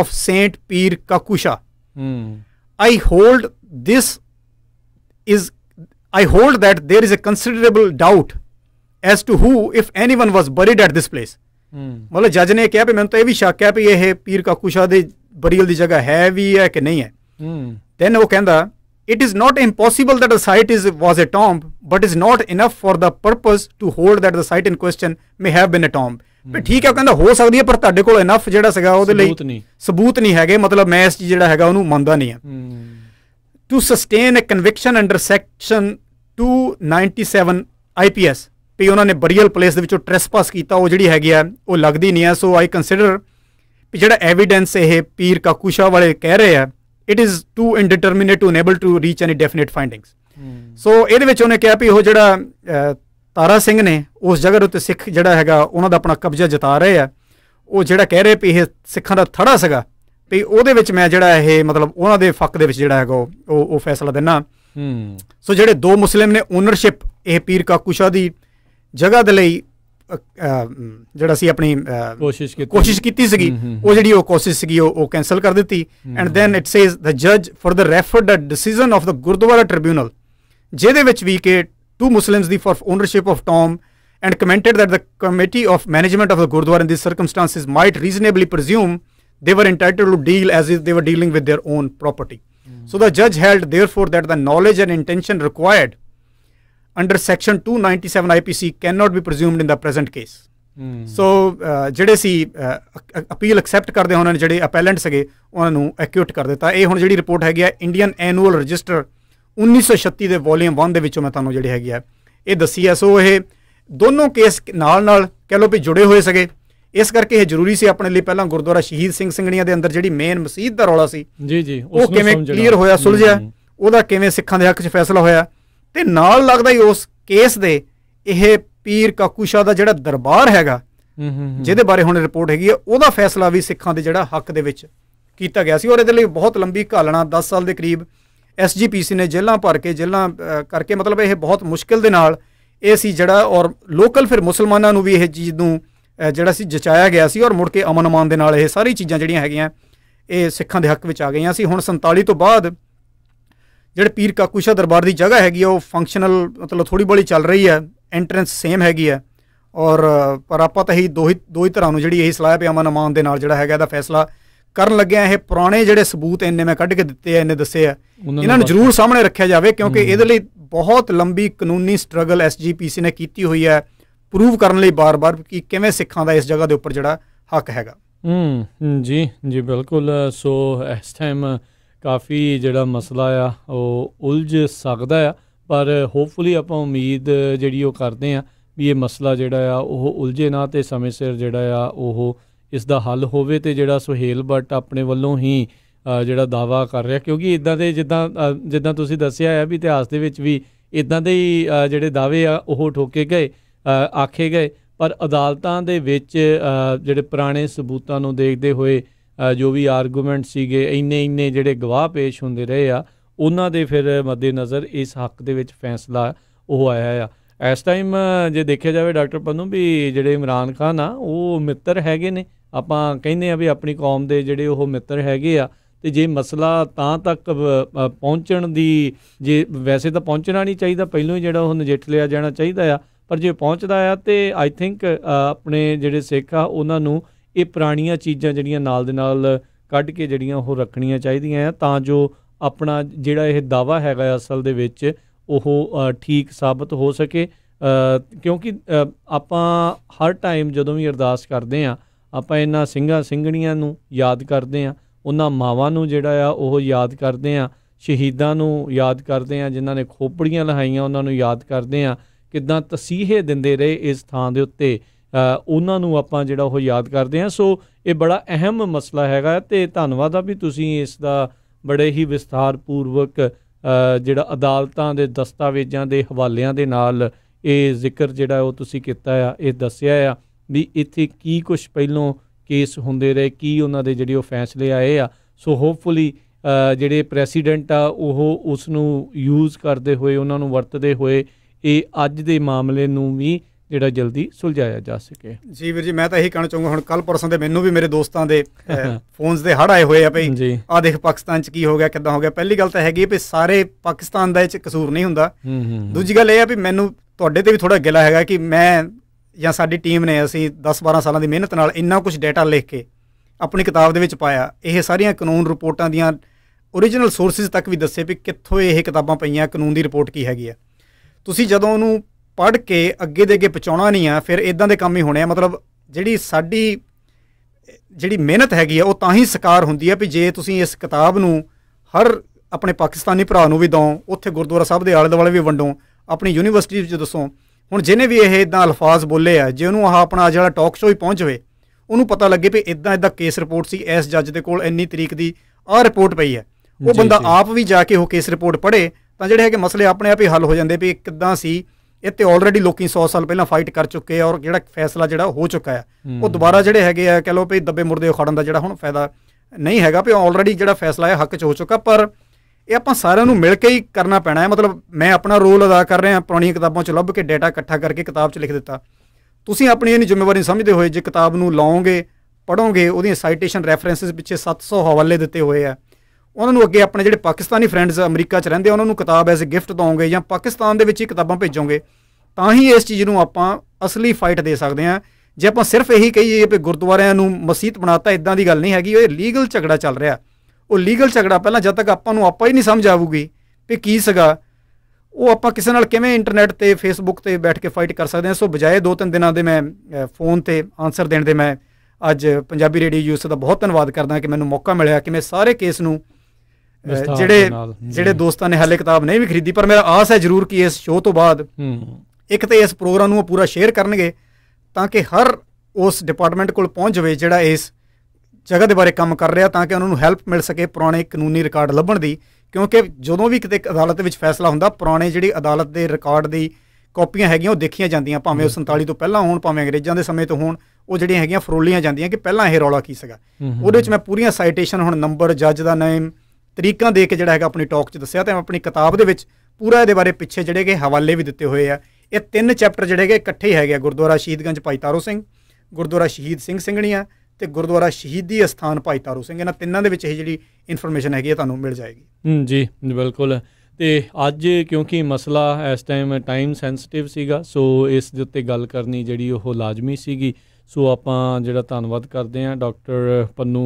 of Saint Pir Kakusha. Mm. I hold this is I hold that there is a considerable doubt as to who, if anyone, was buried at this place. ਮਤਲਬ ਜੱਜ ਨੇ ਕਿਹਾ ਵੀ ਮੈਨੂੰ ਤਾਂ ਇਹ ਵੀ ਸ਼ੱਕ ਹੈ ਵੀ ਇਹ ਪੀਰ ਕਾਕੂ ਸ਼ਾਹ ਦੇ ਬਰੀਅਲ ਦੀ ਜਗ੍ਹਾ ਹੈ ਵੀ ਹੈ ਕਿ ਨਹੀਂ ਹੈ ਦੈਨ ਉਹ ਕਹਿੰਦਾ it is not impossible that a site is was a tomb but is not enough for the purpose to hold that the site in question may have been a tomb ਵੀ ਠੀਕ ਹੈ ਉਹ ਕਹਿੰਦਾ ਹੋ ਸਕਦੀ ਹੈ ਪਰ ਤੁਹਾਡੇ ਕੋਲ ਇਨਫ ਜਿਹੜਾ ਸੀਗਾ ਉਹਦੇ ਲਈ ਸਬੂਤ ਨਹੀਂ ਹੈਗੇ ਮਤਲਬ ਮੈਂ ਇਸ ਚੀਜ਼ ਜਿਹੜਾ ਹੈਗਾ ਉਹਨੂੰ ਮੰਨਦਾ ਨਹੀਂ ਹਾਂ to sustain a conviction under section 297 IPS ਵੀ ਉਹਨਾਂ ਨੇ ਬਰੀਅਲ ਪਲੇਸ ਦੇ ਵਿੱਚੋਂ ਟ੍ਰੈਸਪਾਸ ਕੀਤਾ ਉਹ ਜਿਹੜੀ ਹੈਗੀ ਆ ਉਹ ਲੱਗਦੀ ਨਹੀਂ ਆ ਸੋ ਆਈ ਕੰਸੀਡਰ ਵੀ ਜਿਹੜਾ ਐਵੀਡੈਂਸ ਇਹ ਪੀਰ ਕਾਕੂਸ਼ਾ ਵਾਲੇ ਕਹਿ ਰਹੇ ਆ it is too indeterminate to enable to reach any definite findings so ਇਹਦੇ ਵਿੱਚ ਉਹਨੇ ਕਿਹਾ ਵੀ ਉਹ ਜਿਹੜਾ ਤਾਰਾ ਸਿੰਘ ਨੇ ਉਸ ਜਗ੍ਹਾ ਦੇ ਉੱਤੇ ਸਿੱਖ ਜਿਹੜਾ ਹੈਗਾ ਉਹਨਾਂ ਦਾ ਆਪਣਾ ਕਬਜ਼ਾ ਜਤਾ ਰਹੇ ਆ ਉਹ ਜਿਹੜਾ ਕਹਿ ਰਹੇ ਵੀ ਇਹ ਸਿੱਖਾਂ ਦਾ ਥੜਾ ਸੀਗਾ ਵੀ ਉਹਦੇ ਵਿੱਚ ਮੈਂ ਜਿਹੜਾ ਇਹ ਮਤਲਬ ਉਹਨਾਂ ਦੇ ਫੱਕ ਦੇ ਵਿੱਚ ਜਿਹੜਾ ਹੈਗਾ ਉਹ ਉਹ ਫੈਸਲਾ ਦੇਣਾ ਹੂੰ ਸੋ ਜਿਹੜੇ ਦੋ ਮੁਸਲਿਮ ਨੇ ਓਨਰਸ਼ਿਪ ਇਹ ਪੀਰ ਕਾਕੂਸ਼ਾ ਦੀ ਜਗ੍ਹਾ ਦੇ ਲਈ ਜਿਹੜਾ ਸੀ ਆਪਣੀ ਕੋਸ਼ਿਸ਼ ਕੀਤੀ ਕੋਸ਼ਿਸ਼ ਕੀਤੀ ਸੀਗੀ ਉਹ ਜਿਹੜੀ ਉਹ ਕੋਸ਼ਿਸ਼ ਸੀਗੀ ਉਹ ਕੈਨਸਲ ਕਰ ਦਿੱਤੀ and then it says the ਜੱਜ for the referred decision of the gurdwara tribunal ਜਿਹਦੇ ਵਿੱਚ ਵੀ ਕਿ ਟੂ ਮੁਸਲਿਮਸ ਦੀ for ownership of tomb and commented that the committee of management of the gurdwara in these circumstances might reasonably presume they were entitled to deal as if they were dealing with their own property. Mm-hmm. So the judge held, therefore, that the knowledge and intention required under section 297 can not be presumed in the present case so ਜਿਹੜੇ ਸੀ appeal accept ਕਰਦੇ ਉਹਨਾਂ ਨੇ ਜਿਹੜੇ ਅਪੈਲੈਂਟ ਸਗੇ ਉਹਨਾਂ ਨੂੰ acute ਕਰ ਦਿੱਤਾ ਇਹ ਹੁਣ ਜਿਹੜੀ ਰਿਪੋਰਟ ਹੈਗੀ ਆ ਇੰਡੀਅਨ ਐਨੂਅਲ ਰਜਿਸਟਰ 1936 ਦੇ ਵੋਲਿਊਮ 1 ਦੇ ਵਿੱਚੋਂ ਮੈਂ ਤੁਹਾਨੂੰ ਜਿਹੜੀ ਹੈਗੀ ਆ ਇਹ ਦੱਸੀ ਐ ਸੋ ਇਹ ਦੋਨੋਂ ਕੇਸ ਨਾਲ ਨਾਲ ਕਹਿ ਲੋ ਵੀ ਜੁੜੇ ਹੋਏ ਸਗੇ ਇਸ ਕਰਕੇ ਇਹ ਜ਼ਰੂਰੀ ਸੀ ਆਪਣੇ ਲਈ ਪਹਿਲਾਂ ਗੁਰਦੁਆਰਾ ਸ਼ਹੀਦ ਸਿੰਘ ਸਿੰਘਣੀਆਂ ਦੇ ਅੰਦਰ ਜਿਹੜੀ ਮੇਨ ਮਸਜਿਦ ਦਾ ਰੌਲਾ ਸੀ ਜੀ ਜੀ ਉਹ ਕਿਵੇਂ ਕਲੀਅਰ ਹੋਇਆ ਸੁਲਝਿਆ ਉਹਦਾ ਕਿਵੇਂ ਸਿੱਖਾਂ ਦੇ ਹੱਕ 'ਚ ਫੈਸਲਾ ਹੋਇਆ ਤੇ ਨਾਲ ਲੱਗਦਾ ਹੀ ਉਸ ਕੇਸ ਦੇ ਇਹ ਪੀਰ ਕਾਕੂ ਸ਼ਾਹ ਦਾ ਜਿਹੜਾ ਦਰਬਾਰ ਹੈਗਾ ਜਿਹਦੇ ਬਾਰੇ ਹੁਣ ਰਿਪੋਰਟ ਹੈਗੀ ਆ ਉਹਦਾ ਫੈਸਲਾ ਵੀ ਸਿੱਖਾਂ ਦੇ ਜਿਹੜਾ ਹੱਕ ਦੇ ਵਿੱਚ ਕੀਤਾ ਗਿਆ ਸੀ ਔਰ ਇਹਦੇ ਲਈ ਬਹੁਤ ਲੰਬੀ ਘਾਲਣਾ 10 ਸਾਲ ਦੇ ਕਰੀਬ ਐਸਜੀਪੀਸੀ ਨੇ ਜੇਲਾਂ ਭਰ ਕੇ ਜੇਲਾਂ ਕਰਕੇ ਮਤਲਬ ਇਹ ਬਹੁਤ ਮੁਸ਼ਕਿਲ ਦੇ ਨਾਲ ਇਹ ਸੀ ਜਿਹੜਾ ਔਰ ਲੋਕਲ ਫਿਰ ਮੁਸਲਮਾਨਾਂ ਨੂੰ ਵੀ ਇਹ ਚੀਜ਼ ਨੂੰ ਜਿਹੜਾ ਸੀ ਜਚਾਇਆ ਗਿਆ ਸੀ ਔਰ ਮੁੜ ਕੇ ਅਮਨ ਅਮਾਨ ਦੇ ਨਾਲ ਇਹ ਸਾਰੀ ਚੀਜ਼ਾਂ ਜਿਹੜੀਆਂ ਹੈਗੀਆਂ ਇਹ ਸਿੱਖਾਂ ਦੇ ਹੱਕ ਵਿੱਚ ਆ ਗਈਆਂ ਸੀ ਹੁਣ 47 ਤੋਂ ਬਾਅਦ ਜਿਹੜੇ ਪੀਰ ਕਾਕੂ ਦਰਬਾਰ ਦੀ ਜਗ੍ਹਾ ਹੈਗੀ ਉਹ ਫੰਕਸ਼ਨਲ ਮਤਲਬ ਥੋੜੀ ਬੜੀ ਚੱਲ ਰਹੀ ਹੈ ਐਂਟਰੈਂਸ ਸੇਮ ਹੈਗੀ ਹੈ ਔਰ ਪਰ ਆਪਾਂ ਤਾਂ ਹੀ ਦੋ ਹੀ ਦੋ ਹੀ ਤਰ੍ਹਾਂ ਨੂੰ ਜਿਹੜੀ ਇਹ ਸਲਾਹ ਪਿਆ ਅਮਨ ਅਮਾਨ ਦੇ ਨਾਲ ਜਿਹੜਾ ਹੈਗਾ ਇਹਦਾ ਫੈਸਲਾ ਕਰਨ ਲੱਗਿਆ ਇਹ ਪੁਰਾਣੇ ਜਿਹੜੇ ਸਬੂਤ ਇੰਨੇ ਮੈਂ ਕੱਢ ਕੇ ਦਿੱਤੇ ਆ ਇੰਨੇ ਦੱਸੇ ਆ ਇਹਨਾਂ ਨੂੰ ਜ਼ਰੂਰ ਸਾਹਮਣੇ ਰੱਖਿਆ ਜਾਵੇ ਕਿਉਂਕਿ ਇਹਦੇ ਲਈ ਬਹੁਤ ਲੰਬੀ ਕਾਨੂੰਨੀ ਸਟਰਗਲ ਐਸਜੀਪੀਸੀ ਨੇ ਕੀਤੀ ਹੋਈ ਹੈ ਪ੍ਰੂਵ ਕਰਨ ਲਈ ਬਾਰ-ਬਾਰ ਕਿ ਕਿਵੇਂ ਸਿੱਖਾਂ ਦਾ ਇਸ ਜਗ੍ਹਾ ਦੇ ਉੱਪਰ ਜਿਹੜਾ ਹੱਕ ਹੈਗਾ ਹੂੰ ਜੀ ਜੀ ਬਿਲਕੁਲ ਸੋ ਇਸ ਟਾਈਮ ਕਾਫੀ ਜਿਹੜਾ ਮਸਲਾ ਆ ਉਹ ਉਲਝ ਸਕਦਾ ਆ ਪਰ ਹੋਪਫੁਲੀ ਆਪਾਂ ਉਮੀਦ ਜਿਹੜੀ ਉਹ ਕਰਦੇ ਆ ਵੀ ਇਹ ਮਸਲਾ ਜਿਹੜਾ ਆ ਉਹ ਉਲਝੇ ਨਾ ਤੇ ਸਮੇਂ ਸਿਰ ਜਿਹੜਾ ਆ ਉਹ ਇਸ ਦਾ ਹੱਲ ਹੋਵੇ ਤੇ ਜਿਹੜਾ ਸੁਹੇਲ ਬਟ ਆਪਣੇ ਵੱਲੋਂ ਹੀ ਜਿਹੜਾ ਦਾਵਾ ਕਰ ਰਿਹਾ ਕਿਉਂਕਿ ਇਦਾਂ ਦੇ ਜਿੱਦਾਂ ਜਿੱਦਾਂ ਤੁਸੀਂ ਦੱਸਿਆ ਆ ਵੀ ਇਤਿਹਾਸ ਦੇ ਵਿੱਚ ਵੀ ਇਦਾਂ ਦੇ ਹੀ ਜਿਹੜੇ ਦਾਵੇ ਆ ਉਹ ਠੋਕੇ ਗਏ ਆਖੇ ਗਏ ਪਰ ਅਦਾਲਤਾਂ ਦੇ ਵਿੱਚ ਜਿਹੜੇ ਪੁਰਾਣੇ ਸਬੂਤਾਂ ਨੂੰ ਦੇਖਦੇ ਹੋਏ ਜੋ ਵੀ ਆਰਗੂਮੈਂਟ ਸੀਗੇ ਇੰਨੇ ਇੰਨੇ ਜਿਹੜੇ ਗਵਾਹ ਪੇਸ਼ ਹੁੰਦੇ ਰਹੇ ਆ ਉਹਨਾਂ ਦੇ ਫਿਰ ਮੱਦੇ ਨਜ਼ਰ ਇਸ ਹੱਕ ਦੇ ਵਿੱਚ ਫੈਸਲਾ ਉਹ ਆਇਆ ਆ ਇਸ ਟਾਈਮ ਜੇ ਦੇਖਿਆ ਜਾਵੇ ਡਾਕਟਰ ਪੰਨੂ ਵੀ ਜਿਹੜੇ ਇਮਰਾਨ ਖਾਨ ਆ ਉਹ ਮਿੱਤਰ ਹੈਗੇ ਨੇ ਆਪਾਂ ਕਹਿੰਦੇ ਆ ਵੀ ਆਪਣੀ ਕੌਮ ਦੇ ਜਿਹੜੇ ਉਹ ਮਿੱਤਰ ਹੈਗੇ ਆ ਤੇ ਜੇ ਮਸਲਾ ਤਾਂ ਤੱਕ ਪਹੁੰਚਣ ਦੀ ਜੇ ਵੈਸੇ ਤਾਂ ਪਹੁੰਚਣਾ ਨਹੀਂ ਚਾਹੀਦਾ ਪਹਿਲਾਂ ਹੀ ਜਿਹੜਾ ਉਹ ਨਜਿੱਠ ਲਿਆ ਜਾਣਾ ਚਾਹੀਦਾ ਆ ਪਰ ਜੇ ਪਹੁੰਚਦਾ ਆ ਤੇ ਆਈ ਥਿੰਕ ਆਪਣੇ ਜਿਹੜੇ ਸਿੱਖ ਆ ਉਹਨਾਂ ਨੂੰ ਇਹ ਪੁਰਾਣੀਆਂ ਚੀਜ਼ਾਂ ਜਿਹੜੀਆਂ ਨਾਲ ਦੇ ਨਾਲ ਕੱਢ ਕੇ ਜਿਹੜੀਆਂ ਉਹ ਰੱਖਣੀਆਂ ਚਾਹੀਦੀਆਂ ਆ ਤਾਂ ਜੋ ਆਪਣਾ ਜਿਹੜਾ ਇਹ ਦਾਵਾ ਹੈਗਾ ਅਸਲ ਦੇ ਵਿੱਚ ਉਹ ਠੀਕ ਸਾਬਤ ਹੋ ਸਕੇ ਕਿਉਂਕਿ ਆਪਾਂ ਹਰ ਟਾਈਮ ਜਦੋਂ ਵੀ ਅਰਦਾਸ ਕਰਦੇ ਆ ਆਪਾਂ ਇਹਨਾਂ ਸਿੰਘਾਂ ਸਿੰਘਣੀਆਂ ਨੂੰ ਯਾਦ ਕਰਦੇ ਆ ਉਹਨਾਂ ਮਾਵਾਂ ਨੂੰ ਜਿਹੜਾ ਆ ਉਹ ਯਾਦ ਕਰਦੇ ਆ ਸ਼ਹੀਦਾਂ ਨੂੰ ਯਾਦ ਕਰਦੇ ਆ ਜਿਨ੍ਹਾਂ ਨੇ ਖੋਪੜੀਆਂ ਲਹਾਈਆਂ ਉਹਨਾਂ ਨੂੰ ਯਾਦ ਕਰਦੇ ਆ ਕਿਦਾਂ ਤਸੀਹੇ ਦਿੰਦੇ ਰਹੇ ਇਸ ਥਾਂ ਦੇ ਉੱਤੇ ਉਹਨਾਂ ਨੂੰ ਆਪਾਂ ਜਿਹੜਾ ਉਹ ਯਾਦ ਕਰਦੇ ਹਾਂ ਸੋ ਇਹ ਬੜਾ ਅਹਿਮ ਮਸਲਾ ਹੈਗਾ ਤੇ ਧੰਨਵਾਦ ਆ ਵੀ ਤੁਸੀਂ ਇਸ ਦਾ ਬੜੇ ਹੀ ਵਿਸਥਾਰ ਪੂਰਵਕ ਜਿਹੜਾ ਅਦਾਲਤਾਂ ਦੇ ਦਸਤਾਵੇਜ਼ਾਂ ਦੇ ਹਵਾਲਿਆਂ ਦੇ ਨਾਲ ਇਹ ਜ਼ਿਕਰ ਜਿਹੜਾ ਉਹ ਤੁਸੀਂ ਕੀਤਾ ਆ ਇਹ ਦੱਸਿਆ ਆ ਵੀ ਇੱਥੇ ਕੀ ਕੁਝ ਪਹਿਲੋਂ ਕੇਸ ਹੁੰਦੇ ਰਹੇ ਕੀ ਉਹਨਾਂ ਦੇ ਜਿਹੜੇ ਉਹ ਫੈਸਲੇ ਆਏ ਆ ਸੋ ਹੋਪਫੁਲੀ ਜਿਹੜੇ ਪ੍ਰੈਸੀਡੈਂਟ ਆ ਉਹ ਉਸ ਨੂੰ ਯੂਜ਼ ਕਰਦੇ ਹੋਏ ਉਹਨਾਂ ਨੂੰ ਵਰਤਦੇ ਹੋਏ ਇਹ ਅੱਜ ਦੇ ਮਾਮਲੇ ਨੂੰ ਵੀ ਜਿਹੜਾ ਜਲਦੀ ਸੁਲਝਾਇਆ ਜਾ ਸਕੇ ਜੀ ਵੀਰ ਜੀ ਮੈਂ ਤਾਂ ਇਹੀ ਕਹਿਣਾ ਚਾਹੂੰਗਾ ਹੁਣ ਕੱਲ ਪਰਸੋਂ ਤੇ ਮੈਨੂੰ ਵੀ ਮੇਰੇ ਦੋਸਤਾਂ ਦੇ ਫੋਨਸ ਦੇ ਹੜ ਆਏ ਹੋਏ ਆ ਭਈ ਆ ਦੇਖ ਪਾਕਿਸਤਾਨ 'ਚ ਕੀ ਹੋ ਗਿਆ ਕਿੱਦਾਂ ਹੋ ਗਿਆ ਪਹਿਲੀ ਗੱਲ ਤਾਂ ਹੈਗੀ ਵੀ ਸਾਰੇ ਪਾਕਿਸਤਾਨ ਦਾ ਇਹ 'ਚ ਕਸੂਰ ਨਹੀਂ ਹੁੰਦਾ ਦੂਜੀ ਗੱਲ ਇਹ ਆ ਵੀ ਮੈਨੂੰ ਤੁਹਾਡੇ ਤੇ ਵੀ ਥੋੜਾ ਗਿਲਾ ਹੈਗਾ ਕਿ ਮੈਂ ਜਾਂ ਸਾਡੀ ਟੀਮ ਨੇ ਅਸੀਂ 10-12 ਸਾਲਾਂ ਦੀ ਮਿਹਨਤ ਨਾਲ ਇੰਨਾ ਕੁਝ ਡਾਟਾ ਲਿਖ ਕੇ ਆਪਣੀ ਕਿਤਾਬ ਦੇ ਵਿੱਚ ਪਾਇਆ ਇਹ ਸਾਰੀਆਂ ਕਾਨੂੰਨ ਰਿਪੋਰਟਾਂ ਦੀਆਂ origignal sources ਤੱਕ ਵੀ ਦੱਸੇ ਵੀ ਕਿੱਥੋਂ ਇਹ ਕਿਤਾਬਾਂ ਪਈਆਂ ਕਾਨੂੰਨ ਦੀ ਰਿਪੋਰਟ ਕੀ ਹੈਗੀ ਆ ਤੁਸੀਂ ਜਦੋਂ ਉਹਨੂੰ ਪੜ ਕੇ ਅੱਗੇ ਦੇ ਅੱਗੇ ਪਹੁੰਚਾਉਣਾ ਨਹੀਂ ਆ ਫਿਰ ਇਦਾਂ ਦੇ ਕੰਮ ਹੀ ਹੋਣੇ ਆ ਮਤਲਬ ਜਿਹੜੀ ਸਾਡੀ ਜਿਹੜੀ ਮਿਹਨਤ ਹੈਗੀ ਆ ਉਹ ਤਾਂ ਹੀ ਸਕਾਰ ਹੁੰਦੀ ਆ ਵੀ ਜੇ ਤੁਸੀਂ ਇਸ ਕਿਤਾਬ ਨੂੰ ਹਰ ਆਪਣੇ ਪਾਕਿਸਤਾਨੀ ਭਰਾ ਨੂੰ ਵੀ ਦਿਓ ਉੱਥੇ ਗੁਰਦੁਆਰਾ ਸਾਹਿਬ ਦੇ ਆਲੇ ਦੁਆਲੇ ਵੀ ਵੰਡੋ ਆਪਣੀ ਯੂਨੀਵਰਸਿਟੀ ਵਿੱਚ ਦੱਸੋ ਹੁਣ ਜਿਹਨੇ ਵੀ ਇਹ ਇਦਾਂ ਅਲਫਾਜ਼ ਬੋਲੇ ਆ ਜੇ ਉਹਨੂੰ ਆਹ ਆਪਣਾ ਜਿਹੜਾ ਟਾਕ ਸ਼ੋਅ ਹੀ ਪਹੁੰਚ ਜਵੇ ਉਹਨੂੰ ਪਤਾ ਲੱਗੇ ਵੀ ਇਦਾਂ ਇਦਾਂ ਕੇਸ ਰਿਪੋਰਟ ਸੀ ਇਸ ਜੱਜ ਦੇ ਕੋਲ ਇੰਨੀ ਤਰੀਕ ਦੀ ਆਹ ਰਿਪੋਰਟ ਪਈ ਹੈ ਉਹ ਬੰਦਾ ਆਪ ਵੀ ਜਾ ਕੇ ਉਹ ਕੇਸ ਰਿਪੋਰਟ ਪੜ੍ਹੇ ਤਾਂ ਜਿਹੜੇ ਹੈਗੇ ਮਸਲੇ ਆਪਣੇ ਆਪ ਹੀ ਹੱਲ ਹੋ ਜਾਂਦੇ ਵੀ ਕਿੱਦਾਂ ਸੀ ਇੱਥੇ ਆਲਰੇਡੀ ਲੋਕੀ 100 ਸਾਲ ਪਹਿਲਾਂ ਫਾਈਟ ਕਰ ਚੁੱਕੇ ਆ ਔਰ ਜਿਹੜਾ ਫੈਸਲਾ ਜਿਹੜਾ ਹੋ ਚੁੱਕਾ ਆ ਉਹ ਦੁਬਾਰਾ ਜਿਹੜੇ ਹੈਗੇ ਆ ਕਹ ਲੋ ਵੀ ਦੱਬੇ ਮੁਰਦੇ ਉਖਾੜਨ ਦਾ ਜਿਹੜਾ ਹੁਣ ਫਾਇਦਾ ਨਹੀਂ ਹੈਗਾ ਵੀ ਆਲਰੇਡੀ ਜਿਹੜਾ ਫੈਸਲਾ ਹੈ ਹੱਕ 'ਚ ਹੋ ਚੁੱਕਾ ਪਰ ਇਹ ਆਪਾਂ ਸਾਰਿਆਂ ਨੂੰ ਮਿਲ ਕੇ ਹੀ ਕਰਨਾ ਪੈਣਾ ਹੈ ਮਤਲਬ ਮੈਂ ਆਪਣਾ ਰੋਲ ਅਦਾ ਕਰ ਰਿਹਾ ਪੁਰਾਣੀਆਂ ਕਿਤਾਬਾਂ 'ਚ ਲੱਭ ਕੇ ਡਾਟਾ ਇਕੱਠਾ ਕਰਕੇ ਕਿਤਾਬ 'ਚ ਲਿਖ ਦਿੱਤਾ ਤੁਸੀਂ ਆਪਣੀ ਇਹਨੀ ਜ਼ਿੰਮੇਵਾਰੀ ਸਮਝਦੇ ਹੋਏ ਜੇ ਕਿਤਾਬ ਨੂੰ ਲਾਓਗੇ ਪੜੋਗੇ ਉਹਦੀਆਂ ਸਾਈਟੇਸ਼ਨ ਰੈਫਰੈਂਸਸ ਪਿੱਛੇ 700 ਹਵਾਲੇ ਦਿੱਤੇ ਹੋਏ ਆ ਉਹਨਾਂ ਨੂੰ ਅੱਗੇ ਆਪਣੇ ਜਿਹੜੇ ਪਾਕਿਸਤਾਨੀ ਫਰੈਂਡਸ ਅਮਰੀਕਾ 'ਚ ਰਹਿੰਦੇ ਉਹਨਾਂ ਨੂੰ ਕਿਤਾਬ ਐਸ ਅ ਗਿਫਟ ਦਵੋਗੇ ਜਾਂ ਪਾਕਿਸਤਾਨ ਦੇ ਵਿੱਚ ਹੀ ਕਿਤਾਬਾਂ ਭੇਜੋਗੇ ਤਾਂ ਹੀ ਇਸ ਚੀਜ਼ ਨੂੰ ਆਪਾਂ ਅਸਲੀ ਫਾਈਟ ਦੇ ਸਕਦੇ ਹਾਂ ਜੇ ਆਪਾਂ ਸਿਰਫ ਇਹੀ ਕਹੀਏ ਕਿ ਗੁਰਦੁਆਰਿਆਂ ਨੂੰ ਮਸਜਿਦ ਬਣਾਤਾ ਇਦਾਂ ਦੀ ਗੱਲ ਨਹੀਂ ਹੈਗੀ ਉਹ ਲੀਗਲ ਝਗੜਾ ਚੱਲ ਰਿਹਾ ਉਹ ਲੀਗਲ ਝਗੜਾ ਪਹਿਲਾਂ ਜਦ ਤੱਕ ਆਪਾਂ ਨੂੰ ਆਪਾਂ ਹੀ ਨਹੀਂ ਸਮਝ ਆਊਗੀ ਕਿ ਕੀ ਸਗਾ ਉਹ ਆਪਾਂ ਕਿਸੇ ਨਾਲ ਕਿਵੇਂ ਇੰਟਰਨੈਟ ਤੇ ਫੇਸਬੁੱਕ ਤੇ ਬੈਠ ਕੇ ਫਾਈਟ ਕਰ ਸਕਦੇ ਹਾਂ ਸੋ ਬਜਾਏ ਦੋ ਤਿੰਨ ਦਿਨਾਂ ਦੇ ਮੈਂ ਫੋਨ ਤੇ ਆਨਸਰ ਦੇਣ ਦੇ ਮੈਂ ਅੱਜ ਪੰਜਾਬੀ ਰੇਡੀਓ ਯੂਸ ਦਾ ਬਹੁਤ ਧੰਨਵਾਦ ਕਰਦਾ ਕਿ ਮੈਨੂੰ ਮੌਕਾ ਮਿਲਿਆ ਕਿ ਮੈਂ ਸਾਰੇ ਕੇਸ ਨੂੰ ਜਿਹੜੇ ਜਿਹੜੇ ਦੋਸਤਾਂ ਨੇ ਹਾਲੇ ਕਿਤਾਬ ਨਹੀਂ ਵੀ ਖਰੀਦੀ ਪਰ ਮੇਰਾ ਆਸ ਹੈ ਜ਼ਰੂਰ ਕਿ ਇਸ ਸ਼ੋਅ ਤੋਂ ਬਾਅਦ ਇੱਕ ਤੇ ਇਸ ਪ੍ਰੋਗਰਾਮ ਨੂੰ ਪੂਰਾ ਸ਼ੇਅਰ ਕਰਨਗੇ ਤਾਂ ਕਿ ਹਰ ਉਸ ਡਿਪਾਰਟਮੈਂਟ ਕੋਲ ਪਹੁੰਚ ਜਾਵੇ ਜਿਹੜਾ ਇਸ ਜਗ੍ਹਾ ਦੇ ਬਾਰੇ ਕੰਮ ਕਰ ਰਿਹਾ ਤਾਂ ਕਿ ਉਹਨਾਂ ਨੂੰ ਹੈਲਪ ਮਿਲ ਸਕੇ ਪੁਰਾਣੇ ਕਾਨੂੰਨੀ ਰਿਕਾਰਡ ਲੱਭਣ ਦੀ ਕਿਉਂਕਿ ਜਦੋਂ ਵੀ ਕਿਤੇ ਅਦਾਲਤ ਵਿੱਚ ਫੈਸਲਾ ਹੁੰਦਾ ਪੁਰਾਣੇ ਜਿਹੜੀ ਅਦਾਲਤ ਦੇ ਰਿਕਾਰਡ ਦੀ ਕਾਪੀਆਂ ਹੈਗੀਆਂ ਉਹ ਦੇਖੀਆਂ ਜਾਂਦੀਆਂ ਭਾਵੇਂ ਉਹ 47 ਤੋਂ ਪਹਿਲਾਂ ਹੋਣ ਭਾਵੇਂ ਅੰਗਰੇਜ਼ਾਂ ਦੇ ਸਮੇਂ ਤੋਂ ਹੋਣ ਉਹ ਜਿਹੜੀਆਂ ਹੈਗੀਆਂ ਫਰੋਲੀਆਂ ਜਾਂਦੀਆਂ ਕਿ ਪਹਿਲਾਂ ਇਹ ਰੌਲਾ ਕੀ ਸੀਗਾ ਉਹਦੇ ਵਿੱਚ ਮੈਂ ਪੂਰੀਆਂ ਸਾਈਟੇਸ਼ਨ ਹੁਣ ਨੰਬਰ ਜੱਜ ਦਾ ਨਾਮ ਤਰੀਕਾਂ ਦੇ ਕੇ ਜਿਹੜਾ ਹੈਗਾ ਆਪਣੀ ਟਾਕ 'ਚ ਦੱਸਿਆ ਤੇ ਮੈਂ ਆਪਣੀ ਕਿਤਾਬ ਦੇ ਵਿੱਚ ਪੂਰਾ ਇਹਦੇ ਬਾਰੇ ਪਿੱਛੇ ਜਿਹੜੇ ਕੇ ਹਵਾਲੇ ਵੀ ਦਿੱਤੇ ਹੋਏ ਆ ਇਹ ਤਿੰਨ ਚੈਪਟਰ ਜਿਹੜੇ ਕੇ ਇਕੱਠੇ ਹੈਗੇ ਗੁਰਦੁਆਰਾ ਸ਼ਹੀਦਗੰਜ ਭਾਈ ਤਾਰੋ ਸਿੰਘ ਗੁਰਦੁਆਰਾ ਸ਼ਹੀਦ ਸਿੰਘ ਸਿੰਘਣੀਆਂ ਤੇ ਗੁਰਦੁਆਰਾ ਸ਼ਹੀਦੀ ਅਸਥਾਨ ਭਾਈ ਤਾਰੂ ਸਿੰਘ ਇਹਨਾਂ ਤਿੰਨਾਂ ਦੇ ਵਿੱਚ ਇਹ ਜਿਹੜੀ ਇਨਫੋਰਮੇਸ਼ਨ ਹੈਗੀ ਆ ਤੁਹਾਨੂੰ ਮਿਲ ਜਾਏਗੀ ਜੀ ਬਿਲਕੁਲ ਤੇ ਅੱਜ ਕਿਉਂਕਿ ਮਸਲਾ ਇਸ ਟਾਈਮ ਟਾਈਮ ਸੈਂਸਿਟਿਵ ਸੀਗਾ ਸੋ ਇਸ ਦੇ ਉੱਤੇ ਗੱਲ ਕਰਨੀ ਜਿਹੜੀ ਉਹ ਲਾਜ਼ਮੀ ਸੀਗੀ ਸੋ ਆਪਾਂ ਜਿਹੜਾ ਧੰਨਵਾਦ ਕਰਦੇ ਆ ਡਾਕਟਰ ਪੰਨੂ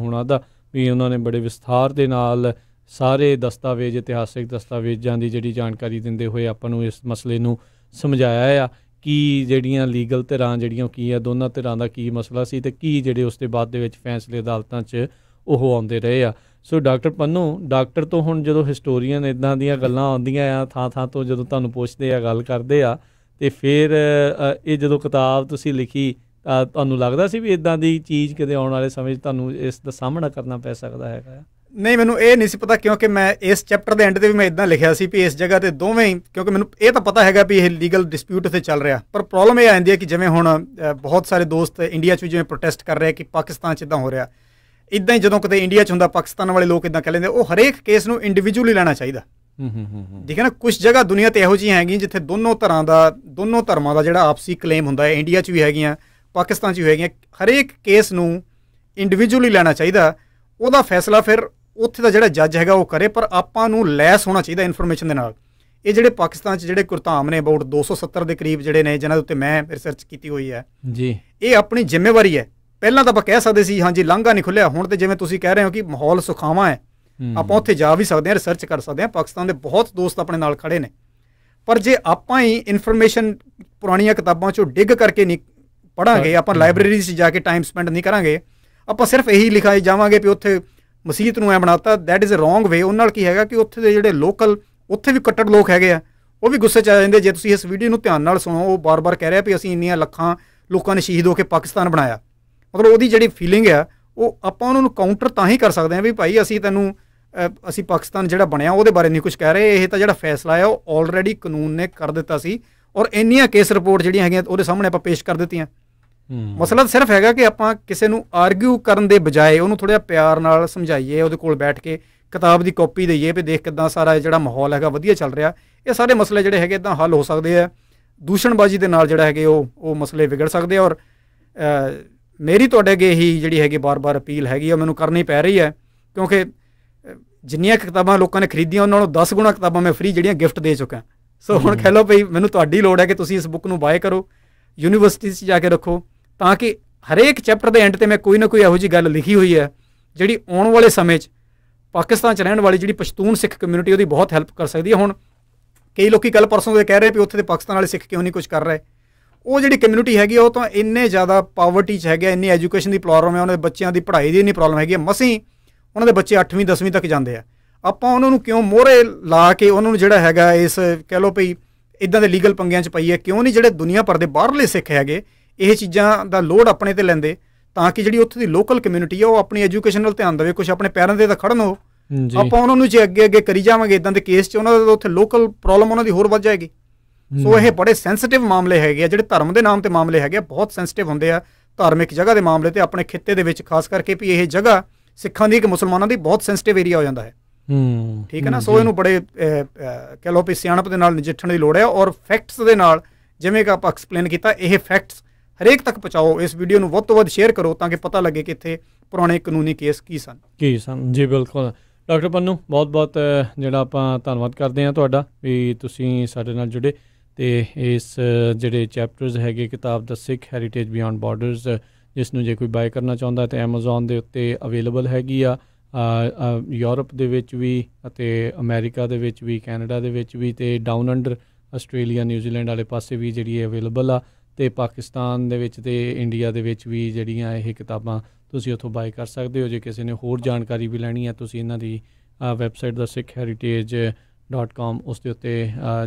ਹੁਣਾ ਦਾ ਵੀ ਉਹਨਾਂ ਨੇ ਬੜੇ ਵਿਸਥਾਰ ਦੇ ਨਾਲ ਸਾਰੇ ਦਸਤਾਵੇਜ਼ ਇਤਿਹਾਸਿਕ ਦਸਤਾਵੇਜ਼ਾਂ ਦੀ ਜਿਹੜੀ ਜਾਣਕਾਰੀ ਦਿੰਦੇ ਹੋਏ ਆਪਾਂ ਨੂੰ ਇਸ ਮਸਲੇ ਨੂੰ ਸਮਝਾਇਆ ਆ ਕਿ ਜਿਹੜੀਆਂ ਲੀਗਲ ਧਿਰਾਂ ਜਿਹੜੀਆਂ ਕੀ ਆ ਦੋਨਾਂ ਧਿਰਾਂ ਦਾ ਕੀ ਮਸਲਾ ਸੀ ਤੇ ਕੀ ਜਿਹੜੇ ਉਸ ਦੇ ਬਾਅਦ ਦੇ ਵਿੱਚ ਫੈਸਲੇ ਅਦਾਲਤਾਂ 'ਚ ਉਹ ਆਉਂਦੇ ਰਹੇ ਆ ਸੋ ਡਾਕਟਰ ਪੰਨੂ ਡਾਕਟਰ ਤੋਂ ਹੁਣ ਜਦੋਂ ਹਿਸਟੋਰੀਅਨ ਇਦਾਂ ਦੀਆਂ ਗੱਲਾਂ ਆਉਂਦੀਆਂ ਆ ਥਾਂ ਥਾਂ ਤੋਂ ਜਦੋਂ ਤੁਹਾਨੂੰ ਪੁੱਛਦੇ ਆ ਗੱਲ ਕਰਦੇ ਆ ਤੇ ਫਿਰ ਇਹ ਜਦੋਂ ਕਿਤਾਬ ਤੁਸੀਂ ਲਿਖੀ ਤੁਹਾਨੂੰ ਲੱਗਦਾ ਸੀ ਵੀ ਇਦਾਂ ਦੀ ਚੀਜ਼ ਕਿਤੇ ਆਉਣ ਵਾਲੇ ਸਮੇਂ 'ਚ ਤੁਹਾਨੂੰ ਇਸ ਦਾ ਸਾਹਮਣਾ ਕਰਨਾ ਪੈ ਸਕਦਾ ਹੈਗਾ ਨਹੀਂ ਮੈਨੂੰ ਇਹ ਨਹੀਂ ਸੀ ਪਤਾ ਕਿਉਂਕਿ ਮੈਂ ਇਸ ਚੈਪਟਰ ਦੇ ਐਂਡ ਤੇ ਵੀ ਮੈਂ ਇਦਾਂ ਲਿਖਿਆ ਸੀ ਵੀ ਇਸ ਜਗ੍ਹਾ ਤੇ ਦੋਵੇਂ ਹੀ ਕਿਉਂਕਿ ਮੈਨੂੰ ਇਹ ਤਾਂ ਪਤਾ ਹੈਗਾ ਵੀ ਇਹ ਲੀਗਲ ਡਿਸਪਿਊਟ ਤੇ ਚੱਲ ਰਿਹਾ ਪਰ ਪ੍ਰੋਬਲਮ ਇਹ ਆਂਦੀ ਹੈ ਕਿ ਜਿਵੇਂ ਹੁਣ ਬਹੁਤ ਸਾਰੇ ਦੋਸਤ ਇੰਡੀਆ 'ਚ ਜਿਵੇਂ ਪ੍ਰੋਟੈਸਟ ਕਰ ਰਹੇ ਕਿ ਪਾਕਿਸਤਾਨ 'ਚ ਇਦਾਂ ਹੋ ਰਿਹਾ ਇਦਾਂ ਹੀ ਜਦੋਂ ਕਿਤੇ ਇੰਡੀਆ 'ਚ ਹੁੰਦਾ ਪਾਕਿਸਤਾਨ ਵਾਲੇ ਲੋਕ ਇਦਾਂ ਕਹਿ ਲੈਂਦੇ ਉਹ ਹਰੇਕ ਕੇਸ ਨੂੰ ਇੰਡੀਵਿਜੂਅਲੀ ਲੈਣਾ ਚਾਹੀਦਾ ਹੂੰ ਹੂੰ ਠੀਕ ਹੈ ਨਾ ਕੁਝ ਜਗ੍ਹਾ ਦੁਨੀਆ ਤੇ ਇਹੋ ਜੀ ਹੈਗੀ ਜਿੱਥੇ ਦੋਨੋਂ ਤਰ੍ਹਾਂ ਦਾ ਦੋਨੋਂ ਧਰਮਾਂ ਦਾ ਜਿਹੜਾ ਆਪਸੀ ਕਲੇਮ ਹੁੰਦਾ ਹੈ ਇੰਡੀਆ 'ਚ ਵੀ ਹੈਗੀਆਂ ਪਾਕਿਸਤਾਨ 'ਚ ਹੋਏਗੀਆਂ ਹਰੇਕ ਕੇਸ ਨੂੰ ਇੰਡੀਵਿਜੂਅਲੀ ਲੈਣਾ ਚਾਹੀਦਾ ਉਹਦਾ ਫੈਸਲਾ ਫਿਰ ਉੱਥੇ ਦਾ ਜਿਹੜਾ ਜੱਜ ਹੈਗਾ ਉਹ ਕਰੇ ਪਰ ਆਪਾਂ ਨੂੰ ਲੈਸ ਹੋਣਾ ਚਾਹੀਦਾ ਇਨਫੋਰਮੇਸ਼ਨ ਦੇ ਨਾਲ ਇਹ ਜਿਹੜੇ ਪਾਕਿਸਤਾਨ 'ਚ ਜਿਹੜੇ ਕੁਰਤਾਮ ਨੇ ਅਬਾਊਟ 270 ਦੇ ਕਰੀਬ ਜਿਹੜੇ ਨੇ ਜਿਨ੍ਹਾਂ ਦੇ ਉੱਤੇ ਮੈਂ ਰਿਸਰਚ ਕੀਤੀ ਹੋਈ ਹੈ ਜੀ ਇਹ ਆਪਣੀ ਜ਼ਿੰਮੇਵਾਰੀ ਹੈ ਪਹਿਲਾਂ ਤਾਂ ਆਪਾਂ ਕਹਿ ਸਕਦੇ ਸੀ ਹਾਂਜੀ ਲਾਂਘਾ ਨਹੀਂ ਖੁੱਲਿਆ ਹੁਣ ਤੇ ਜਿਵੇਂ ਤੁਸੀਂ ਕਹਿ ਰਹੇ ਹੋ ਕਿ ਮਾਹੌਲ ਸੁਖਾਵਾ ਹੈ ਆਪਾਂ ਉੱਥੇ ਜਾ ਵੀ ਸਕਦੇ ਹਾਂ ਰਿਸਰਚ ਕਰ ਸਕਦੇ ਹਾਂ ਪਾਕਿਸਤਾਨ ਦੇ ਬਹੁਤ ਦੋਸਤ ਆਪਣੇ ਨਾਲ ਖੜੇ ਨੇ ਪਰ ਜੇ ਆਪਾਂ ਹੀ ਇਨਫੋਰਮੇਸ਼ਨ ਪੁਰਾਣੀਆਂ ਕਿਤਾਬਾਂ 'ਚੋਂ ਡਿੱਗ ਕਰਕੇ ਪੜਾਂਗੇ ਆਪਾਂ ਲਾਇਬ੍ਰੇਰੀ 'ਚ ਜਾ ਕੇ ਟਾਈਮ ਸਪੈਂਡ ਨਹੀਂ ਕਰਾਂਗੇ ਆਪਾਂ ਸਿਰਫ ਇਹੀ ਲਿਖਾਈ ਜਾਵਾਂਗੇ ਵੀ ਉੱਥੇ ਮਸਜਿਦ ਨੂੰ ਐ ਬਣਾਤਾ that is a wrong way ਉਹਨਾਂ ਨਾਲ ਕੀ ਹੈਗਾ ਕਿ ਉੱਥੇ ਦੇ ਜਿਹੜੇ ਲੋਕਲ ਉੱਥੇ ਵੀ ਕੱਟੜ ਲੋਕ ਹੈਗੇ ਆ ਉਹ ਵੀ ਗੁੱਸੇ 'ਚ ਆ ਜਾਂਦੇ ਜੇ ਤੁਸੀਂ ਇਸ ਵੀਡੀਓ ਨੂੰ ਧਿਆਨ ਨਾਲ ਸੁਣੋ ਉਹ ਬਾਰ-ਬਾਰ ਕਹਿ ਰਿਹਾ ਵੀ ਅਸੀਂ ਇੰਨੀਆਂ ਲੱਖਾਂ ਲੋਕਾਂ ਨੇ ਸ਼ਹੀਦ ਹੋ ਕੇ ਪਾਕਿਸਤਾਨ ਬਣਾਇਆ ਮਤਲਬ ਉਹਦੀ ਜਿਹੜੀ ਫੀਲਿੰਗ ਆ ਉਹ ਆਪਾਂ ਉਹਨਾਂ ਨੂੰ ਕਾਊਂਟਰ ਤਾਂ ਹੀ ਕਰ ਸਕਦੇ ਆ ਵੀ ਭਾਈ ਅਸੀਂ ਤੈਨੂੰ ਅਸੀਂ ਪਾਕਿਸਤਾਨ ਜਿਹੜਾ ਬਣਿਆ ਉਹਦੇ ਬਾਰੇ ਨਹੀਂ ਕੁਝ ਕਹਿ ਰਹੇ ਇਹ ਤਾਂ ਜਿਹੜਾ ਫੈਸਲਾ ਆ ਉਹ ਆਲਰੇਡੀ ਕਾਨੂੰਨ ਨੇ ਕਰ ਦਿੱਤਾ ਸੀ ਔਰ ਇੰਨੀਆਂ ਕੇਸ ਰਿਪੋਰਟ ਜਿਹੜੀਆਂ ਹੈਗੀਆਂ ਉਹਦੇ ਸਾਹਮਣੇ ਆਪਾਂ ਪੇਸ਼ ਕਰ ਦਿੱਤੀਆਂ ਮਸਲਾ ਸਿਰਫ ਹੈਗਾ ਕਿ ਆਪਾਂ ਕਿਸੇ ਨੂੰ ਆਰਗੂ ਕਰਨ ਦੇ ਬਜਾਏ ਉਹਨੂੰ ਥੋੜਾ ਪਿਆਰ ਨਾਲ ਸਮਝਾਈਏ ਉਹਦੇ ਕੋਲ ਬੈਠ ਕੇ ਕਿਤਾਬ ਦੀ ਕਾਪੀ ਦਈਏ ਵੀ ਦੇਖ ਕਿਦਾਂ ਸਾਰਾ ਜਿਹੜਾ ਮਾਹੌਲ ਹੈਗਾ ਵਧੀਆ ਚੱਲ ਰਿਹਾ ਇਹ ਸਾਰੇ ਮਸਲੇ ਜਿਹੜੇ ਹੈਗੇ ਇਦਾਂ ਹੱਲ ਹੋ ਸਕਦੇ ਆ ਦੂਸ਼ਣਬਾਜ਼ੀ ਦੇ ਨਾਲ ਜਿਹੜਾ ਹੈਗੇ ਉਹ ਉਹ ਮਸਲੇ ਵਿਗੜ ਸਕਦੇ ਆ ਔਰ ਮੇਰੀ ਤੁਹਾਡੇ ਅੱਗੇ ਹੀ ਜਿਹੜੀ ਹੈਗੀ ਬਾਰ-ਬਾਰ ਅਪੀਲ ਹੈਗੀ ਆ ਮੈਨੂੰ ਕਰਨੀ ਪੈ ਰਹੀ ਹੈ ਕਿਉਂਕਿ ਜਿੰਨੀਆਂ ਕਿਤਾਬਾਂ ਲੋਕਾਂ ਨੇ ਖਰੀਦੀਆਂ ਉਹਨਾਂ ਨਾਲੋਂ 10 ਗੁਣਾ ਕਿਤਾਬਾਂ ਮੈਂ ਫ੍ਰੀ ਜਿਹੜੀਆਂ ਗਿਫਟ ਦੇ ਚੁੱਕਾ ਸੋ ਹੁਣ ਕਹਿ ਲਓ ਭਈ ਮੈਨੂੰ ਤੁਹਾਡੀ ਲੋੜ ਹੈ ਕਿ ਤੁਸੀਂ ਇਸ ਬੁੱਕ ਨੂੰ ਬਾਏ ਕਰੋ ਯੂਨੀਵਰਸਿਟੀ 'ਚ ਜਾ ਕੇ ਰੱਖੋ ਤਾਂ ਕਿ ਹਰੇਕ ਚੈਪਟਰ ਦੇ ਐਂਡ ਤੇ ਮੈਂ ਕੋਈ ਨਾ ਕੋਈ ਇਹੋ ਜੀ ਗੱਲ ਲਿਖੀ ਹੋਈ ਹੈ ਜਿਹੜੀ ਆਉਣ ਵਾਲੇ ਸਮੇਂ 'ਚ ਪਾਕਿਸਤਾਨ 'ਚ ਰਹਿਣ ਵਾਲੀ ਜਿਹੜੀ ਪਸ਼ਤੂਨ ਸਿੱਖ ਕਮਿਊਨਿਟੀ ਉਹਦੀ ਬਹੁਤ ਹੈਲਪ ਕਰ ਸਕਦੀ ਹੈ ਹੁਣ ਕਈ ਲੋਕੀ ਕੱਲ ਪਰਸੋਂ ਦੇ ਕਹਿ ਰਹੇ ਵੀ ਉੱਥੇ ਦੇ ਪਾਕਿਸਤਾਨ ਵਾਲੇ ਸਿੱਖ ਕਿਉਂ ਨਹੀਂ ਕੁਝ ਕਰ ਰਹੇ ਉਹ ਜਿਹੜੀ ਕਮਿਊਨਿਟੀ ਹੈਗੀ ਉਹ ਤਾਂ ਇੰਨੇ ਜ਼ਿਆਦਾ ਪਾਵਰਟੀ 'ਚ ਹੈਗੇ ਇੰਨੀ ਐਜੂਕੇਸ਼ਨ ਦੀ ਪ੍ਰੋਬਲਮ ਹੈ ਉਹਨਾਂ ਦੇ ਬੱਚਿਆਂ ਦੀ ਪੜ੍ਹਾਈ ਦੀ ਇੰਨੀ ਪ੍ਰੋਬਲਮ ਹੈਗੀ ਮਸੀਂ ਉਹਨਾਂ ਦੇ ਬੱਚੇ 8ਵੀਂ 10ਵੀਂ ਤੱਕ ਜਾਂਦੇ ਆ ਆਪਾਂ ਉਹਨਾਂ ਨੂੰ ਕਿਉਂ ਮੋਹਰੇ ਲਾ ਕੇ ਉਹਨਾਂ ਨੂੰ ਜਿਹੜਾ ਹੈਗਾ ਇਸ ਕਹਿ ਲੋ ਭਈ ਇਦਾਂ ਦੇ ਲੀਗਲ ਪੰਗਿਆਂ 'ਚ ਪਈ ਹੈ ਕਿਉਂ ਨਹੀਂ ਜਿਹੜੇ ਦੁਨੀਆ ਭਰ ਦੇ ਬਾਹਰਲੇ ਸਿੱਖ ਹੈਗੇ ਇਹ ਚੀਜ਼ਾਂ ਦਾ ਲੋਡ ਆਪਣੇ ਤੇ ਲੈਂਦੇ ਤਾਂ ਕਿ ਜਿਹੜੀ ਉੱਥੇ ਦੀ ਲੋਕਲ ਕਮਿਊਨਿਟੀ ਆ ਉਹ ਆਪਣੀ ਐਜੂਕੇਸ਼ਨ ਨਾਲ ਧਿਆਨ ਦੇਵੇ ਕੁਝ ਆਪਣੇ ਪੈਰਾਂ ਦੇ ਤਾਂ ਖੜਨ ਹੋ ਆਪਾਂ ਉਹਨਾਂ ਨੂੰ ਜੇ ਅੱਗੇ ਅੱਗੇ ਕਰੀ ਜਾਵਾਂਗੇ ਇਦਾਂ ਦੇ ਕੇਸ 'ਚ ਉਹਨਾਂ ਦਾ ਉੱਥੇ ਲੋਕਲ ਪ੍ਰੋਬਲਮ ਉਹਨਾਂ ਦੀ ਹੋਰ ਵੱਧ ਜਾਏਗੀ ਸੋ ਇਹ ਬੜੇ ਸੈਂਸਿਟਿਵ ਮਾਮਲੇ ਹੈਗੇ ਆ ਜਿਹੜੇ ਧਰਮ ਦੇ ਨਾਮ ਤੇ ਮਾਮਲੇ ਹੈਗੇ ਆ ਬਹੁਤ ਸੈਂਸਿਟਿਵ ਹੁੰਦੇ ਆ ਧਾਰਮਿਕ ਜਗ੍ਹਾ ਦੇ ਮਾਮਲੇ ਤੇ ਆਪਣੇ ਖਿੱਤੇ ਦੇ ਵਿੱਚ ਖਾਸ ਕਰਕੇ ਵੀ ਇਹ ਜਗ੍ਹਾ ਸਿੱਖਾਂ ਦੀ ਕਿ ਮੁਸਲਮਾਨਾਂ ਦੀ ਬਹੁਤ ਸੈਂਸਿਟਿਵ ਏਰੀਆ ਹੋ ਜਾਂਦਾ ਹੈ ਹੂੰ ਠੀਕ ਹੈ ਨਾ ਸੋ ਇਹਨੂੰ ਬੜੇ ਕਹ ਲੋ ਪੀ ਸਿਆਣਪ ਦੇ ਨਾਲ ਨਜਿੱਠਣ ਦੀ ਲੋੜ ਹੈ ਔਰ ਫੈਕਟਸ ਦੇ ਨਾਲ ਜਿਵੇਂ ਕਿ ਆਪਾਂ ਐਕਸਪਲੇਨ ਕੀਤਾ ਇਹ ਫੈਕਟਸ ਹਰੇਕ ਤੱਕ ਪਹੁੰਚਾਓ ਇਸ ਵੀਡੀਓ ਨੂੰ ਵੱਧ ਤੋਂ ਵੱਧ ਸ਼ੇਅਰ ਕਰੋ ਤਾਂ ਕਿ ਪਤਾ ਲੱਗੇ ਕਿ ਇੱਥੇ ਪੁਰਾਣੇ ਕਾਨੂੰਨੀ ਕੇਸ ਕੀ ਸਨ ਕੀ ਸਨ ਜੀ ਬਿਲਕੁਲ ਡਾਕਟਰ ਪੰਨੂ ਬਹੁਤ-ਬਹੁਤ ਜਿਹੜਾ ਆਪਾਂ ਧੰਨਵਾਦ ਕਰਦੇ ਹਾਂ ਤੁਹਾਡਾ ਵੀ ਤੁਸੀਂ ਸਾਡੇ ਨਾਲ ਜੁੜੇ ਤੇ ਇਸ ਜਿਹੜੇ ਚੈਪਟਰਸ ਹੈਗੇ ਕਿਤਾਬ ਦਾ ਸਿੱਖ ਹੈਰੀਟੇਜ ਬਿਯੋਂਡ ਬਾਰਡਰਸ ਜਿਸ ਨੂੰ ਜੇ ਕੋਈ ਬਾਏ ਕਰਨਾ ਚਾਹੁੰਦਾ ਤੇ Amazon ਦੇ ਉੱਤੇ ਅਵੇਲੇਬਲ ਹੈਗੀ ਆ ਯੂਰਪ ਦੇ ਵਿੱਚ ਵੀ ਅਤੇ ਅਮਰੀਕਾ ਦੇ ਵਿੱਚ ਵੀ ਕੈਨੇਡਾ ਦੇ ਵਿੱਚ ਵੀ ਤੇ ਡਾਊਨ ਅੰਡਰ ਆਸਟ੍ਰੇਲੀਆ ਨਿਊਜ਼ੀਲੈਂਡ ਵਾਲੇ ਪਾਸੇ ਵੀ ਜਿਹੜੀ ਹੈ ਅਵੇਲੇਬਲ ਆ ਤੇ ਪਾਕਿਸਤਾਨ ਦੇ ਵਿੱਚ ਤੇ ਇੰਡੀਆ ਦੇ ਵਿੱਚ ਵੀ ਜਿਹੜੀਆਂ ਇਹ ਕਿਤਾਬਾਂ ਤੁਸੀਂ ਉੱਥੋਂ ਬਾਈ ਕਰ ਸਕਦੇ ਹੋ ਜੇ ਕਿਸੇ ਨੇ ਹੋਰ ਜਾਣਕਾਰੀ ਵੀ ਲੈਣੀ ਹੈ ਤੁਸੀਂ ਇਹਨਾਂ ਦੀ ਵੈਬਸਾਈਟ ਦਾ sikhheritage.com ਉਸ ਦੇ ਉੱਤੇ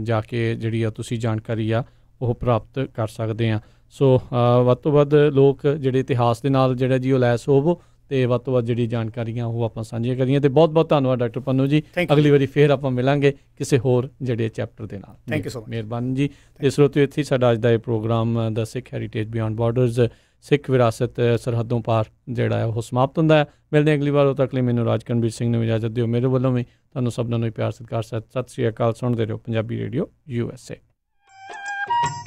ਜਾ ਕੇ ਜਿਹੜੀ ਆ ਤੁਸੀਂ ਜਾਣਕਾਰੀ ਆ ਉਹ ਪ੍ਰਾਪਤ ਕਰ ਸਕਦੇ ਆ ਸੋ ਵੱਧ ਤੋਂ ਵੱਧ ਲੋਕ ਜਿਹੜੇ ਇਤਿਹਾਸ ਦੇ ਨਾਲ ਜਿਹੜਾ ਜੀ ਉਹ ਲੈਸ ਹੋਵੋ ਤੇ ਵੱਧ ਤੋਂ ਵੱਧ ਜਿਹੜੀ ਜਾਣਕਾਰੀਆਂ ਉਹ ਆਪਾਂ ਸਾਂਝੀਆਂ ਕਰੀਆਂ ਤੇ ਬਹੁਤ ਬਹੁਤ ਧੰਨਵਾਦ ਡਾਕਟਰ ਪੰਨੂ ਜੀ ਅਗਲੀ ਵਾਰੀ ਫੇਰ ਆਪਾਂ ਮਿਲਾਂਗੇ ਕਿਸੇ ਹੋਰ ਜਿਹੜੇ ਚੈਪਟਰ ਦੇ ਨਾਲ ਥੈਂਕ ਯੂ ਸੋ ਮਚ ਮਿਹਰਬਾਨ ਜੀ ਤੇ ਸਰੋਤਿਓ ਇੱਥੇ ਸਾਡਾ ਅੱਜ ਦਾ ਇਹ programme the Sikh heritage beyond borders Sikh ਵਿਰਾਸਤ ਸਰਹੱਦੋਂ ਪਾਰ ਜਿਹੜਾ ਹੈ ਉਹ ਸਮਾਪਤ ਹੁੰਦਾ ਹੈ ਮਿਲਦੇ ਹਾਂ ਅਗਲੀ ਵਾਰ ਉਹ ਤੱਕ ਲਈ ਮੈਨੂੰ ਰਾਜਕਨਵੀਰ ਸਿੰਘ ਨੂੰ ਇਜਾਜ਼ਤ ਦਿਓ ਮੇਰੇ ਵੱਲੋਂ ਵੀ ਤੁਹਾਨੂੰ ਸਭਨਾਂ ਨੂੰ ਪਿਆਰ ਸਤਿਕਾਰ ਸਤਿ ਸ੍ਰੀ ਅਕਾਲ ਸੁਣਦੇ ਰਹੋ ਪੰਜਾਬੀ ਰੇਡੀਓ ਯੂ ਐਸ ਏ